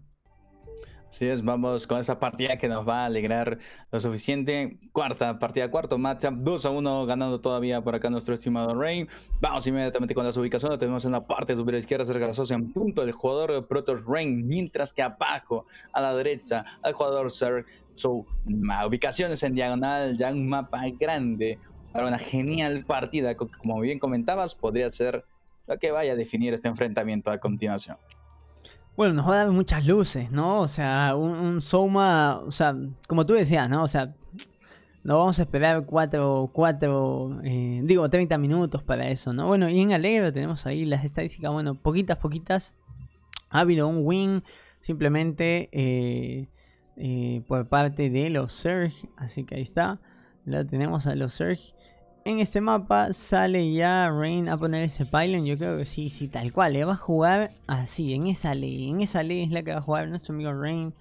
Así es, vamos con esa partida que nos va a alegrar lo suficiente. Cuarta partida, cuarto matchup, 2 a 1 ganando todavía por acá nuestro estimado Rain. Vamos inmediatamente con las ubicaciones. Tenemos en la parte superior izquierda cerca de la en punto el jugador Protos Rain, mientras que abajo a la derecha al jugador su ubicación ubicaciones en diagonal, ya un mapa grande para una genial partida. Como bien comentabas, podría ser lo que vaya a definir este enfrentamiento a continuación. Bueno, nos va a dar muchas luces, ¿no? O sea, un, Soma, o sea, como tú decías, ¿no? O sea, no vamos a esperar cuatro, 4, eh, digo, 30 minutos para eso, ¿no? Bueno, y en Alegro tenemos ahí las estadísticas, bueno, poquitas, poquitas. Ha habido un win simplemente eh, eh, por parte de los Serg, así que ahí está. Lo tenemos a los Serg en este mapa sale ya Rain a poner ese pylon. Yo creo que sí, sí, tal cual. Le eh, va a jugar así, en esa ley. En esa ley es la que va a jugar nuestro amigo Rain.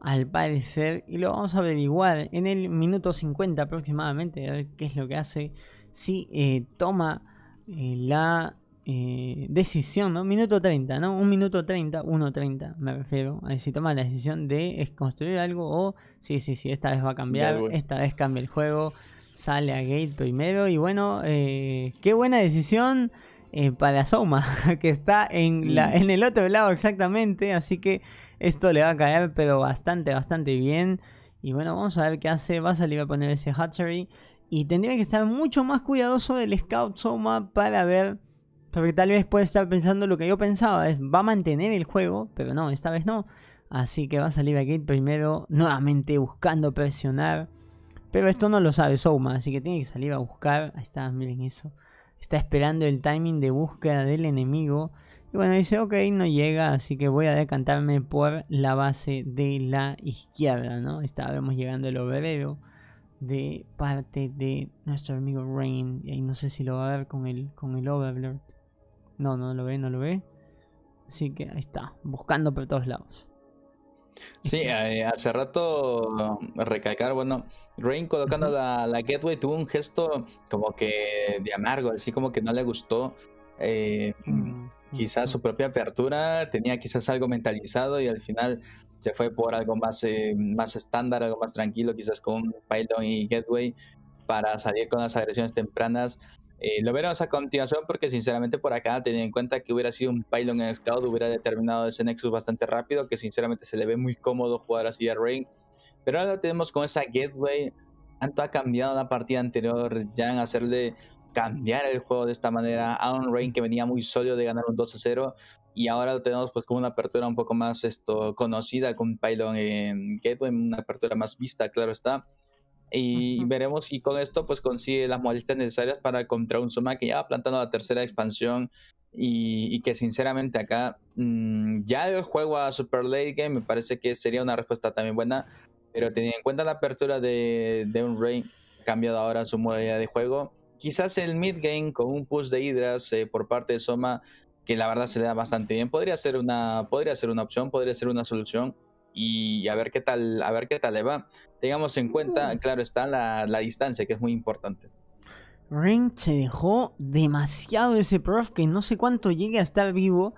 Al parecer. Y lo vamos a averiguar en el minuto 50 aproximadamente. A ver qué es lo que hace. Si eh, toma eh, la decisión, ¿no? Minuto 30, ¿no? Un minuto 30, 1.30 me refiero. A ver si toma la decisión de construir algo o... Sí, sí, sí, esta vez va a cambiar. Esta vez cambia el juego. Sale a Gate primero y bueno, eh, qué buena decisión eh, para Soma, que está en, la, mm. en el otro lado exactamente, así que esto le va a caer pero bastante, bastante bien. Y bueno, vamos a ver qué hace, va a salir a poner ese Hatchery y tendría que estar mucho más cuidadoso del Scout Soma para ver... Porque tal vez puede estar pensando lo que yo pensaba, es va a mantener el juego, pero no, esta vez no. Así que va a salir a Gate primero, nuevamente buscando presionar. Pero esto no lo sabe Souma, así que tiene que salir a buscar. Ahí está, miren eso. Está esperando el timing de búsqueda del enemigo. Y bueno, dice, ok, no llega, así que voy a decantarme por la base de la izquierda, ¿no? vemos llegando el obrero de parte de nuestro amigo Rain. Y ahí no sé si lo va a ver con el, con el Overlord. No, no lo ve, no lo ve. Así que ahí está, buscando por todos lados. Sí, eh, hace rato um, recalcar, bueno, Rain colocando la, la, Gateway tuvo un gesto como que de amargo, así como que no le gustó. Eh, mm, quizás su propia apertura, tenía quizás algo mentalizado y al final se fue por algo más, eh, más estándar, algo más tranquilo, quizás con Pylon y Gateway para salir con las agresiones tempranas. Eh, lo veremos a continuación porque sinceramente por acá, teniendo en cuenta que hubiera sido un pylon en Scout, hubiera determinado ese Nexus bastante rápido, que sinceramente se le ve muy cómodo jugar así a Rain. Pero ahora lo tenemos con esa Gateway. Tanto ha cambiado la partida anterior ya en hacerle cambiar el juego de esta manera. a un Rain que venía muy sólido de ganar un 2 a 0 y ahora lo tenemos pues como una apertura un poco más esto conocida con Pylon en Gateway, una apertura más vista, claro está y veremos si con esto pues consigue las modalidades necesarias para contra un Soma que ya va plantando la tercera expansión y, que sinceramente acá mm, ya el juego a Super Late Game me parece que sería una respuesta también buena, pero teniendo en cuenta la apertura de, de un Rey cambiado ahora su modalidad de juego, quizás el mid game con un push de Hydras eh, por parte de Soma que la verdad se le da bastante bien, podría ser una, podría ser una opción, podría ser una solución y a ver qué tal, a ver qué tal le va. Tengamos en cuenta, mm. claro está, la, distancia, que es muy importante. Ring se dejó demasiado ese prof que no sé cuánto llegue a estar vivo.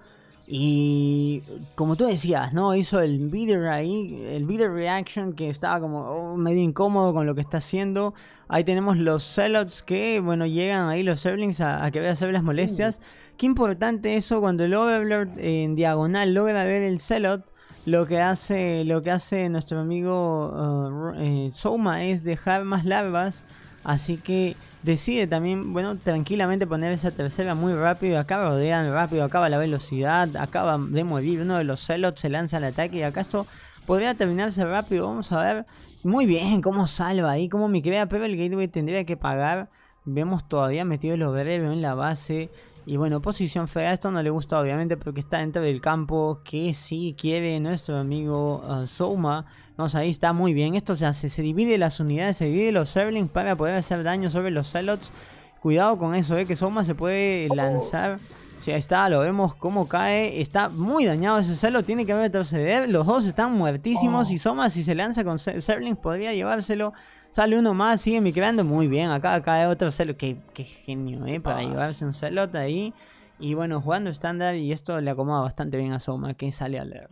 Y como tú decías, ¿no? Hizo el beater ahí, el beater reaction que estaba como oh, medio incómodo con lo que está haciendo. Ahí tenemos los celots que, bueno, llegan ahí los serlings a, que que a hacer las molestias. Mm. Qué importante eso cuando el overlord en diagonal logra ver el celot lo que hace, lo que hace nuestro amigo uh, eh, Soma es dejar más larvas. Así que decide también, bueno, tranquilamente poner esa tercera muy rápido. Acá rodean rápido, acaba la velocidad, acaba de morir uno de los celots, se lanza al ataque y acá esto podría terminarse rápido. Vamos a ver muy bien cómo salva ahí, cómo mi crea, pero el gateway tendría que pagar. Vemos todavía metido los obrero en la base. Y bueno, posición fea, esto no le gusta obviamente porque está dentro del campo que sí quiere nuestro amigo eh, soma Vamos ahí, está muy bien. Esto se hace, se divide las unidades, se divide los serlings para poder hacer daño sobre los celots. Cuidado con eso, eh, que soma se puede lanzar. Ya está, lo vemos cómo cae. Está muy dañado ese Zealot, tiene que retroceder. Los dos están muertísimos y Soma si se lanza con serlings podría llevárselo. Sale uno más, sigue creando Muy bien, acá, acá hay otro celular. Qué, genio, ¿eh? Para llevarse un celote ahí. Y bueno, jugando estándar y esto le acomoda bastante bien a Soma, que sale a leer.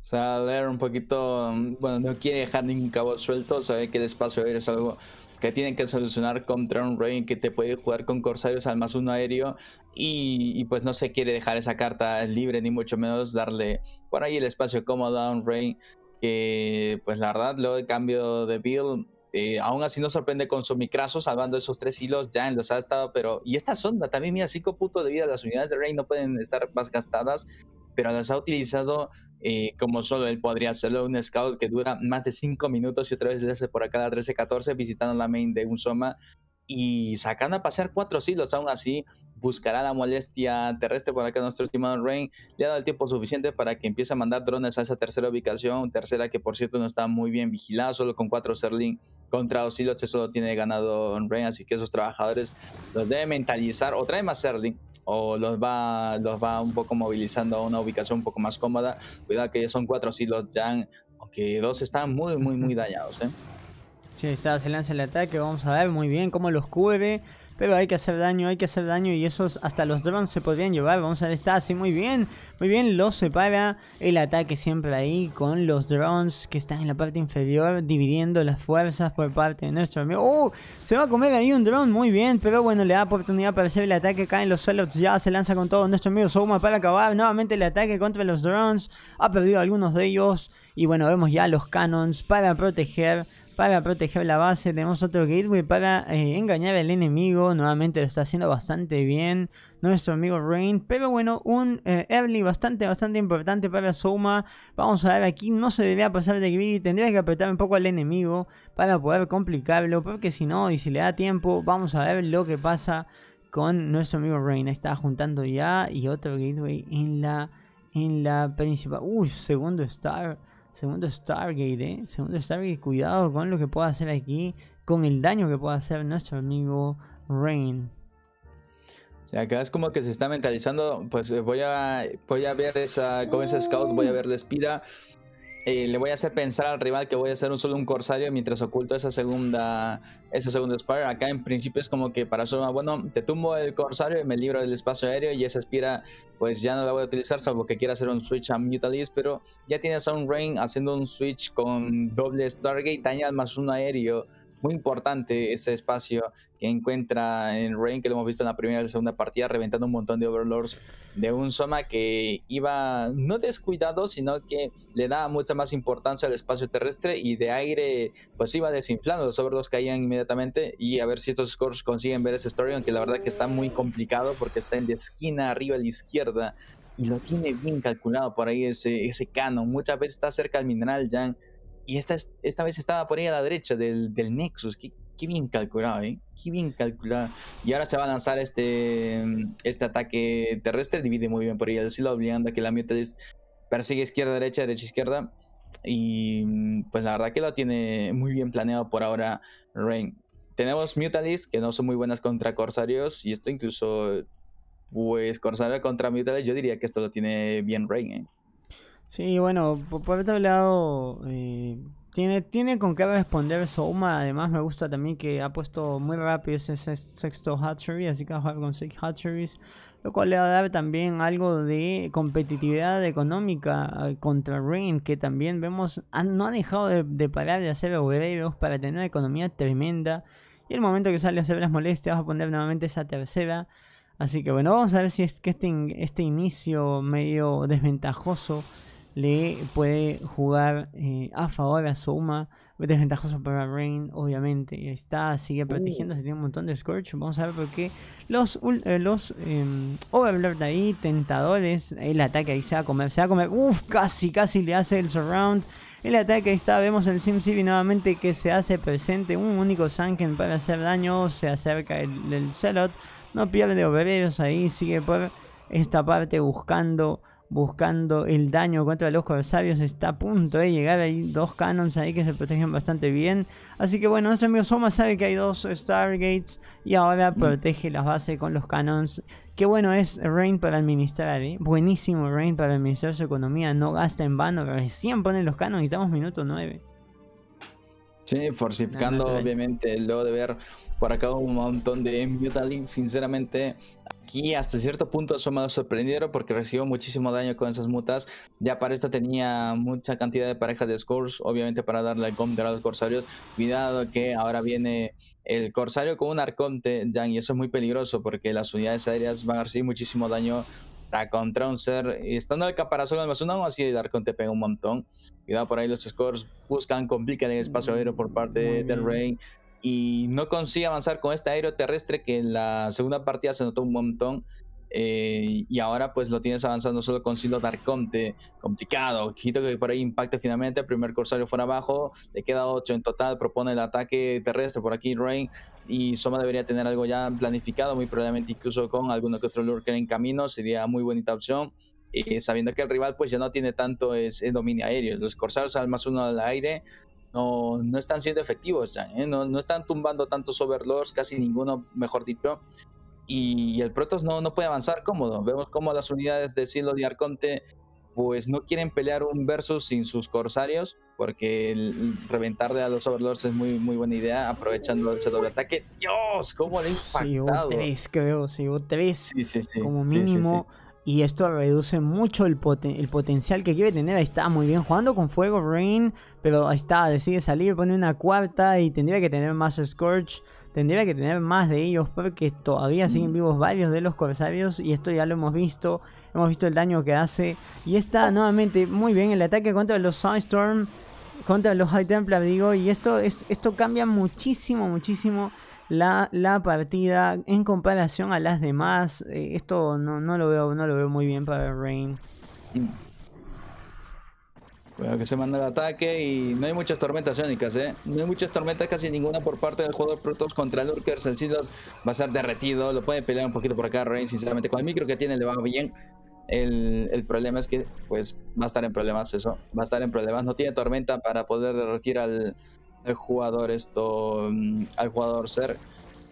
Sale un poquito, mm, bueno, no quiere dejar ningún cabo suelto, sabe que el espacio aéreo es algo que tienen que solucionar contra un rey que te puede jugar con corsarios al más uno aéreo y, y, pues no se quiere dejar esa carta libre ni mucho menos darle por ahí el espacio cómodo a un rey que eh, pues la verdad luego el cambio de Bill eh, aún así no sorprende con su micraso salvando esos tres hilos ya en los ha estado pero y esta sonda también mira cinco puntos de vida las unidades de Rey no pueden estar más gastadas pero las ha utilizado eh, como solo él podría hacerlo un scout que dura más de cinco minutos y otra vez le hace por acá la 13-14 visitando la main de un Soma y sacando a pasear cuatro hilos aún así buscará la molestia terrestre para acá nuestro estimado Rain le ha dado el tiempo suficiente para que empiece a mandar drones a esa tercera ubicación, tercera que por cierto no está muy bien vigilada, solo con cuatro serling contra que solo tiene ganado Rain, así que esos trabajadores los debe mentalizar o trae más serling o los va, los va un poco movilizando a una ubicación un poco más cómoda. Cuidado que ya son cuatro Silos ya aunque dos están muy, muy, muy dañados. si ¿eh? Sí, está, se lanza el ataque, vamos a ver muy bien cómo los cubre. Pero hay que hacer daño, hay que hacer daño y esos hasta los drones se podrían llevar. Vamos a ver, está así muy bien. Muy bien, lo separa el ataque siempre ahí con los drones que están en la parte inferior dividiendo las fuerzas por parte de nuestro amigo. ¡Oh! Se va a comer ahí un drone, muy bien. Pero bueno, le da oportunidad para hacer el ataque. acá en los celos, ya se lanza con todo nuestro amigo Soma para acabar. Nuevamente el ataque contra los drones. Ha perdido algunos de ellos. Y bueno, vemos ya los canons para proteger para proteger la base. Tenemos otro gateway para eh, engañar al enemigo. Nuevamente lo está haciendo bastante bien nuestro amigo Rain. Pero bueno, un eh, early bastante, bastante importante para Soma. Vamos a ver aquí, no se debería pasar de y Tendría que apretar un poco al enemigo para poder complicarlo. Porque si no, y si le da tiempo, vamos a ver lo que pasa con nuestro amigo Rain. Está juntando ya y otro gateway en la, en la principal. Uy, segundo star. Segundo Stargate, ¿eh? Segundo Stargate, cuidado con lo que pueda hacer aquí, con el daño que pueda hacer nuestro amigo Rain. O sea, acá es como que se está mentalizando, pues eh, voy a, voy a ver esa, con ese scout, voy a ver la espira, eh, le voy a hacer pensar al rival que voy a hacer un solo un corsario mientras oculto esa segunda esa segunda spire. Acá en principio es como que para solo bueno, te tumbo el corsario y me libro del espacio aéreo y esa espira pues ya no la voy a utilizar salvo que quiera hacer un switch a Mutalisk, pero ya tienes a un Rain haciendo un switch con doble Stargate, daña más un aéreo muy importante ese espacio que encuentra en Rain, que lo hemos visto en la primera y la segunda partida, reventando un montón de Overlords de un Soma que iba no descuidado, sino que le daba mucha más importancia al espacio terrestre y de aire, pues iba desinflando. Los Overlords caían inmediatamente y a ver si estos scores consiguen ver ese story, aunque la verdad que está muy complicado porque está en la esquina arriba a la izquierda y lo tiene bien calculado por ahí ese, ese canon. Muchas veces está cerca al mineral, Jan. Y esta, esta vez estaba por ahí a la derecha del, Nexus. Qué, qué, bien calculado, ¿eh? Qué bien calculado. Y ahora se va a lanzar este, mm, este ataque terrestre. Divide muy bien por ahí el lo obligando a que la Mutalis persigue izquierda, derecha, derecha, izquierda. Y mm, pues la verdad que lo tiene muy bien planeado por ahora Rain. Tenemos Mutalis, que no son muy buenas contra Corsarios. Y esto incluso, pues Corsario contra Mutalis, yo diría que esto lo tiene bien Rain, ¿eh? Sí, bueno, por, otro lado, eh, tiene, tiene con qué responder Souma. Además, me gusta también que ha puesto muy rápido ese sexto hatchery, así que va a jugar con seis hatcheries. Lo cual le va a dar también algo de competitividad económica eh, contra Rain, que también vemos, no ha dejado de, parar de hacer obreros para tener una economía tremenda. Y el momento que sale a hacer las molestias, va a poner nuevamente esa tercera. Así que bueno, vamos a ver si es que este, este inicio medio desventajoso le puede jugar eh, a favor a Souma. Desventajoso para Rain, obviamente. ahí está, sigue uh. protegiéndose. se Tiene un montón de Scorch. Vamos a ver por qué. Los, eh, los em, Overlord ahí, tentadores. El ataque ahí se va a comer. Se va a comer. Uf, casi, casi le hace el surround. El ataque ahí está. Vemos el SimCity nuevamente que se hace presente. Un único Sanken para hacer daño. Se acerca el, el Zelot. No pierde obreros ahí. Sigue por esta parte buscando buscando el daño contra los corsarios. Está a punto de llegar. Hay dos canons ahí que se protegen bastante bien. Así que bueno, nuestro amigo Soma sabe que hay dos Stargates y ahora mm. protege la base con los canons. Qué bueno es Rain para administrar, ¿eh? Buenísimo Rain para administrar su economía. No gasta en vano. Recién ponen los canons y estamos minuto 9. Sí, forcificando obviamente luego de ver por acá un montón de Mutalinks, sinceramente aquí hasta cierto punto eso me sorprendieron porque recibió muchísimo daño con esas mutas. Ya para esto tenía mucha cantidad de parejas de scores, obviamente para darle el counter a los corsarios. Cuidado que ahora viene el corsario con un arconte, Jan, y eso es muy peligroso porque las unidades aéreas van a recibir muchísimo daño contra un ser. Y estando el caparazón una no, así el arconte pega un montón. Cuidado por ahí, los scores buscan complicar el espacio aéreo por parte del Rey y no consigue avanzar con este aéreo terrestre que en la segunda partida se notó un montón. Eh, y ahora pues lo tienes avanzando solo con Silo Darkonte... complicado, quito que por ahí impacte finalmente, el primer corsario fuera abajo, le queda 8 en total, propone el ataque terrestre por aquí Rain y Soma debería tener algo ya planificado, muy probablemente incluso con alguno que otro lurker en camino, sería muy bonita opción. Eh, sabiendo que el rival pues ya no tiene tanto es, es dominio aéreo, los corsarios al más uno al aire, no, están siendo efectivos, ¿eh? no, no, están tumbando tantos overlords, casi ninguno, mejor dicho, y el Protoss no, no puede avanzar cómodo. Vemos cómo las unidades de Silo y Arconte pues no quieren pelear un versus sin sus corsarios, porque el reventarle a los overlords es muy, muy buena idea, aprovechando el doble ataque. ¡Dios! ¿Cómo le impactado? tres, creo, sí, hubo tres. Como mínimo. Y esto reduce mucho el, potencial que quiere tener. Ahí está, muy bien jugando con fuego Rain. Pero ahí está, decide salir, pone una cuarta y tendría que tener más scorch Tendría que tener más de ellos porque todavía siguen mm. vivos varios de los corsarios. Y esto ya lo hemos visto. Hemos visto el daño que hace. Y está nuevamente muy bien el ataque contra los Sunstorm. Contra los High Templar, digo. Y esto, es, esto cambia muchísimo, muchísimo la, partida en comparación a las demás. Eh, esto no, no, lo veo, no lo veo muy bien para Rain. Bueno, que se manda el ataque y no hay muchas tormentas iónicas, ¿eh? No hay muchas tormentas, casi ninguna por parte del jugador Protoss contra Lurkers. El Cidot va a ser derretido, lo puede pelear un poquito por acá Rain, sinceramente. Con el micro que tiene le va bien. El, el, problema es que pues va a estar en problemas eso, va a estar en problemas. No tiene tormenta para poder derretir al, el jugador esto, mm, al jugador ser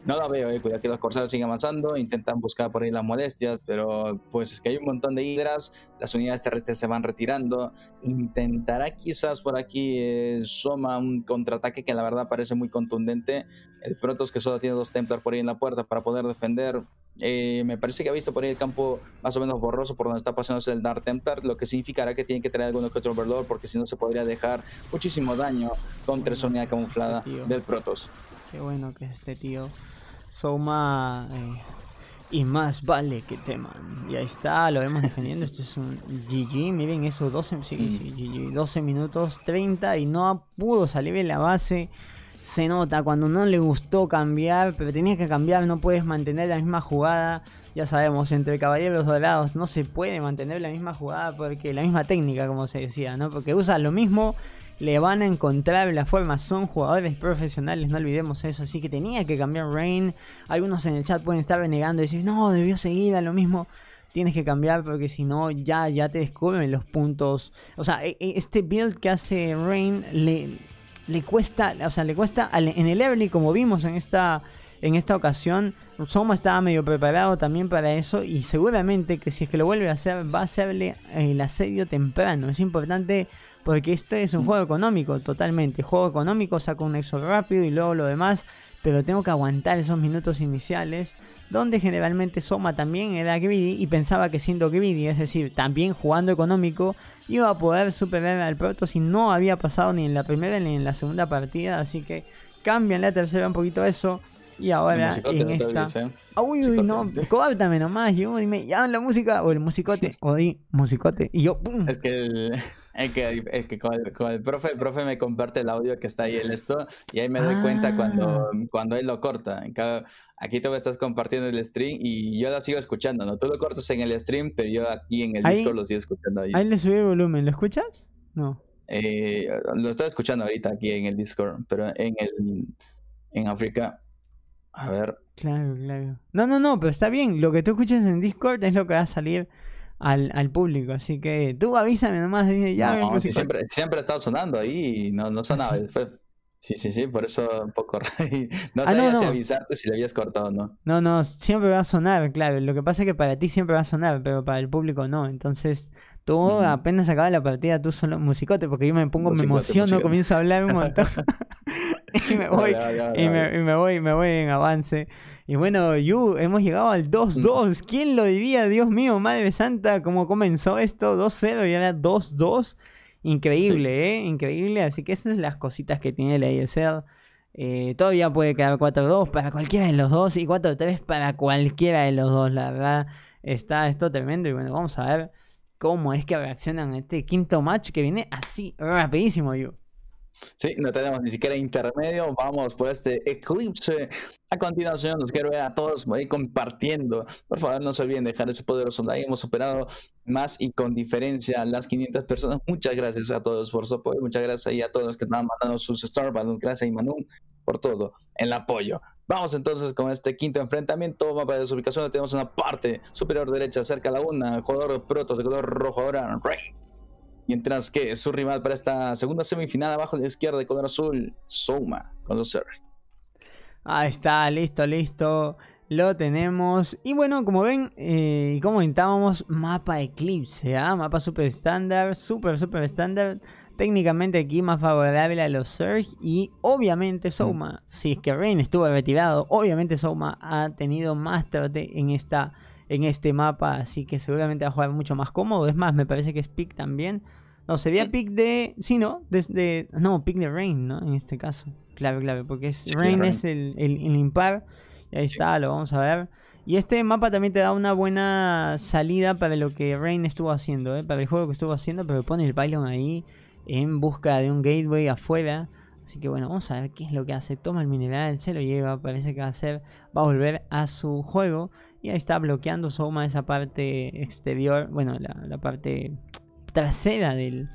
no la veo, eh. cuidado que los corsarios siguen avanzando, intentan buscar por ahí las molestias, pero pues es que hay un montón de hidras, las unidades terrestres se van retirando, intentará quizás por aquí eh, Soma un contraataque que la verdad parece muy contundente, el Protoss que solo tiene dos Templars por ahí en la puerta para poder defender, eh, me parece que ha visto por ahí el campo más o menos borroso por donde está pasándose el Dark Templar, lo que significará que tiene que traer alguno que otro Overlord, porque si no se podría dejar muchísimo daño contra esa unidad camuflada este del Protoss Qué bueno que este tío Soma eh, y más vale que teman. Y ahí está, lo vemos defendiendo. Esto es un GG, miren esos 12, sí, sí, 12 mm. minutos 30 y no pudo salir de la base. Se nota cuando no le gustó cambiar, pero tenías que cambiar, no puedes mantener la misma jugada. Ya sabemos, entre caballeros dorados no se puede mantener la misma jugada porque la misma técnica, como se decía, ¿no? Porque usas lo mismo le van a encontrar la forma. Son jugadores profesionales, no olvidemos eso. Así que tenía que cambiar Rain. Algunos en el chat pueden estar renegando y decir, no, debió seguir a lo mismo. Tienes que cambiar porque si no, ya, ya te descubren los puntos. O sea, e, e, este build que hace Rain le, le cuesta, o sea, le cuesta en el early, como vimos en esta, en esta ocasión. Soma estaba medio preparado también para eso y seguramente que si es que lo vuelve a hacer va a hacerle el asedio temprano. Es importante porque este es un juego económico, totalmente. Juego económico, saco un exo rápido y luego lo demás. Pero tengo que aguantar esos minutos iniciales. Donde generalmente Soma también era greedy y pensaba que siendo greedy, es decir, también jugando económico, iba a poder superar al proto si no había pasado ni en la primera ni en la segunda partida. Así que cambian la tercera un poquito eso. Y ahora en esta. Ah, uy, uy, no, córtame nomás. Yo dime, ya la música. O el musicote. O di musicote. Y yo, ¡pum! Es que el el que, el con, el, profe, el profe me comparte el audio que está ahí el esto, y ahí me doy cuenta cuando, ah. cuando él lo corta. Aquí tú me estás compartiendo el stream y yo lo sigo escuchando, ¿no? Tú lo cortas en el stream, pero yo aquí en el Discord lo sigo escuchando. Ahí, ahí le subí el volumen, ¿lo escuchas? No. Eh, lo estoy escuchando ahorita aquí en el Discord, pero en el en África. A ver. Claro, claro. No, no, no, pero está bien. Lo que tú escuchas en Discord es lo que va a salir al, al público. Así que tú avísame nomás de ya. No, siempre, siempre ha estado sonando ahí y no, no ah, sonaba. ¿Sí? Sí, sí, por eso un poco No ah, sabías avisarte si lo habías cortado o no. No, no, siempre va a sonar, claro. Lo que pasa es que para ti siempre va a sonar, pero para el público no. Entonces, tú apenas acabas la partida, tú solo musicote, porque yo me pongo, me emociono, comienzo a hablar un montón. y me voy, y, me, y me voy, en avance. Y bueno, Yu, hemos llegado al 2-2. ¿Quién lo diría? Dios mío, Madre Santa, cómo comenzó esto 2-0 y ahora 2-2. Increíble, ¿eh? Increíble. Así que esas son las cositas que tiene la ASL. Eh, todavía puede quedar 4-2 para cualquiera de los dos y 4-3 para cualquiera de los dos. La verdad, está esto tremendo. Y bueno, vamos a ver cómo es que reaccionan a este quinto match que viene así, rapidísimo, Yu. Sí, no tenemos ni siquiera intermedio. Vamos por este eclipse. A continuación, los quiero ver a todos ahí compartiendo. Por favor, no se olviden dejar ese poderoso like. Hemos superado más y con diferencia las 500 personas. Muchas gracias a todos por su apoyo. Muchas gracias a todos los que están mandando sus Star gracias Gracias, manu por todo el apoyo. Vamos entonces con este quinto enfrentamiento. Mapa de su ubicación. Tenemos una parte superior derecha cerca de la una. Jugador Protos de color rojo ahora. Mientras que su rival para esta segunda semifinal abajo de la izquierda de color azul, Souma, con los Surge. Ahí está, listo, listo. Lo tenemos. Y bueno, como ven, eh, comentábamos, mapa Eclipse, ¿eh? mapa super estándar, super, super estándar. Técnicamente aquí más favorable a los Surge y obviamente Souma. Si es que Rain estuvo retirado, obviamente Souma ha tenido más tarde en esta en este mapa, así que seguramente va a jugar mucho más cómodo. Es más, me parece que es pick también. No, sería pick de. Sí, no, no, pick de Rain, ¿no? En este caso. Clave, clave, porque es, Rain, es el, impar. Y ahí está, lo vamos a ver. Y este mapa también te da una buena salida para lo que Rain estuvo haciendo, ¿eh? para el juego que estuvo haciendo, pero pone el pylon ahí en busca de un gateway afuera. Así que bueno, vamos a ver qué es lo que hace. Toma el mineral, se lo lleva, parece que va a, hacer, va a volver a su juego. Y ahí está bloqueando Soma esa parte exterior, bueno, la, parte trasera del,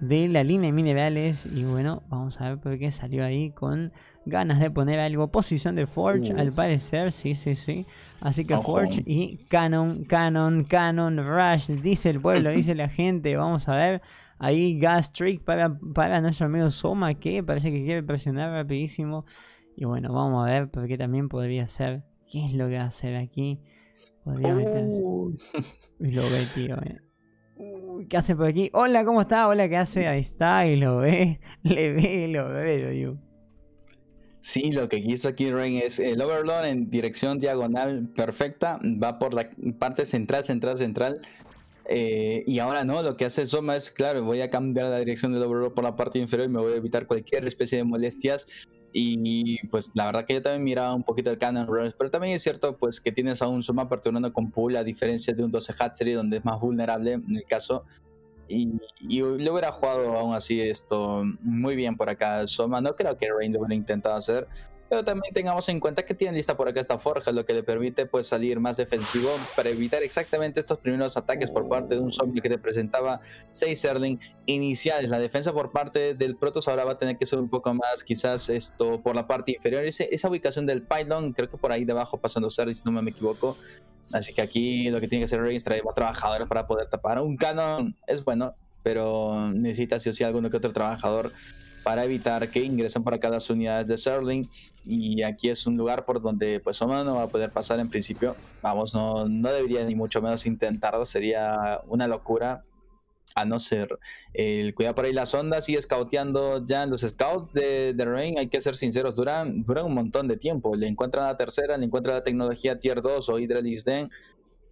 de la línea de minerales. Y bueno, vamos a ver por qué salió ahí con ganas de poner algo. Posición de Forge, al parecer, sí, sí, sí. Así que Forge y Canon, Canon, Canon, Rush, dice el pueblo, dice la gente. Vamos a ver. Ahí Gas Trick para, para nuestro amigo Soma, que parece que quiere presionar rapidísimo. Y bueno, vamos a ver, por qué también podría ser. ¿Qué es lo que va a hacer aquí? Y lo ve, tío. ¿Qué hace por aquí? Hola, ¿cómo está? Hola, ¿qué hace? Ahí está, y lo ve. Le ve, lo ve, yo. Sí, lo que quiso aquí Ren es el Overlord en dirección diagonal perfecta, va por la parte central, central, central. Eh, y ahora no, lo que hace Soma es, claro, voy a cambiar la dirección del Overlord por la parte inferior y me voy a evitar cualquier especie de molestias. Y pues la verdad que yo también miraba un poquito el cannon Runners, pero también es cierto pues que tienes a un Soma perturbando con pool a diferencia de un 12 Hatchery donde es más vulnerable en el caso. Y, y lo hubiera jugado aún así esto muy bien por acá Soma. No creo que Rain lo hubiera intentado hacer, pero también tengamos en cuenta que tiene lista por acá esta forja, lo que le permite pues salir más defensivo para evitar exactamente estos primeros ataques por parte de un zombie que te presentaba 6 Erling iniciales. La defensa por parte del Protoss ahora va a tener que ser un poco más quizás esto por la parte inferior. Ese, esa ubicación del pylon, creo que por ahí debajo pasando Zerling si no me equivoco. Así que aquí lo que tiene que hacer registrar es más trabajadores para poder tapar. Un canon es bueno, pero necesita sí o sí alguno que otro trabajador para evitar que ingresen por acá las unidades de Serling. Y aquí es un lugar por donde pues Omar no va a poder pasar en principio. Vamos, no, no debería ni mucho menos intentarlo, sería una locura. A no ser el cuidado por ahí las ondas, y scouteando ya los scouts de, the Rain. Hay que ser sinceros, duran, duran un montón de tiempo. Le encuentran la tercera, le encuentran la tecnología tier 2 o Hydra Den.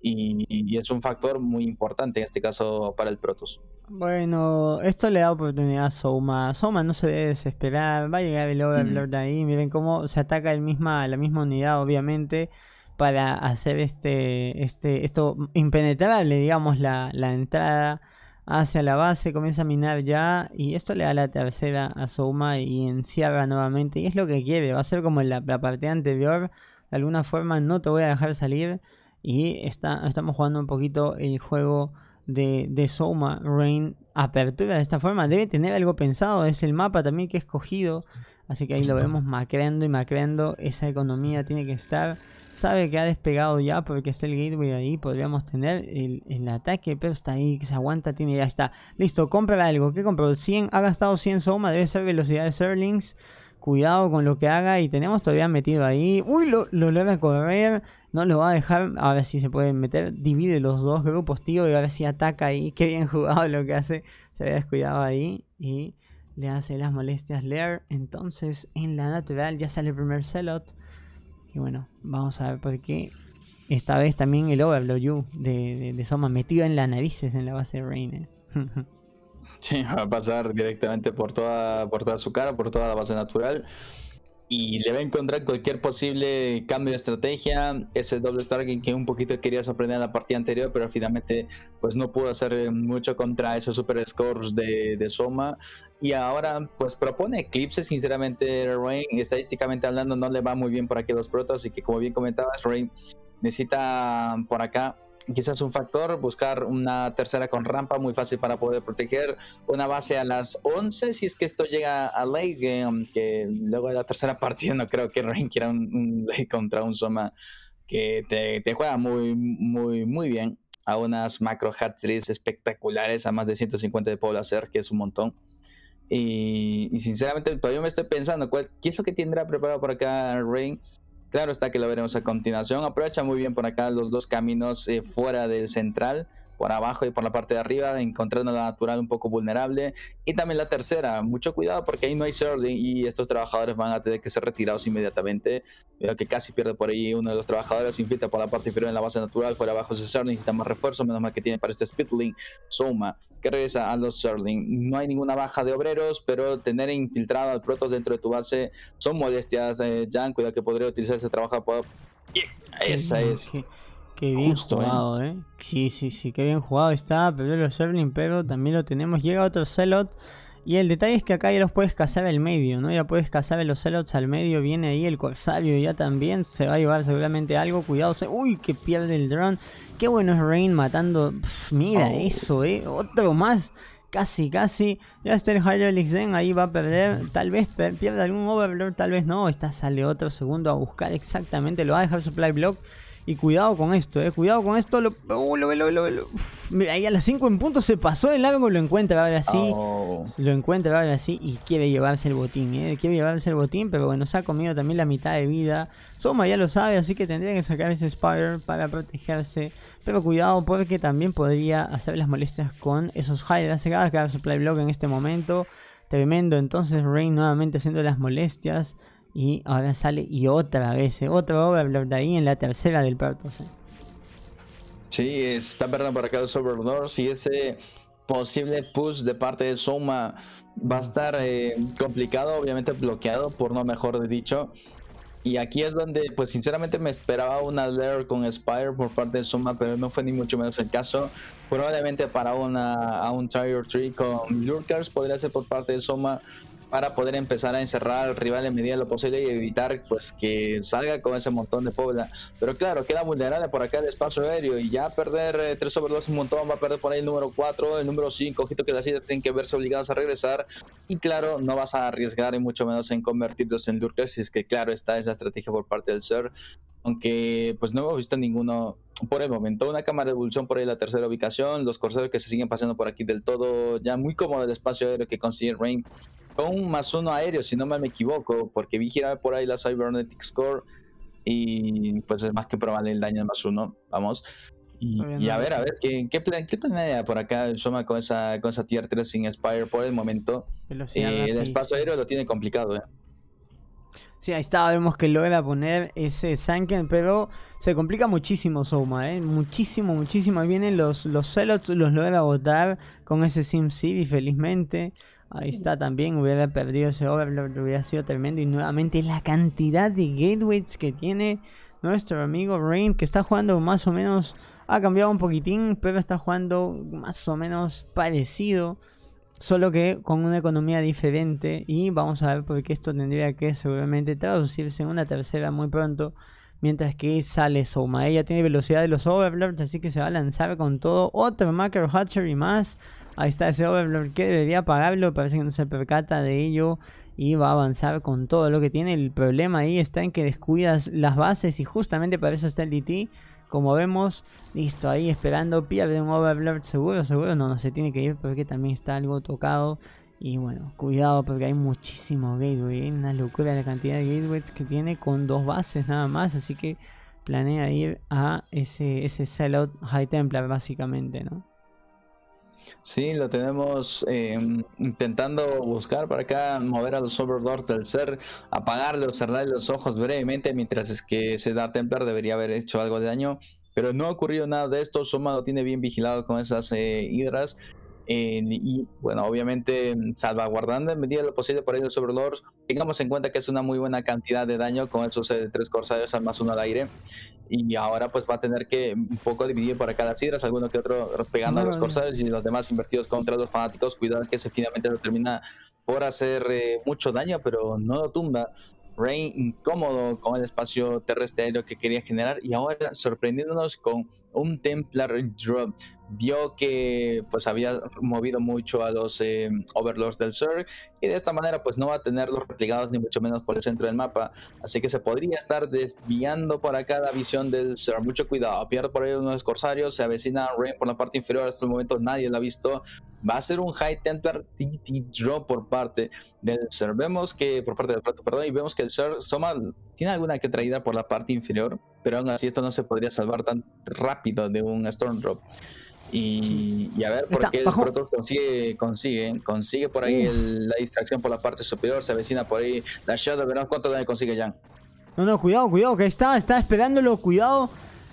Y, y, es un factor muy importante en este caso para el Protoss. Bueno, esto le da oportunidad a Souma. Souma no se debe desesperar, va a llegar el Overlord ahí. Miren cómo se ataca el misma, la misma unidad, obviamente, para hacer este, este, esto impenetrable, digamos, la, la entrada hacia la base, comienza a minar ya y esto le da la tercera a Souma y encierra nuevamente y es lo que quiere, va a ser como en la, parte anterior, de alguna forma no te voy a dejar salir y está, estamos jugando un poquito el juego de, de Soma Rain apertura de esta forma. Debe tener algo pensado, es el mapa también que he escogido. Así que ahí lo vemos macreando y macreando. Esa economía tiene que estar. Sabe que ha despegado ya porque está el gateway ahí. Podríamos tener el, ataque, pero está ahí, que se aguanta, tiene, ya está. Listo, compra algo. ¿Qué compró? 100, ha gastado 100 Soma, debe ser velocidad de Serlings cuidado con lo que haga y tenemos todavía metido ahí. Uy, lo, lo a correr, no lo va a dejar, a ver si se puede meter, divide los dos grupos, tío, y a ver si ataca ahí. Qué bien jugado lo que hace, se había descuidado ahí y le hace las molestias Leer. Entonces en la natural ya sale el primer Celot. Y bueno, vamos a ver por qué. Esta vez también el Overlord You de, Soma metido en las narices en la base de Reina. Sí, va a pasar directamente por toda, por toda su cara, por toda la base natural. Y le va a encontrar cualquier posible cambio de estrategia. Ese doble target que un poquito quería sorprender en la partida anterior, pero finalmente pues no pudo hacer eh, mucho contra esos super scores de, Soma. Y ahora pues propone Eclipse, sinceramente Rain, estadísticamente hablando no le va muy bien por aquí a los protos, así que como bien comentabas Rain necesita por acá quizás un factor, buscar una tercera con rampa muy fácil para poder proteger, una base a las 11 si es que esto llega a late game, que luego de la tercera partida no creo que Rain quiera un, contra un Soma que te, juega muy, muy, muy bien a unas macro hat espectaculares a más de 150 de pueblo hacer, que es un montón. Y, sinceramente todavía me estoy pensando qué es lo que tendrá preparado por acá Rain. Claro está que lo veremos a continuación. Aprovecha muy bien por acá los dos caminos eh, fuera del central por abajo y por la parte de arriba, encontrando la natural un poco vulnerable. Y también la tercera, mucho cuidado porque ahí no hay serving y estos trabajadores van a tener que ser retirados inmediatamente. Veo que casi pierde por ahí uno de los trabajadores, se infiltra por la parte inferior en la base natural, fuera abajo ese serling, necesita más refuerzo, menos mal que tiene para este Spitling, Soma, que regresa a los Sherling. No hay ninguna baja de obreros, pero tener infiltrado al Protos dentro de tu base son molestias, eh, Jan, cuidado que podría utilizar ese trabajo esa es. Qué bien eh. jugado, eh. Sí, sí, sí, qué bien jugado está los Serling, pero también lo tenemos. Llega otro Celot. Y el detalle es que acá ya los puedes cazar al medio, ¿no? Ya puedes cazar los Celots al medio. Viene ahí el Corsario ya también. Se va a llevar seguramente algo. Cuidado. Se... Uy, que pierde el dron. Qué bueno es Rain matando. mira oh. eso, eh. Otro más casi, casi. Ya está el Hydralix Den, ahí va a perder. Tal vez pierda algún Overlord, tal vez no. Esta sale otro segundo a buscar exactamente. Lo va a dejar Supply Block. Y cuidado con esto, eh. Cuidado con esto. Lo, lo, lo, lo ahí a las 5 en punto se pasó el largo, lo encuentra, va así. Oh. Lo encuentra, va así. Y quiere llevarse el botín, eh. Quiere llevarse el botín, pero bueno, se ha comido también la mitad de vida. Soma ya lo sabe, así que tendría que sacar ese spider para protegerse. Pero cuidado porque también podría hacer las molestias con esos Hydras. Se acaba de quedar Supply Block en este momento. Tremendo, entonces Rain nuevamente haciendo las molestias. Y ahora sale y otra vez, eh, otra obra, ahí en la tercera del parto. ¿sí? está perdiendo por acá los Overlords y ese posible push de parte de Soma va a estar eh, complicado, obviamente bloqueado, por no mejor dicho. Y aquí es donde, pues sinceramente me esperaba una layer con Spire por parte de Soma, pero no fue ni mucho menos el caso. Probablemente para una, a un Tire Tree con Lurkers podría ser por parte de Soma, para poder empezar a encerrar al rival en medida de lo posible y evitar pues que salga con ese montón de pobreza. Pero claro, queda vulnerable por acá el espacio aéreo y ya perder 3 eh, sobre 2 un montón, va a perder por ahí el número 4, el número 5, ojito que las sillas tienen que verse obligadas a regresar y claro, no vas a arriesgar y mucho menos en convertirlos en lurkers, si es que claro, esta es la estrategia por parte del SER. Aunque pues no hemos visto ninguno por el momento. Una cámara de evolución por ahí la tercera ubicación. Los corseros que se siguen pasando por aquí del todo. Ya muy cómodo el espacio aéreo que consigue Rain un más uno aéreo, si no me equivoco, porque vi girar por ahí la Cybernetic Score y pues es más que probable el daño más uno, vamos. Y, a ver, a ver, ¿qué, qué, plan, qué por acá Soma con esa, con esa Tier 3 sin Spire por el momento? y eh, el espacio aéreo lo tiene complicado, ¿eh? Sí, ahí está, vemos que logra poner ese Sanken, pero se complica muchísimo Soma, ¿eh? Muchísimo, muchísimo. vienen los, los celots, los logra botar con ese Sim City, felizmente. Ahí está también, hubiera perdido ese overlord, hubiera sido tremendo. Y nuevamente la cantidad de gateways que tiene nuestro amigo Rain, que está jugando más o menos, ha cambiado un poquitín, pero está jugando más o menos parecido, solo que con una economía diferente. Y vamos a ver porque esto tendría que seguramente traducirse en una tercera muy pronto. Mientras que sale Soma, ella tiene velocidad de los Overlords, así que se va a lanzar con todo. Otro Macro y más. Ahí está ese que debería pagarlo, parece que no se percata de ello y va a avanzar con todo lo que tiene. El problema ahí está en que descuidas las bases y justamente para eso está el DT. Como vemos, listo, ahí esperando, pierde un Overlord, seguro, seguro, no, no se tiene que ir porque también está algo tocado. Y bueno, cuidado porque hay muchísimo gateway, ¿eh? una locura la cantidad de gateways que tiene con dos bases nada más, así que planea ir a ese, ese sellout high templar básicamente, ¿no? Sí, lo tenemos em, intentando buscar para acá, mover a los Overlords del ser, apagarlos, cerrar los ojos brevemente, mientras es que ese dar Templar debería haber hecho algo de daño. Pero no ha ocurrido nada de esto, Soma lo tiene bien vigilado con esas eh, hidras. y bueno, obviamente em, salvaguardando en medida de lo posible por ahí los Overlords, Tengamos en cuenta que es una muy buena cantidad de daño con el de tres corsarios al más uno al aire y ahora pues va a tener que un poco dividir por acá las sidras, alguno que otro pegando a los corsarios y los demás invertidos contra los fanáticos. Cuidado que ese finalmente lo termina por hacer eh, mucho daño, pero no lo tumba. Rain incómodo con el espacio terrestre aéreo que quería generar y ahora sorprendiéndonos con un Templar Drop, vio que pues había movido mucho a los eh, overlords del Zerg y de esta manera pues no va a tenerlos replicados ni mucho menos por el centro del mapa así que se podría estar desviando por acá la visión del Zerg mucho cuidado pierde por ahí unos corsarios se avecina Rain por la parte inferior hasta el momento nadie la ha visto va a ser un high templar drop por parte del Zerg vemos que por parte del plato perdón y vemos que el Zerg tiene alguna que traída por la parte inferior pero aún así esto no se podría salvar tan rápido de un Storm Drop y, a ver por qué el Protoss consigue, consigue, consigue por ahí la distracción por la parte superior, se avecina por ahí la Shadow, pero no cuánto daño consigue Jan. No, no, cuidado, cuidado, que estaba está, esperándolo, cuidado.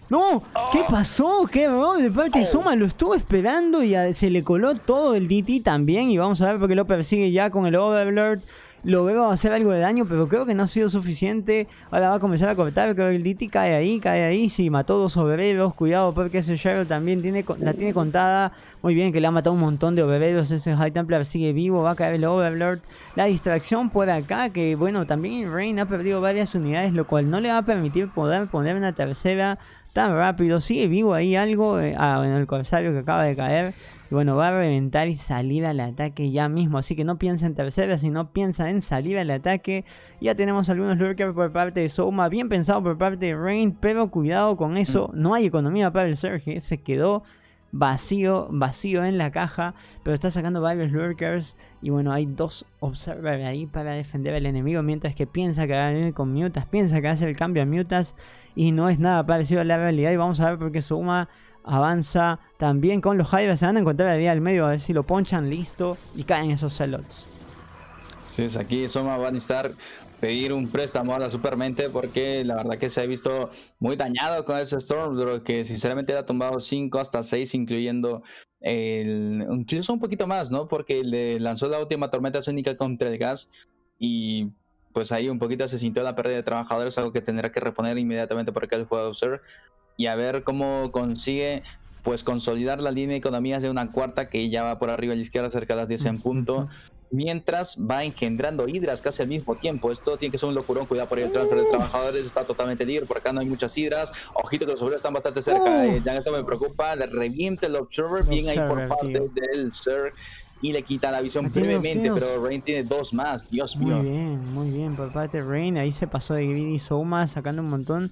¡No! ¿Qué oh. pasó? ¿Qué? De parte de oh. lo estuvo esperando y se le coló todo el DT también. Y vamos a ver porque lo persigue ya con el Overlord logró hacer algo de daño, pero creo que no ha sido suficiente. Ahora va a comenzar a cortar, creo que el Liti cae ahí, cae ahí, sí, mató dos obreros, cuidado porque ese Shadow también tiene, la tiene contada. Muy bien, que le ha matado un montón de obreros, ese High Templar sigue vivo, va a caer el Overlord. La distracción por acá, que bueno, también Rain ha perdido varias unidades, lo cual no le va a permitir poder poner una tercera tan rápido. Sigue vivo ahí algo, eh, ah, bueno, el corsario que acaba de caer bueno, va a reventar y salir al ataque ya mismo. Así que no piensa en tercera, sino piensa en salir al ataque. Ya tenemos algunos lurkers por parte de Soma, bien pensado por parte de Rain, pero cuidado con mm. eso. No hay economía para el Serge, eh, se quedó vacío, vacío en la caja, pero está sacando varios lurkers y bueno, hay dos observer ahí para defender al enemigo mientras que piensa que va a venir con mutas, piensa que va a hacer el cambio a mutas y no es nada parecido a la realidad y vamos a ver por qué Soma avanza también con los Hydras, Se van a encontrar la vía del medio a ver si lo ponchan listo y caen esos celots. Sí, es aquí Soma van a necesitar pedir un préstamo a la Supermente porque la verdad que se ha visto muy dañado con ese Storm, que sinceramente le ha tumbado 5 hasta 6, incluyendo el, incluso un poquito más, ¿no? Porque le lanzó la última tormenta sónica contra el gas y pues ahí un poquito se sintió la pérdida de trabajadores, algo que tendrá que reponer inmediatamente por acá el jugador y a ver cómo consigue pues consolidar la línea de economías de una cuarta que ya va por arriba a la izquierda cerca de las 10 en punto. Mientras va engendrando hidras casi al mismo tiempo. Esto tiene que ser un locurón. Cuidado por el transfer de trabajadores. Está totalmente libre. Por acá no hay muchas hidras. Ojito que los obreros están bastante cerca. Eh, ya esto me preocupa. Le revienta el observer. Bien ahí por parte del Zerg y le quita la visión brevemente, pero Rain tiene dos más, Dios mío. Muy bien, muy bien por parte de Rain, ahí se pasó de Green y soma sacando un montón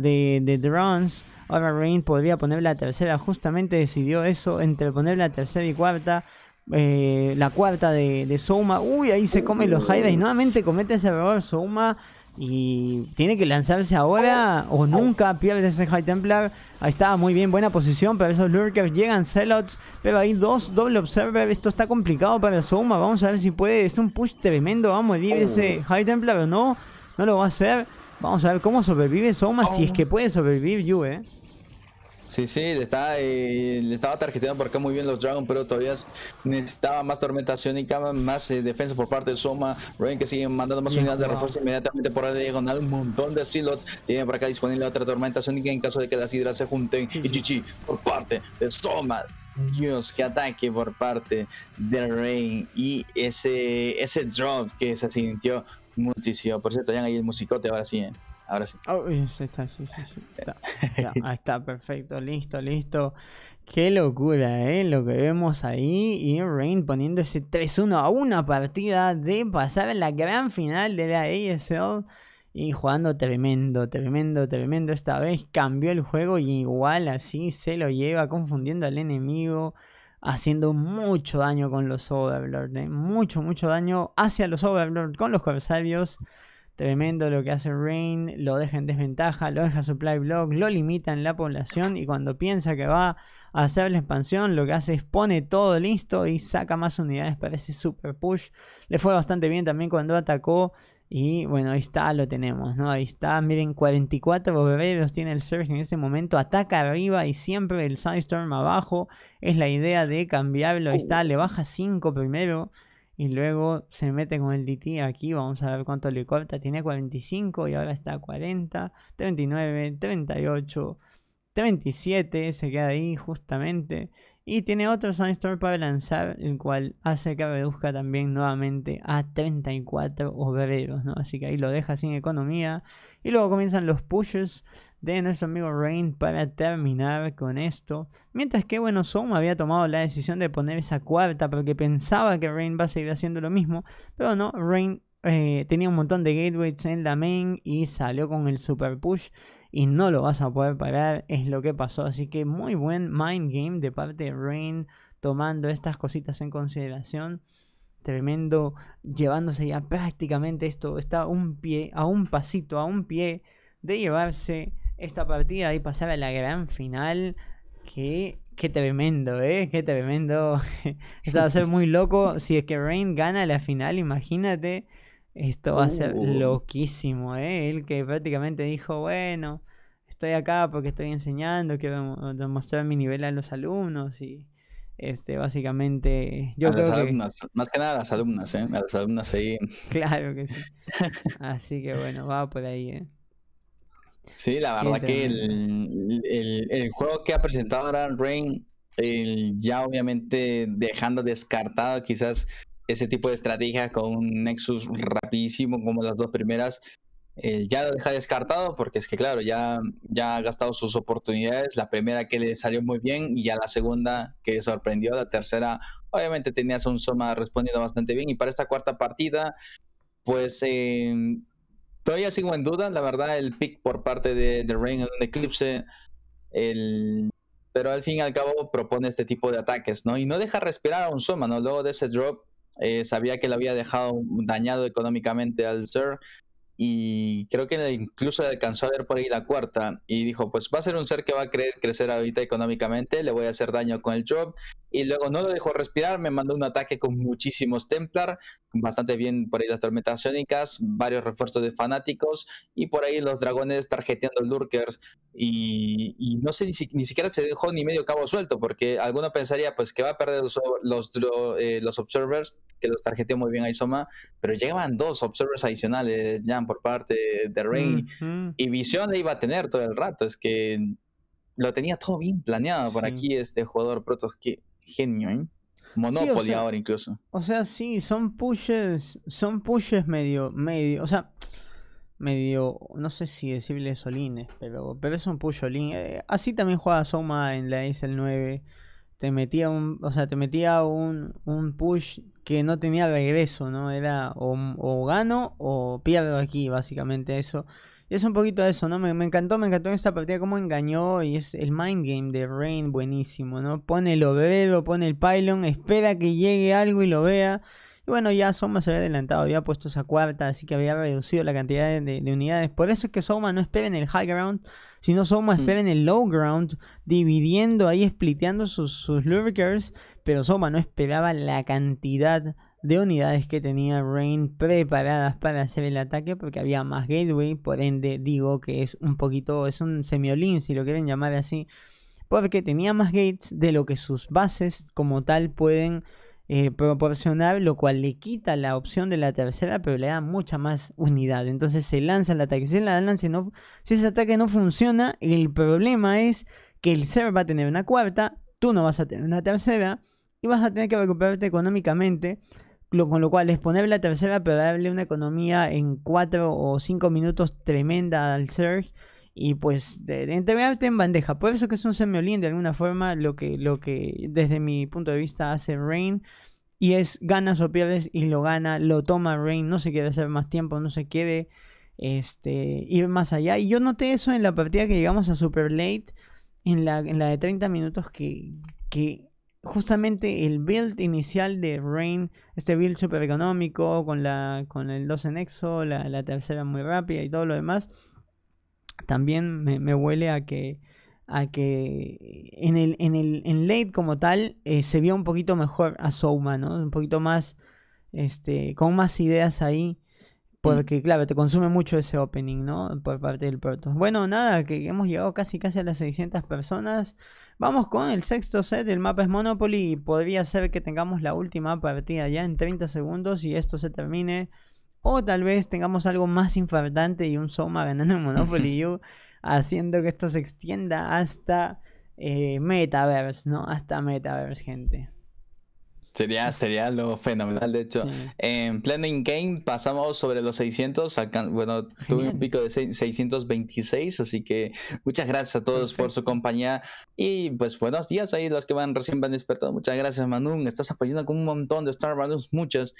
de, Drones. Ahora Rain podría poner la tercera, justamente decidió eso, entre poner la tercera y cuarta. Eh, la cuarta de, de, Souma. Uy, ahí se come los Y Nuevamente comete ese error Souma. Y tiene que lanzarse ahora o nunca pierde ese High Templar. Ahí estaba muy bien, buena posición. Pero esos Lurkers llegan, celots Pero hay dos doble Observer. Esto está complicado para Souma. Vamos a ver si puede. Es un push tremendo. Vamos a morir ese High Templar o no. No lo va a hacer. Vamos a ver cómo sobrevive Soma, si es oh. que puede sobrevivir Juve. ¿eh? Sí, sí, le eh, estaba, eh, tarjeteando por acá muy bien los Dragon, pero todavía necesitaba más y sónica, más eh, defensa por parte de Soma. Rain que sigue mandando más unidades de refuerzo inmediatamente por la diagonal. Un montón de silos. Tiene por acá disponible otra tormenta que en caso de que las hidras se junten. Y Chichi por parte de Soma. Dios, que ataque por parte de Rain y ese, ese drop que se sintió muchísimo. Por cierto, ya ahí el musicote ahora sí. Eh ahora sí. Ah, ahí está, está, perfecto, listo, listo. Qué locura, ¿eh? Lo que vemos ahí. Y Rain poniendo ese 3-1 a una partida de pasar en la gran final de la ASL. Y jugando tremendo, tremendo, tremendo. Esta vez cambió el juego y igual así se lo lleva, confundiendo al enemigo haciendo mucho daño con los Overlord. ¿eh? Mucho, mucho daño hacia los Overlord con los corsarios. Tremendo lo que hace Rain, lo deja en desventaja, lo deja supply block, lo limita en la población y cuando piensa que va a hacer la expansión, lo que hace es pone todo listo y saca más unidades para ese super push. Le fue bastante bien también cuando atacó y bueno, ahí está, lo tenemos, ¿no? Ahí está, miren, 44 los tiene el Surge en ese momento, ataca arriba y siempre el Sidestorm abajo. Es la idea de cambiarlo, ahí está, uh. le baja 5 primero y luego se mete con el DT aquí, vamos a ver cuánto le corta, tiene 45 y ahora está 40, 39, 38, 37, se queda ahí justamente. Y tiene otro Sunstorm para lanzar, el cual hace que reduzca también nuevamente a 34 obreros, ¿no? Así que ahí lo deja sin economía. Y luego comienzan los pushes de nuestro amigo Rain para terminar con esto. Mientras que, bueno, Zoom había tomado la decisión de poner esa cuarta porque pensaba que Rain va a seguir haciendo lo mismo, pero no, Rain eh, tenía un montón de gateways en la main y salió con el super push y no lo vas a poder parar, es lo que pasó. Así que muy buen mind game de parte de Rain tomando estas cositas en consideración. Tremendo, llevándose ya prácticamente esto, está un pie, a un pasito, a un pie de llevarse esta partida pasar a la gran final. Que qué tremendo, ¿eh? Qué tremendo. Esto va a ser muy loco. Si es que Rain gana la final, imagínate. Esto va a ser uh. loquísimo, ¿eh? Él que prácticamente dijo, bueno, estoy acá porque estoy enseñando, quiero demostrar mi nivel a los alumnos y este básicamente yo creo que... más que nada a las alumnas, ¿eh? A las alumnas ahí. Claro que sí. Así que bueno, va por ahí, ¿eh? Sí, la verdad que el, juego que ha presentado ahora Rain, el, ya obviamente dejando descartado quizás ese tipo de estrategia con un Nexus rapidísimo como las dos primeras, ya lo deja descartado porque es que claro, ya, ya ha gastado sus oportunidades, la primera que le salió muy bien y ya la segunda que sorprendió, la tercera obviamente tenías un Soma respondiendo bastante bien y para esta cuarta partida pues... Em, todavía sigo en duda, la verdad, el pick por parte de, The Rain en un eclipse. pero al fin y al cabo propone este tipo de ataques, ¿no? Y no deja respirar a un Soma, ¿no? Luego de ese drop, eh, sabía que le había dejado dañado económicamente al ser. Y creo que incluso alcanzó a ver por ahí la cuarta. Y dijo: Pues va a ser un ser que va a querer crecer ahorita económicamente. Le voy a hacer daño con el drop y luego no lo dejó respirar, me mandó un ataque con muchísimos Templar, bastante bien por ahí las tormentas sónicas, varios refuerzos de fanáticos y por ahí los dragones tarjeteando Lurkers y, no sé, ni, siquiera se dejó ni medio cabo suelto porque alguno pensaría pues que va a perder los, los, eh, observers, que los tarjeteó muy bien a pero llegaban dos observers adicionales, ya por parte de Rey y Visión le iba a tener todo el rato, es que... Lo tenía todo bien planeado por aquí este jugador que genio, ¿eh? Monopoly ahora incluso. O sea, sí, son pushes, son pushes medio, medio, o sea, medio, no sé si decirle solines, pero, pero es un push olín. Eh, así también jugaba Soma en la el 9. Te metía un, o sea, te metía un, un push que no tenía regreso, ¿no? Era o gano o pierdo aquí, básicamente eso es un poquito eso, ¿no? Me, encantó, me encantó en esta partida cómo engañó y es el mind game de Rain buenísimo, ¿no? Pone el obrero, pone el pylon, espera que llegue algo y lo vea. Y bueno, ya Soma se había adelantado, había puesto esa cuarta, así que había reducido la cantidad de, unidades. Por eso es que Soma no espera en el high ground, sino Soma mm. espera en el low ground, dividiendo ahí, spliteando sus, sus lurkers. Pero Soma no esperaba la cantidad de unidades que tenía Rain preparadas para hacer el ataque porque había más gateway, por ende digo que es un poquito, es un semiolín si lo quieren llamar así, porque tenía más gates de lo que sus bases como tal pueden eh, proporcionar, lo cual le quita la opción de la tercera, pero le da mucha más unidad. Entonces se lanza el ataque. Si, la lanza no, si ese ataque no funciona, el problema es que el ser va a tener una cuarta, tú no vas a tener una tercera, y vas a tener que recuperarte económicamente con lo cual, es exponer la tercera pero darle una economía en 4 o 5 minutos tremenda al surge y pues de, en bandeja. Por eso que es un semiolín de alguna forma lo que, lo que desde mi punto de vista hace Rain y es ganas o pierdes y lo gana, lo toma Rain, no se quiere hacer más tiempo, no se quiere este, ir más allá. Y yo noté eso en la partida que llegamos a Super Late, en la, en la de 30 minutos que, que justamente el build inicial de Rain, este build super económico, con, la, con el 2 en exo, la, la, tercera muy rápida y todo lo demás, también me, huele a que, a que en, el, en, el, en late como tal eh, se vio un poquito mejor a Souma, ¿no? Un poquito más, este, con más ideas ahí porque, claro, te consume mucho ese opening, ¿no? Por parte del puerto. Bueno, nada, que hemos llegado casi casi a las 600 personas. Vamos con el sexto set. El mapa es Monopoly. Y podría ser que tengamos la última partida ya en 30 segundos y esto se termine. O tal vez tengamos algo más infartante y un Soma ganando en Monopoly U, haciendo que esto se extienda hasta eh, Metaverse, ¿no? Hasta Metaverse, gente. Sería, sería lo fenomenal, de hecho. En planning game pasamos sobre los 600, bueno, tuve un pico de 626, así que muchas gracias a todos por su compañía y pues buenos días ahí los que van recién van despertando. Muchas gracias, Manun, estás apoyando con un montón de Star Wars, muchas.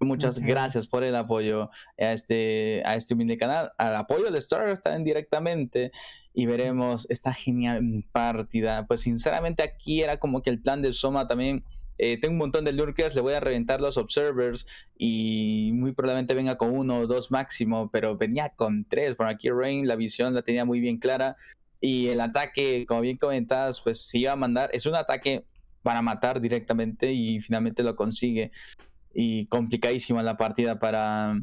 Muchas gracias por el apoyo a este, a este humilde canal, al apoyo de Star Wars también directamente y veremos esta genial partida. Pues sinceramente aquí era como que el plan de Soma también eh, tengo un montón de lurkers, le voy a reventar los observers y muy probablemente venga con uno o dos máximo, pero venía con tres. Por aquí Rain la visión la tenía muy bien clara y el ataque, como bien comentabas, pues sí iba a mandar. Es un ataque para matar directamente y finalmente lo consigue. Y complicadísima la partida para,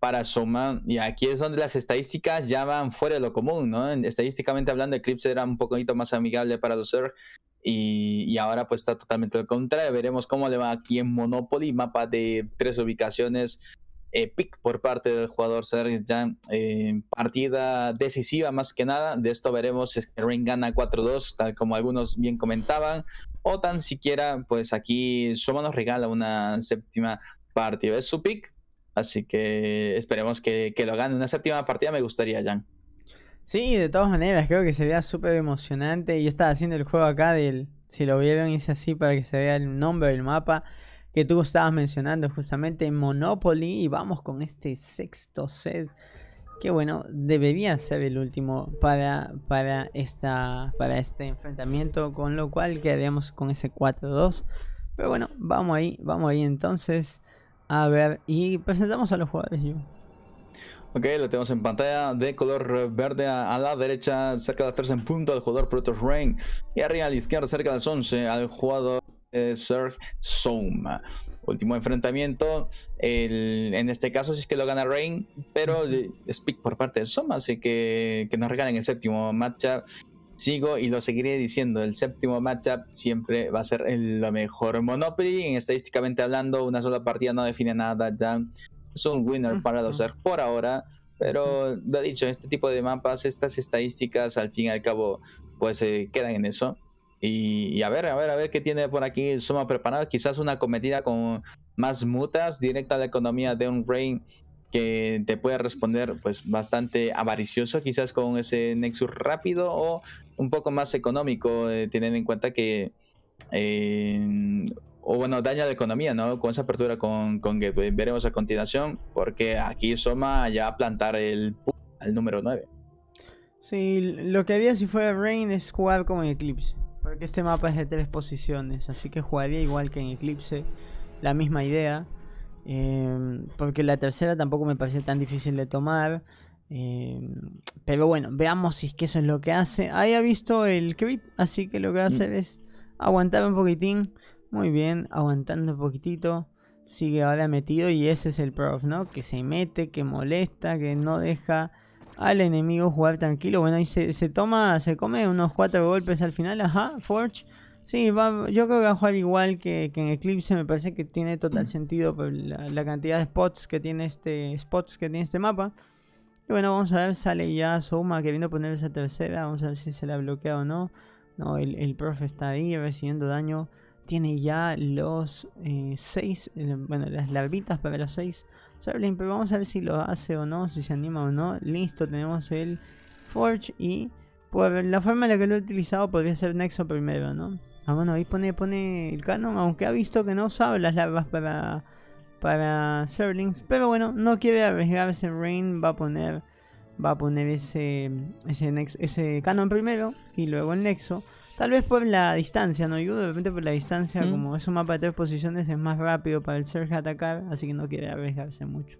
para Soma. Y aquí es donde las estadísticas ya van fuera de lo común, ¿no? Estadísticamente hablando, Eclipse era un poquito más amigable para los Zerg y, ahora pues está totalmente al contrario. Veremos cómo le va aquí en Monopoly, mapa de tres ubicaciones. epic eh, por parte del jugador Sergio Jan, eh, partida decisiva más que nada. De esto veremos si es que gana 4-2, tal como algunos bien comentaban. O tan siquiera, pues aquí Soma nos regala una séptima partida. Es su pick, así que esperemos que, que lo gane. Una séptima partida me gustaría, Jan. Sí, de todas maneras, creo que se vea súper emocionante. Yo estaba haciendo el juego acá del. Si lo vieron, hice así para que se vea el nombre del mapa que tú estabas mencionando justamente Monopoly. Y vamos con este sexto set. Que bueno, debería ser el último para, para, esta, para este enfrentamiento. Con lo cual quedaríamos con ese 4-2. Pero bueno, vamos ahí, vamos ahí entonces. A ver, y presentamos a los jugadores. Yo. Ok, lo tenemos en pantalla de color verde a, la derecha, cerca de las 13 en punto, al jugador Protos Rain. Y arriba a la izquierda, cerca de las 11, al jugador eh, Serge Soma. Último enfrentamiento, en este caso sí es que lo gana Rain, pero Speak por parte de Soma, así que que nos regalen el séptimo matchup. Sigo y lo seguiré diciendo, el séptimo matchup siempre va a ser el, lo mejor. Monopoly, estadísticamente hablando, una sola partida no define nada ya es un winner para los por ahora. Pero lo dicho, este tipo de mapas, estas estadísticas, al fin y al cabo, pues se eh, quedan en eso. Y, a ver, a ver, a ver qué tiene por aquí Soma preparado. Quizás una cometida con más mutas directa a la economía de un Rain que te puede responder pues bastante avaricioso, quizás con ese Nexus rápido o un poco más económico, eh, teniendo en cuenta que eh, o bueno, daña la economía, ¿no? Con esa apertura con, con que veremos a continuación, porque aquí Soma ya plantar el al número 9. Sí, lo que haría si fuera Rain es jugar con Eclipse, porque este mapa es de tres posiciones, así que jugaría igual que en Eclipse, la misma idea, em, porque la tercera tampoco me parece tan difícil de tomar. Em, pero bueno, veamos si es que eso es lo que hace. Ahí ha visto el creep, así que lo que mm. hace es aguantar un poquitín. Muy bien, aguantando un poquitito. Sigue ahora metido y ese es el prof, ¿no? Que se mete, que molesta, que no deja al enemigo jugar tranquilo. Bueno, ahí se, toma, se come unos cuatro golpes al final. Ajá, Forge. Sí, yo creo que va a jugar igual que, en Eclipse. Me parece que tiene total mm. sentido por pues, la, cantidad de spots que tiene este spots que tiene este mapa. Y bueno, vamos a ver, sale ya Souma queriendo poner esa tercera. Vamos a ver si se la ha bloqueado o no. No, el, Prof está ahí recibiendo daño tiene ya los 6, eh, eh, bueno, las larvitas para los 6 serlings, pero vamos a ver si lo hace o no, si se anima o no. Listo, tenemos el Forge y por la forma en la que lo he utilizado podría ser Nexo primero, ¿no? Ah, bueno, ahí pone, pone el canon, aunque ha visto que no sabe las larvas para, para Serlings. Pero bueno, no quiere arriesgar ese Rain, va a poner, va a poner ese, ese, nexo, ese canon primero y luego el Nexo. Tal vez por la distancia, ¿no? ayuda, de repente por la distancia, mm. como es un mapa de tres posiciones, es más rápido para el Surge atacar, así que no quiere arriesgarse mucho.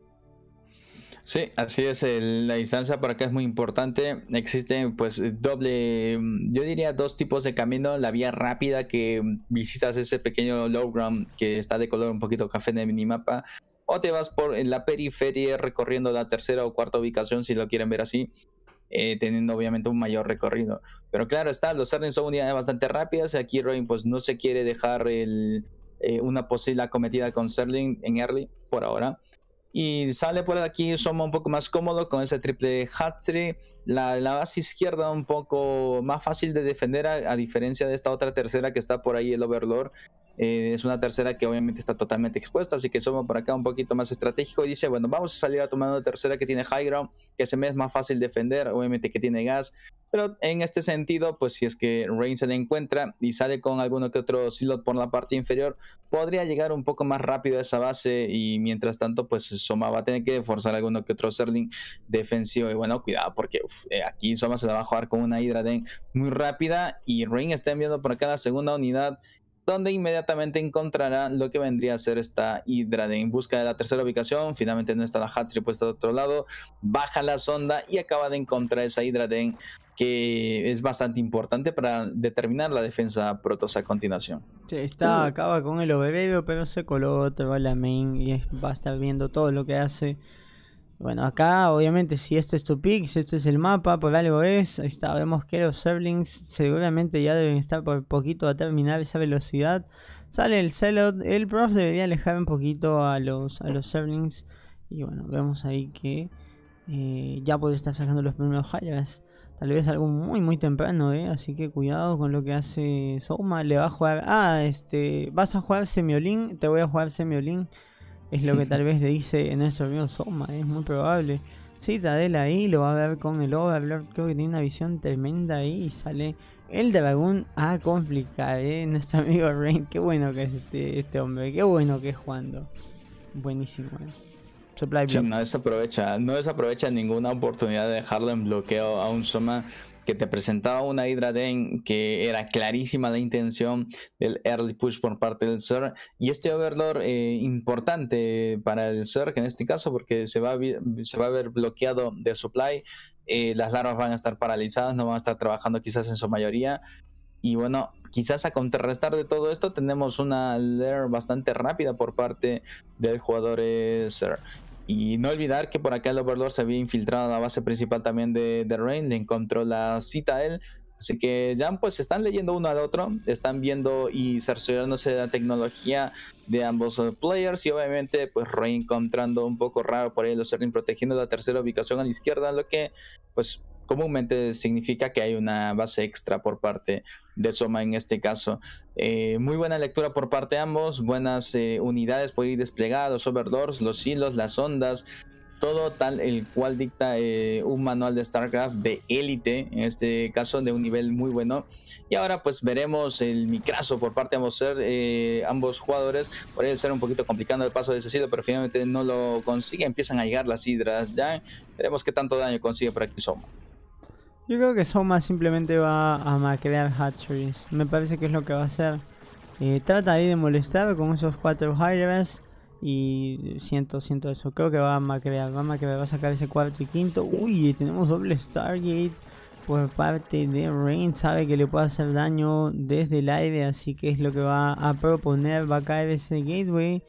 Sí, así es, la distancia para acá es muy importante. Existen pues doble, yo diría dos tipos de camino. La vía rápida que visitas ese pequeño low ground que está de color un poquito café en el minimapa. O te vas por la periferia recorriendo la tercera o cuarta ubicación si lo quieren ver así. Eh, teniendo obviamente un mayor recorrido. Pero claro está, los Serlings son unidades bastante rápidas, y aquí Rain pues no se quiere dejar el, eh, una posible cometida con Serling en early por ahora. Y sale por aquí somos un poco más cómodo con ese triple hat La, base izquierda un poco más fácil de defender a, diferencia de esta otra tercera que está por ahí el Overlord. Eh, es una tercera que obviamente está totalmente expuesta, así que somos por acá un poquito más estratégico. Y dice, bueno, vamos a salir a tomar una tercera que tiene high ground, que se me es más fácil defender, obviamente que tiene gas. Pero en este sentido, pues si es que Rain se le encuentra y sale con alguno que otro silo por la parte inferior, podría llegar un poco más rápido a esa base y mientras tanto, pues Soma va a tener que forzar alguno que otro Serling defensivo. Y bueno, cuidado, porque eh, aquí Soma se la va a jugar con una Hydra Den muy rápida y Rain está enviando por acá la segunda unidad donde inmediatamente encontrará lo que vendría a ser esta hidra en busca de la tercera ubicación. Finalmente no está la Hatchery puesta de otro lado, baja la sonda y acaba de encontrar esa Hidraden que es bastante importante para determinar la defensa protosa a continuación. Sí, está, uh. acaba con el pero se coló, te va la main y va a estar viendo todo lo que hace. Bueno, acá obviamente si este es tu pick, si este es el mapa, por algo es. Ahí está, vemos que los Zerlings seguramente ya deben estar por poquito a terminar esa velocidad. Sale el Celot, el Prof debería alejar un poquito a los, a los Y bueno, vemos ahí que eh, ya puede estar sacando los primeros Hyras. Tal vez algo muy muy temprano, ¿eh? Así que cuidado con lo que hace Soma. Le va a jugar... Ah, este... Vas a jugar semiolin te voy a jugar semiolin es lo que tal vez le dice nuestro amigo Soma, es muy probable. Sí, Tadela ahí lo va a ver con el Overlord. Creo que tiene una visión tremenda ahí y sale el dragón a complicar, ¿eh? Nuestro amigo Rain. Qué bueno que es este, este hombre, qué bueno que es jugando. Buenísimo, ¿eh? no desaprovecha, no desaprovecha ninguna oportunidad de dejarlo en bloqueo a un Soma que te presentaba una Hydra Den que era clarísima la intención del early push por parte del Sur y este Overlord eh, importante para el Sur en este caso porque se va a, se va a ver bloqueado de supply eh, las larvas van a estar paralizadas no van a estar trabajando quizás en su mayoría y bueno, quizás a contrarrestar de todo esto tenemos una lair bastante rápida por parte del jugador eh, Ser. Y no olvidar que por acá el Overlord se había infiltrado a la base principal también de, de Rain, le encontró la cita a él. Así que ya pues están leyendo uno al otro, están viendo y cerciorándose la tecnología de ambos eh, players y obviamente pues reencontrando encontrando un poco raro por ahí los Serling protegiendo la tercera ubicación a la izquierda, lo que pues comúnmente significa que hay una base extra por parte de Soma en este caso. Eh, muy buena lectura por parte de ambos, buenas eh, unidades por ir desplegadas, los overlords, los hilos, las ondas, todo tal el cual dicta eh, un manual de StarCraft de élite, en este caso de un nivel muy bueno. Y ahora pues veremos el micraso por parte de ambos, ser, ambos jugadores. Por ser un poquito complicado el paso de ese silo, pero finalmente no lo consigue. Empiezan a llegar las hidras ya. Veremos qué tanto daño consigue por aquí Soma. Yo creo que Soma simplemente va a macrear hatcheries. Me parece que es lo que va a hacer. Eh, trata ahí de molestar con esos cuatro Hydras. Y siento, siento eso. Creo que va a macrear, va a macrear, va a sacar ese cuarto y quinto. Uy, tenemos doble Stargate por parte de Rain. Sabe que le puede hacer daño desde el aire, así que es lo que va a proponer. Va a caer ese Gateway.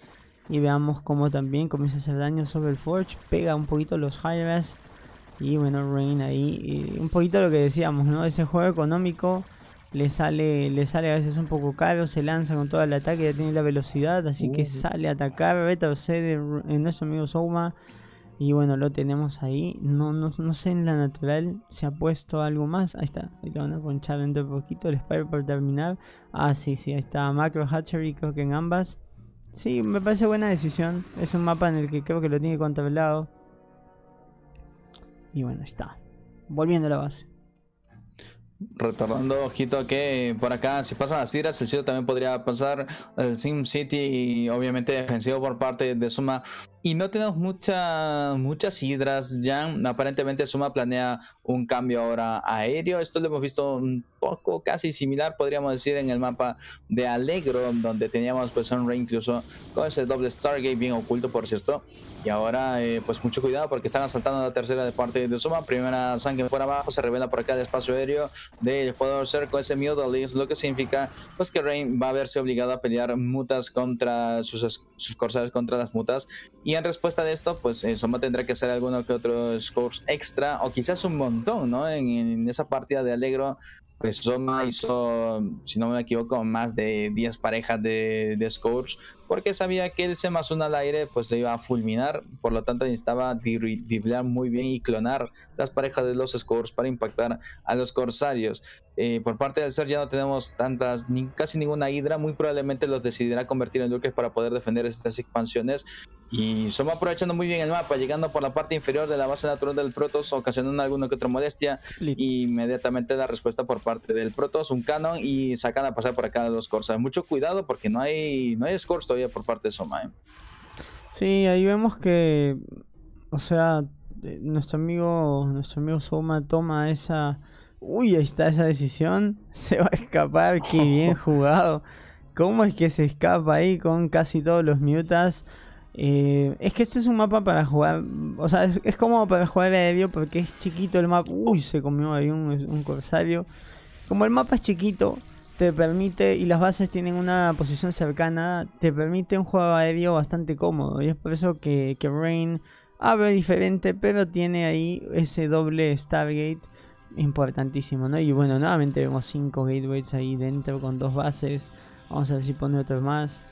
Y veamos cómo también comienza a hacer daño sobre el Forge. Pega un poquito los Hydras. Y bueno, Rain ahí, eh, un poquito lo que decíamos, ¿no? Ese juego económico le sale, le sale a veces un poco caro, se lanza con todo el ataque, ya tiene la velocidad, así que uh. sale a atacar, retrocede en eh, nuestro amigo soma Y bueno, lo tenemos ahí. No, no, no, sé en la natural se ha puesto algo más. Ahí está. Ahí lo van a ponchar dentro de poquito. El Spider por terminar. Ah, sí, sí. Ahí está Macro Hatchery, creo que en ambas. Sí, me parece buena decisión. Es un mapa en el que creo que lo tiene controlado. Y bueno, está. Volviendo a la base. Retornando, ojito, que por acá, si pasan las tiras, el sitio también podría pasar el Sim City y obviamente defensivo por parte de Suma y no tenemos mucha, muchas hidras, ya Aparentemente Suma planea un cambio ahora aéreo. Esto lo hemos visto un poco casi similar, podríamos decir, en el mapa de Alegro, donde teníamos pues un rey incluso con ese doble Stargate bien oculto, por cierto. Y ahora, eh, pues mucho cuidado porque están asaltando la tercera de parte de Suma. Primera sangre fuera abajo, se revela por acá el espacio aéreo del ser con ese Mewtwo lo que significa pues que Rain va a verse obligado a pelear mutas contra sus, sus contra las mutas. Y en respuesta de esto, pues eh, Soma tendrá que hacer alguno que otro scores extra, o quizás un montón, ¿no? En, esa partida de Alegro, pues Soma hizo, si no me equivoco, más de 10 parejas de, de scores, porque sabía que el C más 1 al aire pues le iba a fulminar, por lo tanto necesitaba driblar muy bien y clonar las parejas de los scores para impactar a los corsarios. Eh, por parte del ser ya no tenemos tantas, ni, casi ninguna hidra, muy probablemente los decidirá convertir en lurkers para poder defender estas expansiones. Y somos aprovechando muy bien el mapa, llegando por la parte inferior de la base natural del Protoss, ocasionando alguna que otra molestia. Y inmediatamente la respuesta por parte del Protoss, un canon y sacan a pasar por acá a los Corsarios Mucho cuidado porque no hay, no hay Scores por parte de Soma. ¿eh? Si, ahí vemos que, o sea, nuestro amigo, nuestro amigo Soma toma esa... Uy, ahí está esa decisión. Se va a escapar, que bien jugado. ¿Cómo es que se escapa ahí con casi todos los mutas? Eh, es que este es un mapa para jugar. O sea, es, como para jugar a porque es chiquito el mapa. Uy, se comió ahí un, un corsario. Como el mapa es chiquito, te permite, y las bases tienen una posición cercana, te permite un juego aéreo bastante cómodo. Y es por eso que, que Rain abre diferente, pero tiene ahí ese doble Stargate importantísimo, ¿no? Y bueno, nuevamente vemos cinco gateways ahí dentro con dos bases. Vamos a ver si pone otro más.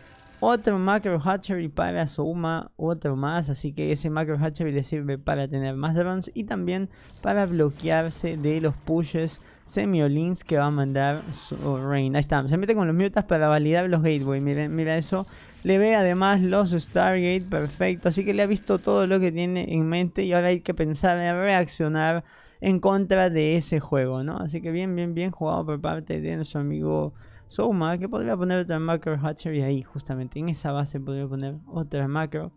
Otro macro hatchery para suma otro más, así que ese macro hatchery le sirve para tener más drones y también para bloquearse de los pushes semiolins que va a mandar su Rain. Ahí está, se mete con los mutas para validar los gateways, miren, mira eso. Le ve además los Stargate, perfecto, así que le ha visto todo lo que tiene en mente y ahora hay que pensar en reaccionar en contra de ese juego, ¿no? Así que bien, bien, bien jugado por parte de nuestro amigo... Soma, que podría poner otra macro y ahí, justamente. En esa base podría poner otra macro.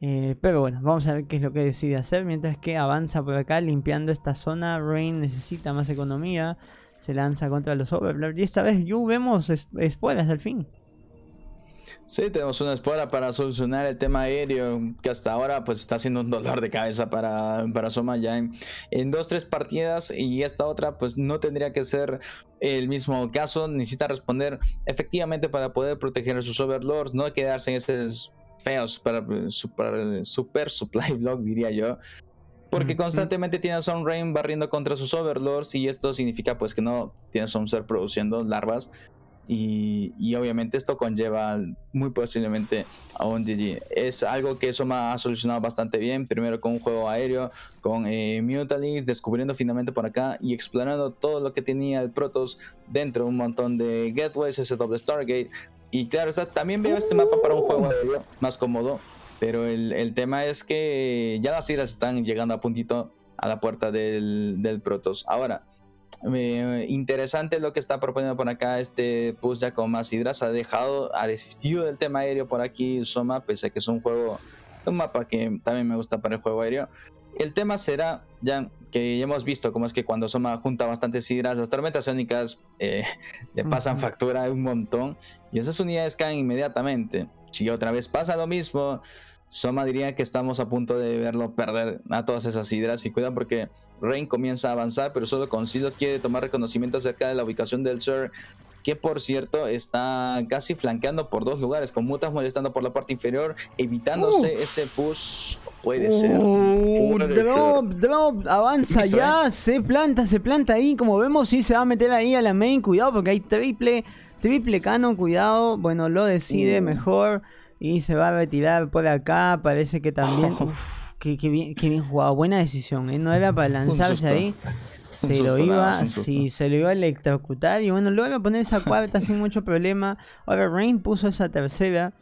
Eh, pero bueno, vamos a ver qué es lo que decide hacer. Mientras que avanza por acá limpiando esta zona, Rain necesita más economía. Se lanza contra los Overlord. Y esta vez Yu vemos espuelas al fin. Sí, tenemos una espora para solucionar el tema aéreo, que hasta ahora pues está siendo un dolor de cabeza para, para Soma ya en, dos, tres partidas y esta otra pues no tendría que ser el mismo caso, necesita responder efectivamente para poder proteger a sus overlords, no quedarse en ese feos para super, super supply block diría yo. Porque constantemente tiene a Rain barriendo contra sus overlords y esto significa pues que no tiene a Ser produciendo larvas y, obviamente esto conlleva muy posiblemente a un GG. Es algo que Soma ha solucionado bastante bien, primero con un juego aéreo, con eh, descubriendo finalmente por acá y explorando todo lo que tenía el Protoss dentro, un montón de gateways, ese doble Stargate. Y claro, también veo este mapa para un juego uh. aéreo más cómodo, pero el, tema es que ya las iras están llegando a puntito a la puerta del, del Protoss. Ahora, interesante lo que está proponiendo por acá este ya con más hidras. Ha dejado, ha desistido del tema aéreo por aquí Soma, pese a que es un juego, un mapa que también me gusta para el juego aéreo. El tema será, ya que ya hemos visto cómo es que cuando Soma junta bastantes hidras, las tormentas iónicas eh, le pasan factura un montón y esas unidades caen inmediatamente. Si otra vez pasa lo mismo, Soma diría que estamos a punto de verlo perder a todas esas hidras y cuidado porque Rain comienza a avanzar, pero solo con Silas quiere tomar reconocimiento acerca de la ubicación del Sir, que por cierto está casi flanqueando por dos lugares, con Mutas molestando por la parte inferior, evitándose ese push. Puede ser. Uh, drop, drop, avanza ya, eh. se planta, se planta ahí, como vemos, sí se va a meter ahí a la main, cuidado porque hay triple, triple canon, cuidado, bueno, lo decide uh. mejor. Y se va a retirar por acá. Parece que también. Uf, qué, bien, bien, jugado. Buena decisión, ¿eh? No era para lanzarse ahí. Se lo iba, se lo iba a electrocutar. Y bueno, luego a poner esa cuarta sin mucho problema. Ahora Rain puso esa tercera.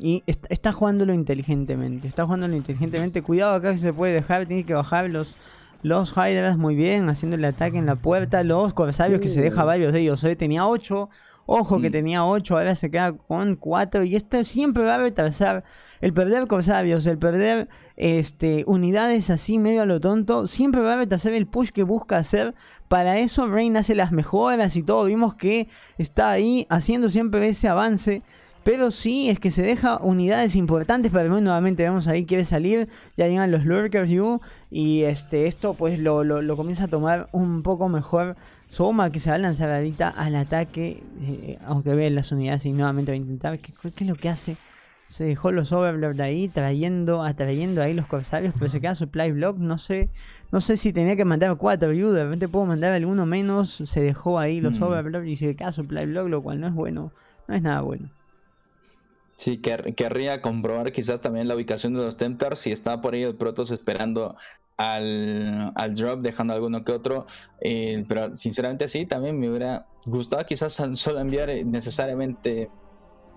Y está, jugándolo inteligentemente. Está jugándolo inteligentemente. Cuidado acá que se puede dejar. Tiene que bajar los, los Hydras muy bien. Haciendo el ataque en la puerta. Los corsarios que se deja uh. varios de ellos. Hoy ¿eh? tenía ocho Ojo que mm. tenía 8, ahora se queda con 4. Y esto siempre va a retrasar. El perder corsarios, el perder este, unidades así medio a lo tonto, siempre va a retrasar el push que busca hacer. Para eso Rain hace las mejoras y todo. Vimos que está ahí haciendo siempre ese avance. Pero sí, es que se deja unidades importantes para el Nuevamente vemos ahí, quiere salir. Ya llegan los Lurkers You. Y este, esto pues lo, lo comienza a tomar un poco mejor Soma que se va a lanzar ahorita al ataque, eh, aunque ve las unidades y nuevamente va a intentar. ¿Qué, es lo que hace? Se dejó los Overlord ahí, trayendo, atrayendo ahí los corsarios, pero se queda supply block. No sé, no sé si tenía que mandar cuatro yo de repente puedo mandar alguno menos. Se dejó ahí los mm. y se queda supply block, lo cual no es bueno, no es nada bueno. Sí, querría comprobar quizás también la ubicación de los Tempters. si está por ahí el Protoss esperando al, drop, dejando alguno que otro. Eh, pero sinceramente sí, también me hubiera gustado quizás solo enviar eh, necesariamente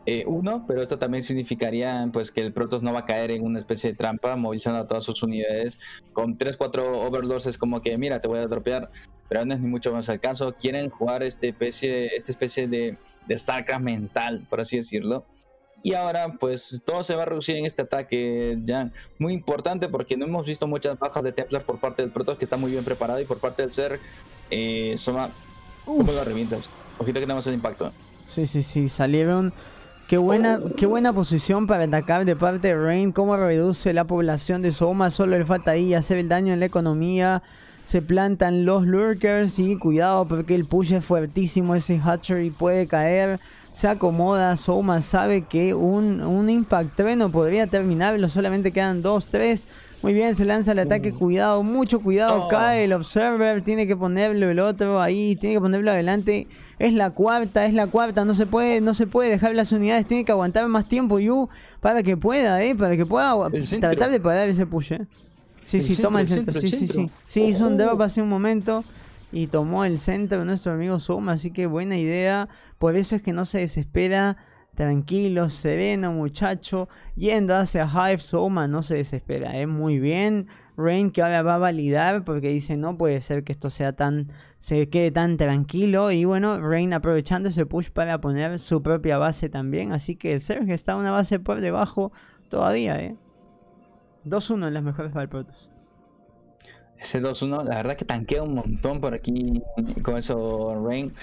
eh, uno, pero esto también significaría pues que el Protoss no va a caer en una especie de trampa movilizando a todas sus unidades. Con 3-4 overdoses es como que, mira, te voy a dropear, pero no es ni mucho más el caso. Quieren jugar este especie, esta especie de, de mental, por así decirlo. Y ahora, pues todo se va a reducir en este ataque, Jan. Muy importante porque no hemos visto muchas bajas de Templar por parte del Protoss, que está muy bien preparado, y por parte del Ser, eh, Soma. ¿Cómo lo revientas? Ojito que tenemos el impacto. Sí, sí, sí, salieron. Qué buena, oh. qué buena posición para atacar de parte de Rain. Cómo reduce la población de Soma. Solo le falta ahí hacer el daño en la economía. Se plantan los lurkers. Y cuidado porque el push es fuertísimo. Ese hatchery puede caer se acomoda. Souma sabe que un, un impact no podría terminarlo. Solamente quedan 2, 3. Muy bien, se lanza el ataque. Mm. Cuidado, mucho cuidado. Oh. Cae el Observer. Tiene que ponerlo el otro ahí. Tiene que ponerlo adelante. Es la cuarta, es la cuarta. No se puede, no se puede dejar las unidades. Tiene que aguantar más tiempo Yu para que pueda, eh. Para que pueda tratar de parar ese push, eh. Sí, sí, toma el centro. sí, sí, sí, sí. Sí, hizo un drop oh. hace un momento y tomó el centro nuestro amigo Soma, así que buena idea. Por eso es que no se desespera. Tranquilo, sereno muchacho, yendo hacia Hive, Soma no se desespera, ¿eh? muy bien. Rain que ahora va a validar porque dice no puede ser que esto sea tan, se quede tan tranquilo. Y bueno, Rain aprovechando ese push para poner su propia base también. Así que el Serge está una base por debajo todavía, ¿eh? 2-1 en las mejores Valprotos. Ese 2-1, la verdad que tanquea un montón por aquí con eso Rain.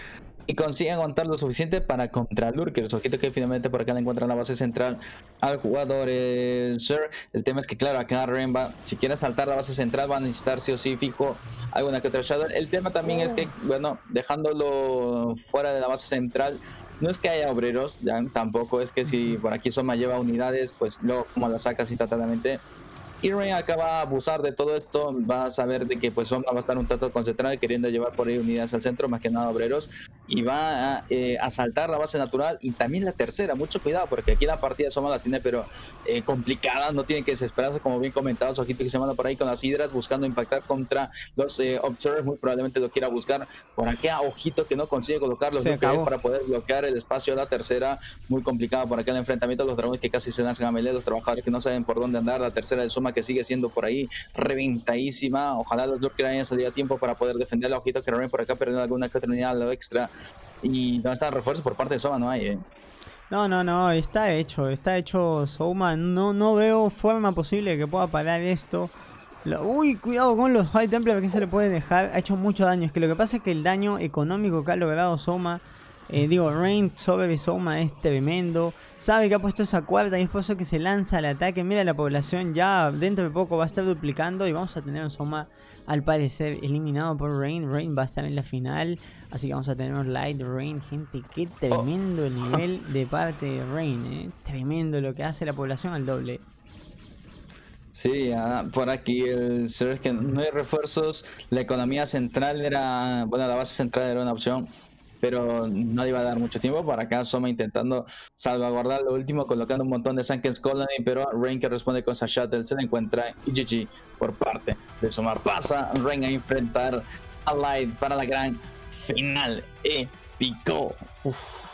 Y consigue aguantar lo suficiente para contra Lurkers. Ojito que finalmente por acá le encuentran la base central al jugador eh, Sir. El tema es que, claro, acá Rain va. Si quiere saltar la base central, va a necesitar sí o sí fijo alguna que otra Shadow. El tema también es que, bueno, dejándolo fuera de la base central, no es que haya obreros, tampoco es que si por aquí Soma lleva unidades, pues luego, como la sacas instantáneamente. Irving acaba a abusar de todo esto, va a saber de que pues Sombra va a estar un tanto concentrada y queriendo llevar por ahí unidades al centro, más que nada obreros, y va a eh, asaltar la base natural y también la tercera, mucho cuidado porque aquí la partida de Soma la tiene pero eh, complicada, no tiene que desesperarse como bien comentado ojito que se manda por ahí con las hidras buscando impactar contra los eh, observers, muy probablemente lo quiera buscar por acá, ojito que no consigue colocar los para poder bloquear el espacio de la tercera, muy complicado por aquel el enfrentamiento los dragones que casi se lanzan a los trabajadores que no saben por dónde andar, la tercera de Soma que sigue siendo por ahí reventadísima. Ojalá los que hayan salido a tiempo para poder defender la hojita que ven por acá perdiendo alguna que lo extra. Y no está refuerzos por parte de Soma, no hay. Eh. No, no, no, está hecho, está hecho soma No, no veo forma posible que pueda parar esto. uy, cuidado con los High temples que se le puede dejar. Ha hecho mucho daño. Es que lo que pasa es que el daño económico que ha logrado Soma eh, digo, Rain sobre Soma es tremendo. Sabe que ha puesto esa cuarta y es por eso que se lanza al ataque. Mira, la población ya dentro de poco va a estar duplicando y vamos a tener un Soma al parecer eliminado por Rain. Rain va a estar en la final. Así que vamos a tener Light Rain. Gente, qué tremendo el oh. nivel de parte de Rain. Eh. Tremendo lo que hace la población al doble. Sí, ah, por aquí el que no hay refuerzos. La economía central era, bueno, la base central era una opción pero no le iba a dar mucho tiempo. Para acá Soma intentando salvaguardar lo último, colocando un montón de Sankens Colony, pero Rain que responde con Sashatel se le encuentra y GG por parte de Soma. Pasa Rain a enfrentar a Light para la gran final épico. Uf.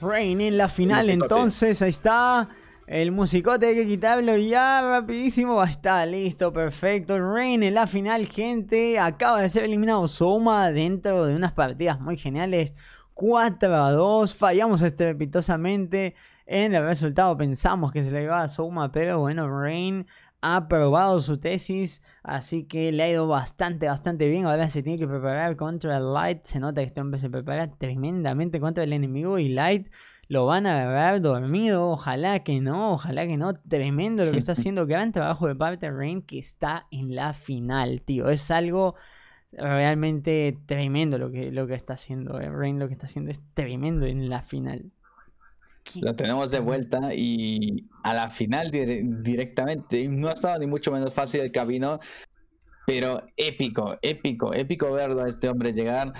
Rain en la final entonces, ahí está. El musicote hay que quitarlo ya, rapidísimo. Está listo, perfecto. Rain en la final, gente. Acaba de ser eliminado Soma dentro de unas partidas muy geniales. 4 a 2. Fallamos estrepitosamente en el resultado. Pensamos que se le iba a Soma, pero bueno, Rain ha probado su tesis, así que le ha ido bastante, bastante bien. Ahora se tiene que preparar contra Light. Se nota que este hombre se prepara tremendamente contra el enemigo y Light lo van a haber dormido, ojalá que no, ojalá que no, tremendo lo que está haciendo, gran trabajo de parte de Rain que está en la final, tío, es algo realmente tremendo lo que, lo que está haciendo, eh, Rain lo que está haciendo es tremendo en la final. Lo tenemos de vuelta y a la final directamente. No ha estado ni mucho menos fácil el camino pero épico, épico, épico verlo a este hombre llegar.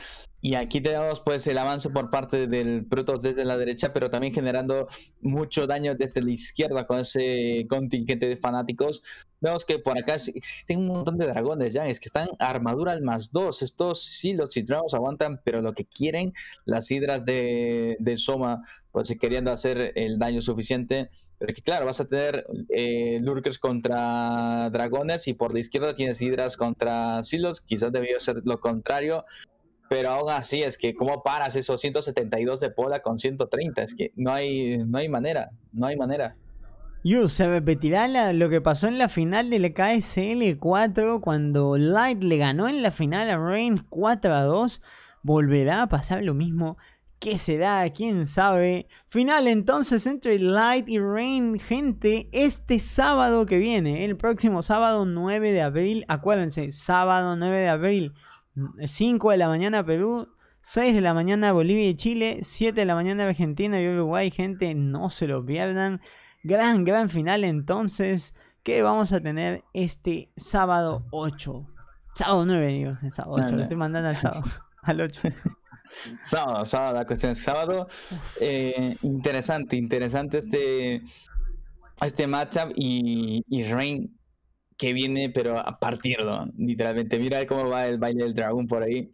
Y aquí tenemos pues el avance por parte del Protoss desde la derecha, pero también generando mucho daño desde la izquierda con ese contingente de fanáticos. Vemos que por acá existen un montón de dragones ya, es que están armadura al más 2. Estos sí los citrados aguantan, pero lo que quieren las hidras de, de Soma, pues queriendo hacer el daño suficiente, pero que claro, vas a tener eh, Lurkers contra Dragones y por la izquierda tienes hidras contra Silos. Quizás debió ser lo contrario. Pero aún así, es que ¿cómo paras esos 172 de pola con 130? Es que no hay, no hay manera, no hay manera. Y se repetirá lo que pasó en la final del KSL 4 cuando Light le ganó en la final a Rain 4 a 2. ¿Volverá a pasar lo mismo qué será? quién sabe. Final entonces entre Light y Rain, gente, este sábado que viene, el próximo sábado 9 de abril, acuérdense, sábado 9 de abril, 5 de la mañana Perú, 6 de la mañana Bolivia y Chile, 7 de la mañana Argentina y Uruguay, gente, no se lo pierdan. Gran, gran final entonces que vamos a tener este sábado 8. Sábado 9, digo, sábado 8, lo estoy mandando al sábado, al 8. Sábado, sábado, la cuestión es sábado. Eh, interesante, interesante este, este matchup y, y Rain que viene, pero a partirlo, literalmente. Mira cómo va el baile del dragón por ahí.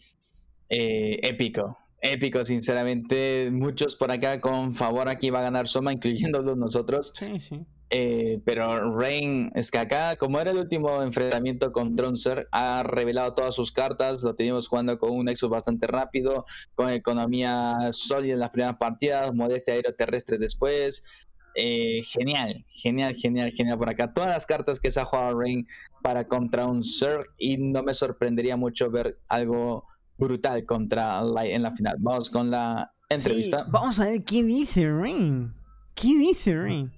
Eh, épico, épico, sinceramente. Muchos por acá con favor aquí va a ganar Soma, incluyéndolos nosotros. Sí, sí. Eh, pero Rain acá, como era el último enfrentamiento con Tronser, ha revelado todas sus cartas. Lo teníamos jugando con un Nexus bastante rápido, con economía sólida en las primeras partidas, modestia aeroterrestre después. Eh, genial, genial, genial, genial por acá. Todas las cartas que se ha jugado Rain para contra un Zerg y no me sorprendería mucho ver algo brutal contra Light en la final. Vamos con la entrevista. vamos a ver qué dice Rain. ¿Qué dice Rain?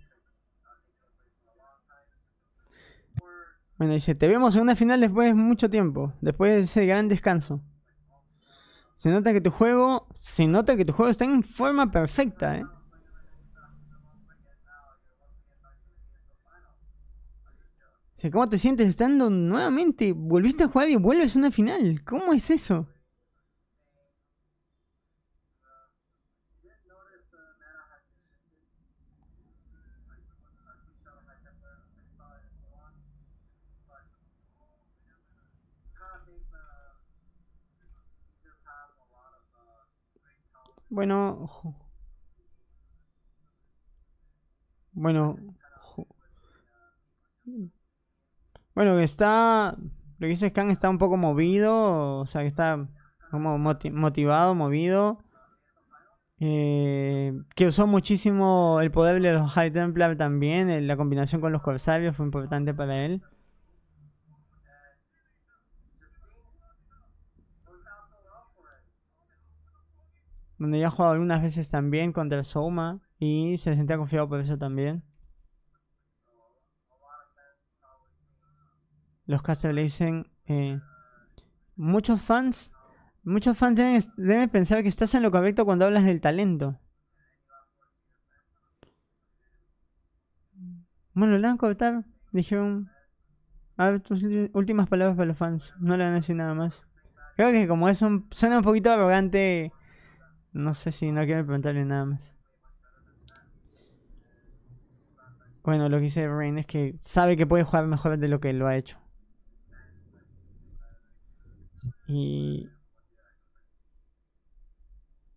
Bueno, dice, te vemos en una final después de mucho tiempo, después de ese gran descanso. Se nota que tu juego, se nota que tu juego está en forma perfecta, ¿eh? ¿Cómo te sientes estando nuevamente? Volviste a jugar y vuelves a una final. ¿Cómo es eso? Bueno. bueno, bueno. que está. Lo que dice está un poco movido. O sea, que está como motivado, movido. Eh, que usó muchísimo el poder de los High Templar también. Eh, la combinación con los corsarios fue importante para él. donde ya ha jugado algunas veces también contra el Souma y se sentía confiado por eso también. Los caster le dicen, eh, muchos fans, muchos fans deben, pensar que estás en lo correcto cuando hablas del talento. Bueno, ¿lo van a cortar. Dijeron. A ver, tus últimas palabras para los fans. No le van a decir nada más. Creo que como un... suena un poquito arrogante no sé si no quiero preguntarle nada más. Bueno, lo que dice Rain es que sabe que puede jugar mejor de lo que lo ha hecho. Y...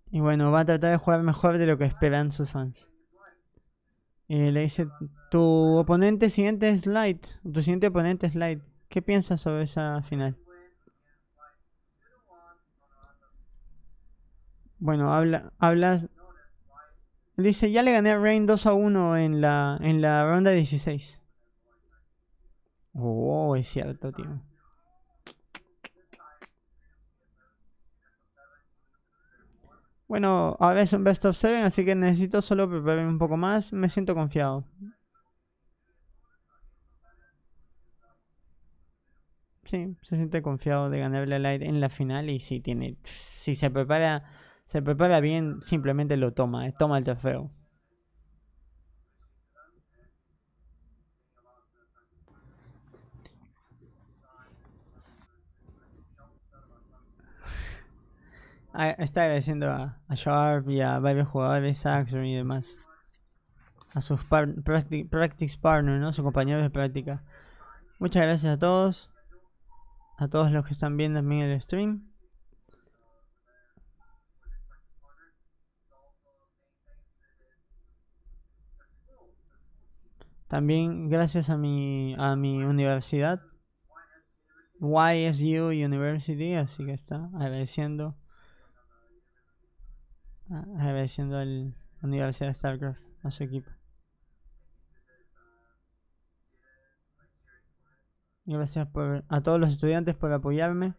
Y bueno, va a tratar de jugar mejor de lo que esperan sus fans. Eh, le dice, tu oponente siguiente es Light. Tu siguiente oponente es Light. ¿Qué piensas sobre esa final? Bueno, habla, hablas. Dice, ya le gané a Rain 2 a 1 en la, en la ronda 16. Oh, es cierto, tío. Bueno, ahora es un best of 7, así que necesito solo prepararme un poco más. Me siento confiado. Sí, se siente confiado de ganarle a Light en la final y si tiene, si se prepara se prepara bien, simplemente lo toma, eh, toma el trofeo. Ah, está agradeciendo a, Sharp y a varios jugadores, Axon y demás. A sus practice partners, ¿no? Sus compañeros de práctica. Muchas gracias a todos. A todos los que están viendo también el stream. También gracias a mi, a mi universidad, YSU University, así que está agradeciendo, agradeciendo a la Universidad de StarCraft, a su equipo. Gracias a todos los estudiantes por apoyarme.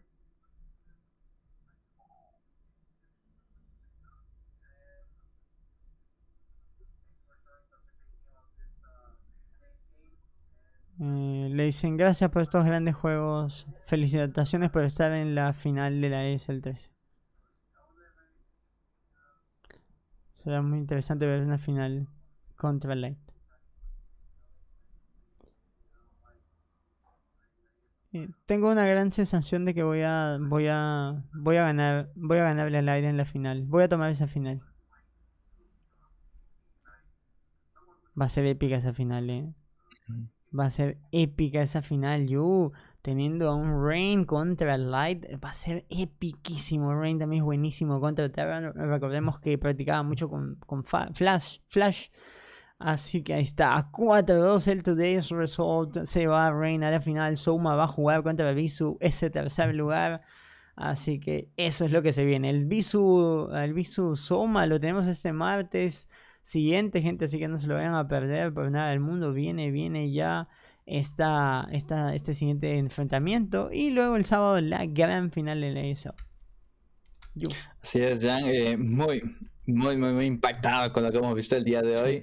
Eh, le dicen gracias por estos grandes juegos. Felicitaciones por estar en la final de la ESL 13. Será muy interesante ver una final contra Light. Eh, tengo una gran sensación de que voy a voy a voy a ganar voy a ganarle a Light en la final. Voy a tomar esa final. Va a ser épica esa final, eh. Va a ser épica esa final, Yu. Teniendo a un Rain contra Light. Va a ser epiquísimo. Rain también es buenísimo contra Terra. Recordemos que practicaba mucho con, Flash. Flash. Así que ahí está. A 4-2 el Today's Result. Se va Rain a la final. soma va a jugar contra Visu, Ese tercer lugar. Así que eso es lo que se viene. El Bisu, el Bisu Soma lo tenemos este martes siguiente, gente. Así que no se lo vayan a perder por nada del mundo. Viene, viene ya esta, esta, este siguiente enfrentamiento. Y luego el sábado la gran final de la ESO. Así es, Jan. Eh, muy, muy, muy, muy impactado con lo que hemos visto el día de hoy.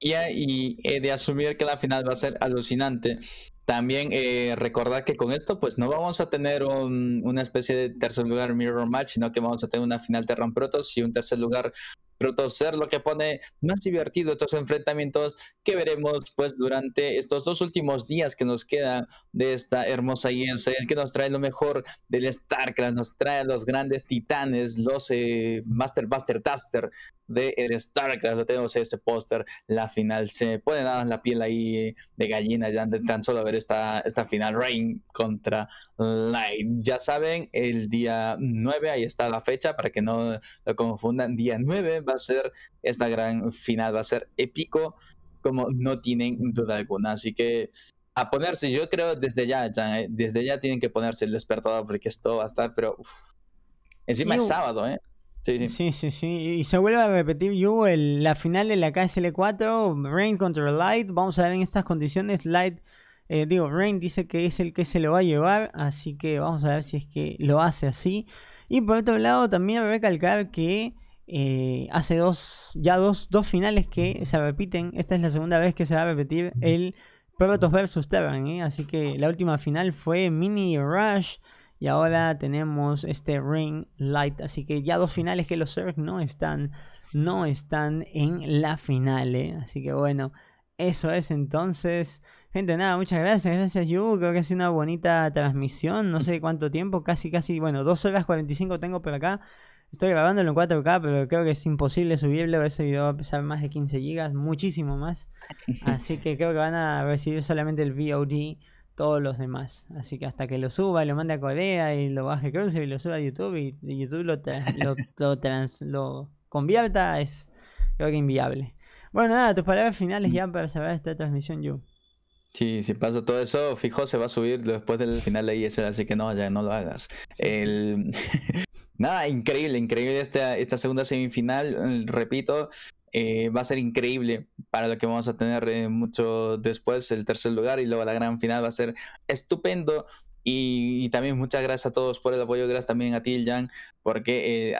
Y, eh, de asumir que la final va a ser alucinante. También eh, recordar que con esto, pues no vamos a tener una especie de tercer lugar mirror match, sino que vamos a tener una final de Protos y un tercer lugar todo Ser, lo que pone más divertido estos enfrentamientos que veremos pues durante estos dos últimos días que nos quedan de esta hermosa el que nos trae lo mejor del StarCraft, nos trae los grandes titanes, los eh, Master Buster Duster, de el StarCraft. Lo tenemos ese póster, la final. Se pone nada más la piel ahí de gallina ya de tan solo ver esta, esta final. Rain contra Light. Ya saben, el día 9, ahí está la fecha para que no lo confundan. Día 9 va a ser esta gran final, va a ser épico como no tienen duda alguna. Así que a ponerse, yo creo desde ya, eh, desde ya tienen que ponerse el despertador porque esto va a estar, pero encima es sábado, ¿eh? Sí sí. sí, Y se vuelve a repetir, Yu, la final de la KSL4, Rain contra Light. Vamos a ver en estas condiciones. Light, eh, digo, Rain dice que es el que se lo va a llevar. Así que vamos a ver si es que lo hace así. Y por otro lado, también recalcar que eh, hace dos, ya dos, finales que se repiten. Esta es la segunda vez que se va a repetir el Protoss vs. Terran. ¿eh? Así que la última final fue Mini Rush. Y ahora tenemos este Ring Light. Así que ya dos finales que los Zerg no están, no están en la final. Así que bueno, eso es entonces. Gente, nada, muchas gracias, gracias Yu, creo que ha sido una bonita transmisión, no sé cuánto tiempo, casi, casi, bueno, 2 horas 45 tengo por acá, estoy grabándolo en 4K, pero creo que es imposible subirlo, ese video va a pesar más de 15 GB. muchísimo más, así que creo que van a recibir solamente el VOD todos los demás. Así que hasta que lo suba, lo mande a Corea y lo baje que y lo suba a YouTube y, YouTube lo, lo, trans lo convierta, es creo que inviable. Bueno, nada, tus palabras finales ya para cerrar esta transmisión, Yu. Sí, si pasa todo eso, fijo, se va a subir después del final de ISL, así que no, ya no lo hagas. El... Nada, increíble, increíble esta segunda semifinal. Repito, eh, va a ser increíble para lo que vamos a tener eh, mucho después, el tercer lugar y luego la gran final va a ser estupendo. Y, también muchas gracias a todos por el apoyo, gracias también a ti, Jan, porque eh,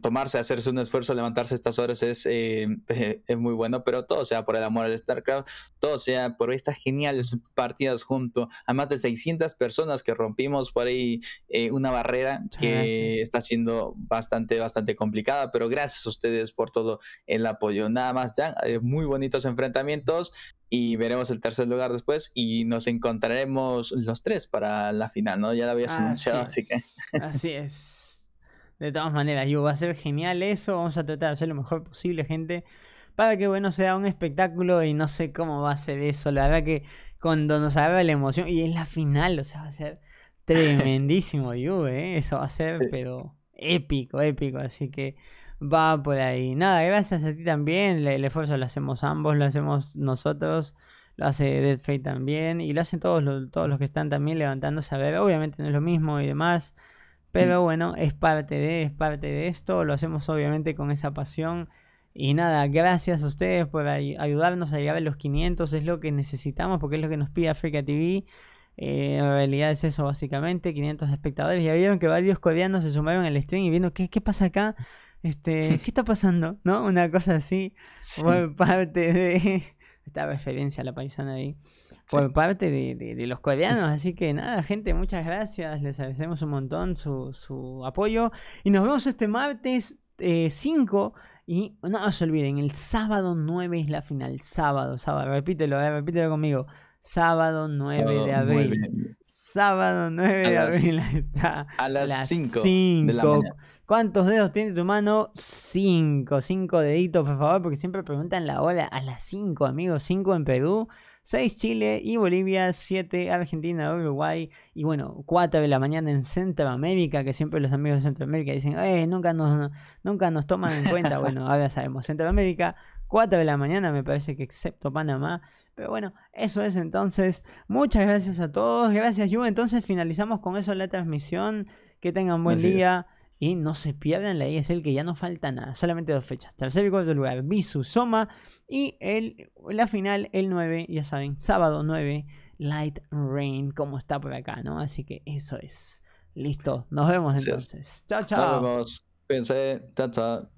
tomarse, hacerse un esfuerzo, levantarse estas horas es, eh, es muy bueno, pero todo sea por el amor al StarCraft, todo sea por estas geniales partidas junto a más de 600 personas que rompimos por ahí eh, una barrera ah, que está siendo bastante, bastante complicada, pero gracias a ustedes por todo el apoyo. Nada más, ya, eh, muy bonitos enfrentamientos y veremos el tercer lugar después y nos encontraremos los tres para la final, ¿no? Ya la habías anunciado, así que... Así es de todas maneras, yo va a ser genial eso. Vamos a tratar de hacer lo mejor posible, gente. Para que, bueno, sea un espectáculo y no sé cómo va a ser eso. La verdad que cuando nos agarra la emoción y es la final, o sea, va a ser tremendísimo, Yu, ¿eh? Eso va a ser, pero épico, épico. Así que va por ahí. Nada, gracias a ti también. El, esfuerzo lo hacemos ambos, lo hacemos nosotros lo hace Dead Fate también, y lo hacen todos los, todos los que están también levantándose a ver, obviamente no es lo mismo y demás, pero mm. bueno, es parte de, es parte de esto, lo hacemos obviamente con esa pasión. Y nada, gracias a ustedes por ayudarnos a llegar a los 500, es lo que necesitamos porque es lo que nos pide Africa TV. Eh, en realidad es eso básicamente, 500 espectadores. Ya vieron que varios coreanos se sumaron al stream y viendo qué, qué pasa acá, este, ¿qué está pasando? ¿No? Una cosa así, parte de esta referencia a la paisana ahí por parte de, los coreanos. Así que nada, gente, muchas gracias. Les agradecemos un montón su, apoyo. Y nos vemos este martes 5. Eh, y no se olviden, el sábado 9 es la final. Sábado, sábado. Repítelo, eh, repítelo conmigo. Sábado 9 de abril. Sábado 9 de abril A las, 5. ¿Cuántos dedos tiene tu mano? 5. 5 deditos, por favor, porque siempre preguntan la hora a las 5, amigos. 5 en Perú. 6 Chile y Bolivia, 7 Argentina, Uruguay y bueno, 4 de la mañana en Centroamérica, que siempre los amigos de Centroamérica dicen, eh, nunca nos, nunca nos toman en cuenta, bueno, ahora sabemos, Centroamérica, 4 de la mañana me parece que excepto Panamá, pero bueno, eso es entonces, muchas gracias a todos, gracias Yu, entonces finalizamos con eso la transmisión, que tengan buen día y no se pierdan la es el que ya no falta nada, solamente dos fechas. Tercer y cuarto lugar, Bisu Soma. Y el, la final, el 9, ya saben, sábado 9, Light Rain, como está por acá, ¿no? Así que eso es. Listo, nos vemos entonces. Chao, chao. Nos vemos. Cuídense. Chao, chao.